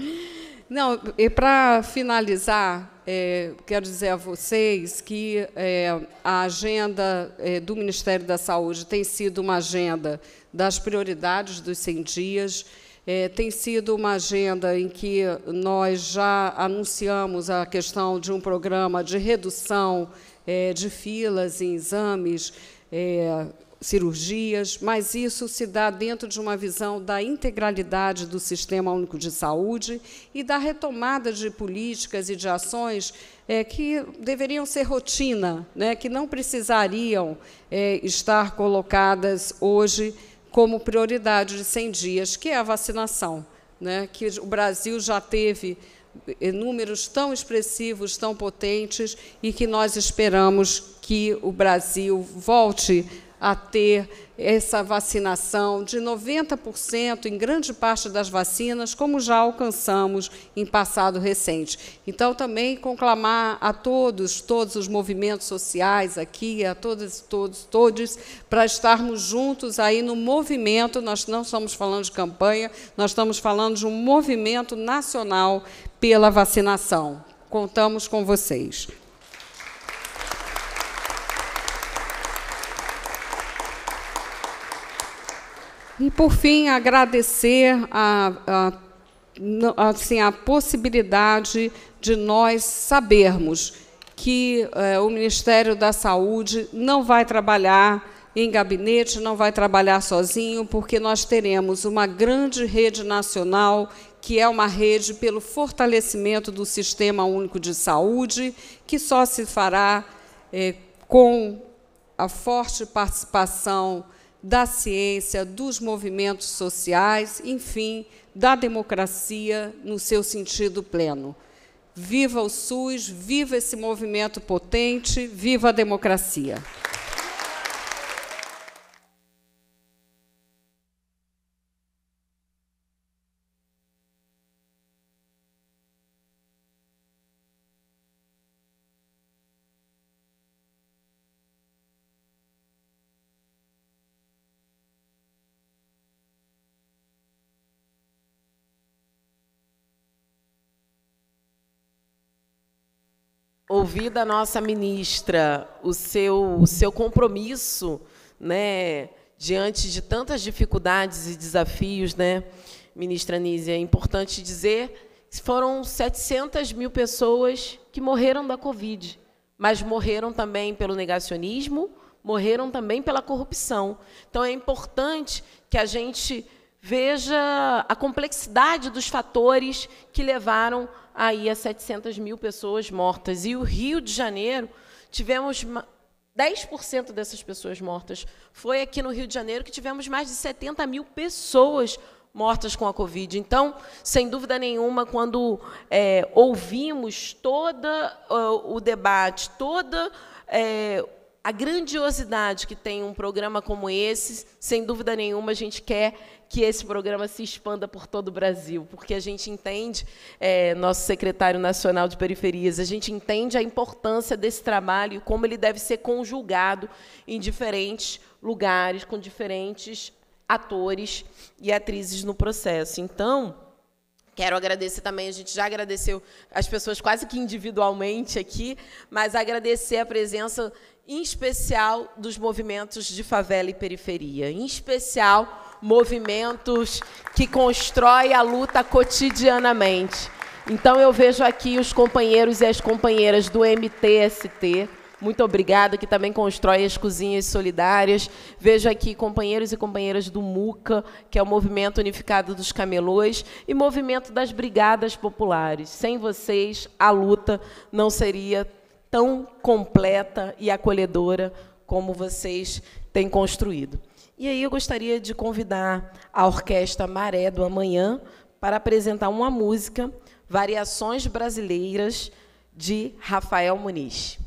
Não, e para finalizar, é, quero dizer a vocês que é, a agenda é, do Ministério da Saúde tem sido uma agenda das prioridades dos 100 dias, é, tem sido uma agenda em que nós já anunciamos a questão de um programa de redução é, de filas em exames, é, cirurgias, mas isso se dá dentro de uma visão da integralidade do Sistema Único de Saúde e da retomada de políticas e de ações é, que deveriam ser rotina, né, que não precisariam é, estar colocadas hoje como prioridade de 100 dias, que é a vacinação, né, que o Brasil já teve números tão expressivos, tão potentes, e que nós esperamos que o Brasil volte a ter essa vacinação de 90% em grande parte das vacinas, como já alcançamos em passado recente. Então, também conclamar a todos, todos os movimentos sociais aqui, a todas, todos, todos, para estarmos juntos aí no movimento. Nós não estamos falando de campanha, nós estamos falando de um movimento nacional pela vacinação. Contamos com vocês. E, por fim, agradecer a, a, assim, a possibilidade de nós sabermos que eh, o Ministério da Saúde não vai trabalhar em gabinete, não vai trabalhar sozinho, porque nós teremos uma grande rede nacional que é uma rede pelo fortalecimento do Sistema Único de Saúde, que só se fará é, com a forte participação da ciência, dos movimentos sociais, enfim, da democracia no seu sentido pleno. Viva o SUS, viva esse movimento potente, viva a democracia. ouvir da nossa ministra o seu, o seu compromisso né, diante de tantas dificuldades e desafios, né, ministra Nízia, é importante dizer que foram 700 mil pessoas que morreram da Covid, mas morreram também pelo negacionismo, morreram também pela corrupção. Então, é importante que a gente veja a complexidade dos fatores que levaram aí a 700 mil pessoas mortas. E o Rio de Janeiro, tivemos 10% dessas pessoas mortas. Foi aqui no Rio de Janeiro que tivemos mais de 70 mil pessoas mortas com a Covid. Então, sem dúvida nenhuma, quando é, ouvimos todo uh, o debate, toda é, a grandiosidade que tem um programa como esse, sem dúvida nenhuma, a gente quer que esse programa se expanda por todo o Brasil, porque a gente entende, é, nosso secretário nacional de periferias, a gente entende a importância desse trabalho e como ele deve ser conjugado em diferentes lugares, com diferentes atores e atrizes no processo. Então, Quero agradecer também, a gente já agradeceu as pessoas quase que individualmente aqui, mas agradecer a presença em especial dos movimentos de favela e periferia, em especial movimentos que constrói a luta cotidianamente. Então eu vejo aqui os companheiros e as companheiras do MTST. Muito obrigada, que também constrói as cozinhas solidárias. Vejo aqui companheiros e companheiras do MUCA, que é o Movimento Unificado dos Camelôs, e Movimento das Brigadas Populares. Sem vocês, a luta não seria tão completa e acolhedora como vocês têm construído. E aí eu gostaria de convidar a Orquestra Maré do Amanhã para apresentar uma música, Variações Brasileiras, de Rafael Muniz.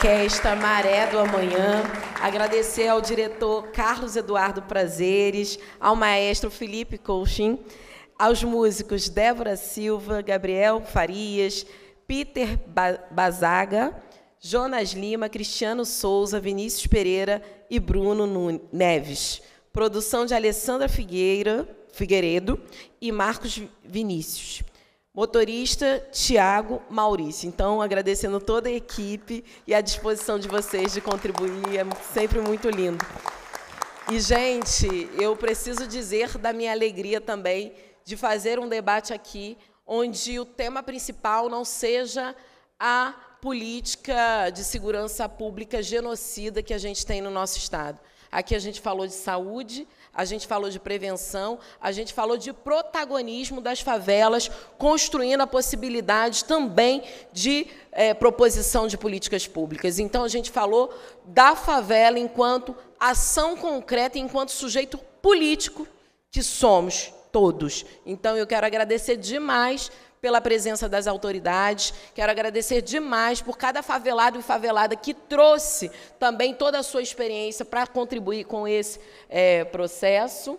que esta Maré do Amanhã. Agradecer ao diretor Carlos Eduardo Prazeres, ao maestro Felipe Colchin, aos músicos Débora Silva, Gabriel Farias, Peter Bazaga, Jonas Lima, Cristiano Souza, Vinícius Pereira e Bruno Neves. Produção de Alessandra Figueira, Figueiredo e Marcos Vinícius. Motorista Tiago Maurício. Então, agradecendo toda a equipe e a disposição de vocês de contribuir, é sempre muito lindo. E, gente, eu preciso dizer da minha alegria também de fazer um debate aqui onde o tema principal não seja a política de segurança pública genocida que a gente tem no nosso Estado. Aqui a gente falou de saúde, a gente falou de prevenção, a gente falou de protagonismo das favelas, construindo a possibilidade também de é, proposição de políticas públicas. Então, a gente falou da favela enquanto ação concreta, enquanto sujeito político que somos todos. Então, eu quero agradecer demais pela presença das autoridades. Quero agradecer demais por cada favelado e favelada que trouxe também toda a sua experiência para contribuir com esse é, processo.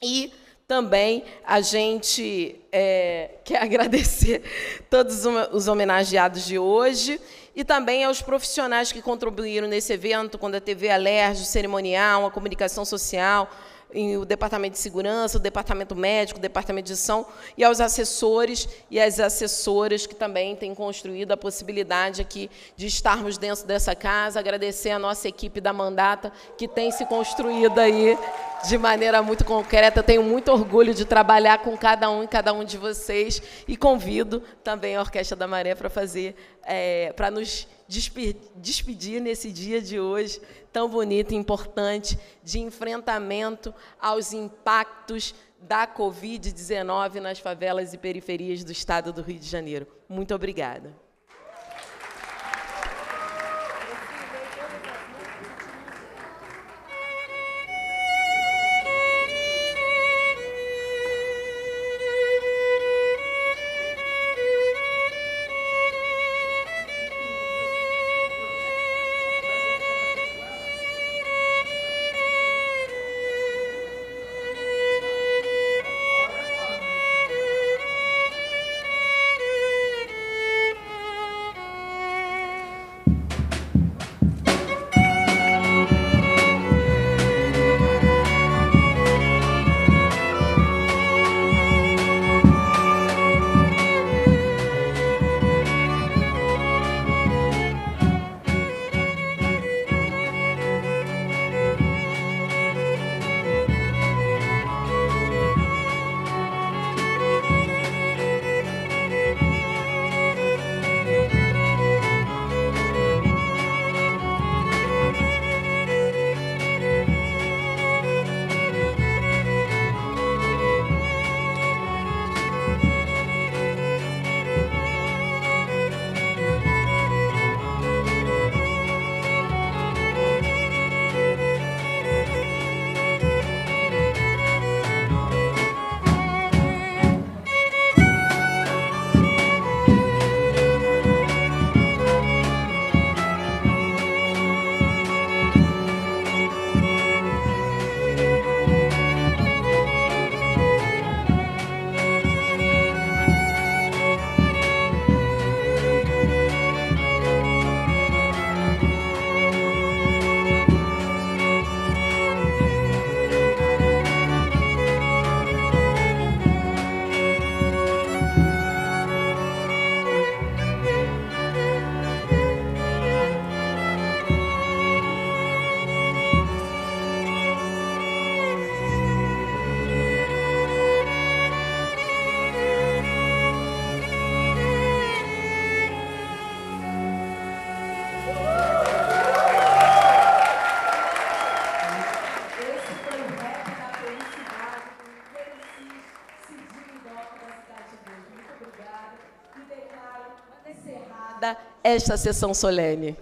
E também a gente é, [laughs] quer agradecer todos os homenageados de hoje e também aos profissionais que contribuíram nesse evento, quando a TV Alerj, o cerimonial, a comunicação social, em o departamento de segurança, o departamento médico, o departamento de som e aos assessores e às assessoras que também têm construído a possibilidade aqui de estarmos dentro dessa casa. Agradecer a nossa equipe da Mandata, que tem se construído aí de maneira muito concreta. Tenho muito orgulho de trabalhar com cada um e cada um de vocês e convido também a Orquestra da Maré para fazer, é, para nos despedir nesse dia de hoje tão bonita e importante de enfrentamento aos impactos da Covid-19 nas favelas e periferias do estado do Rio de Janeiro. Muito obrigada. esta sessão solene.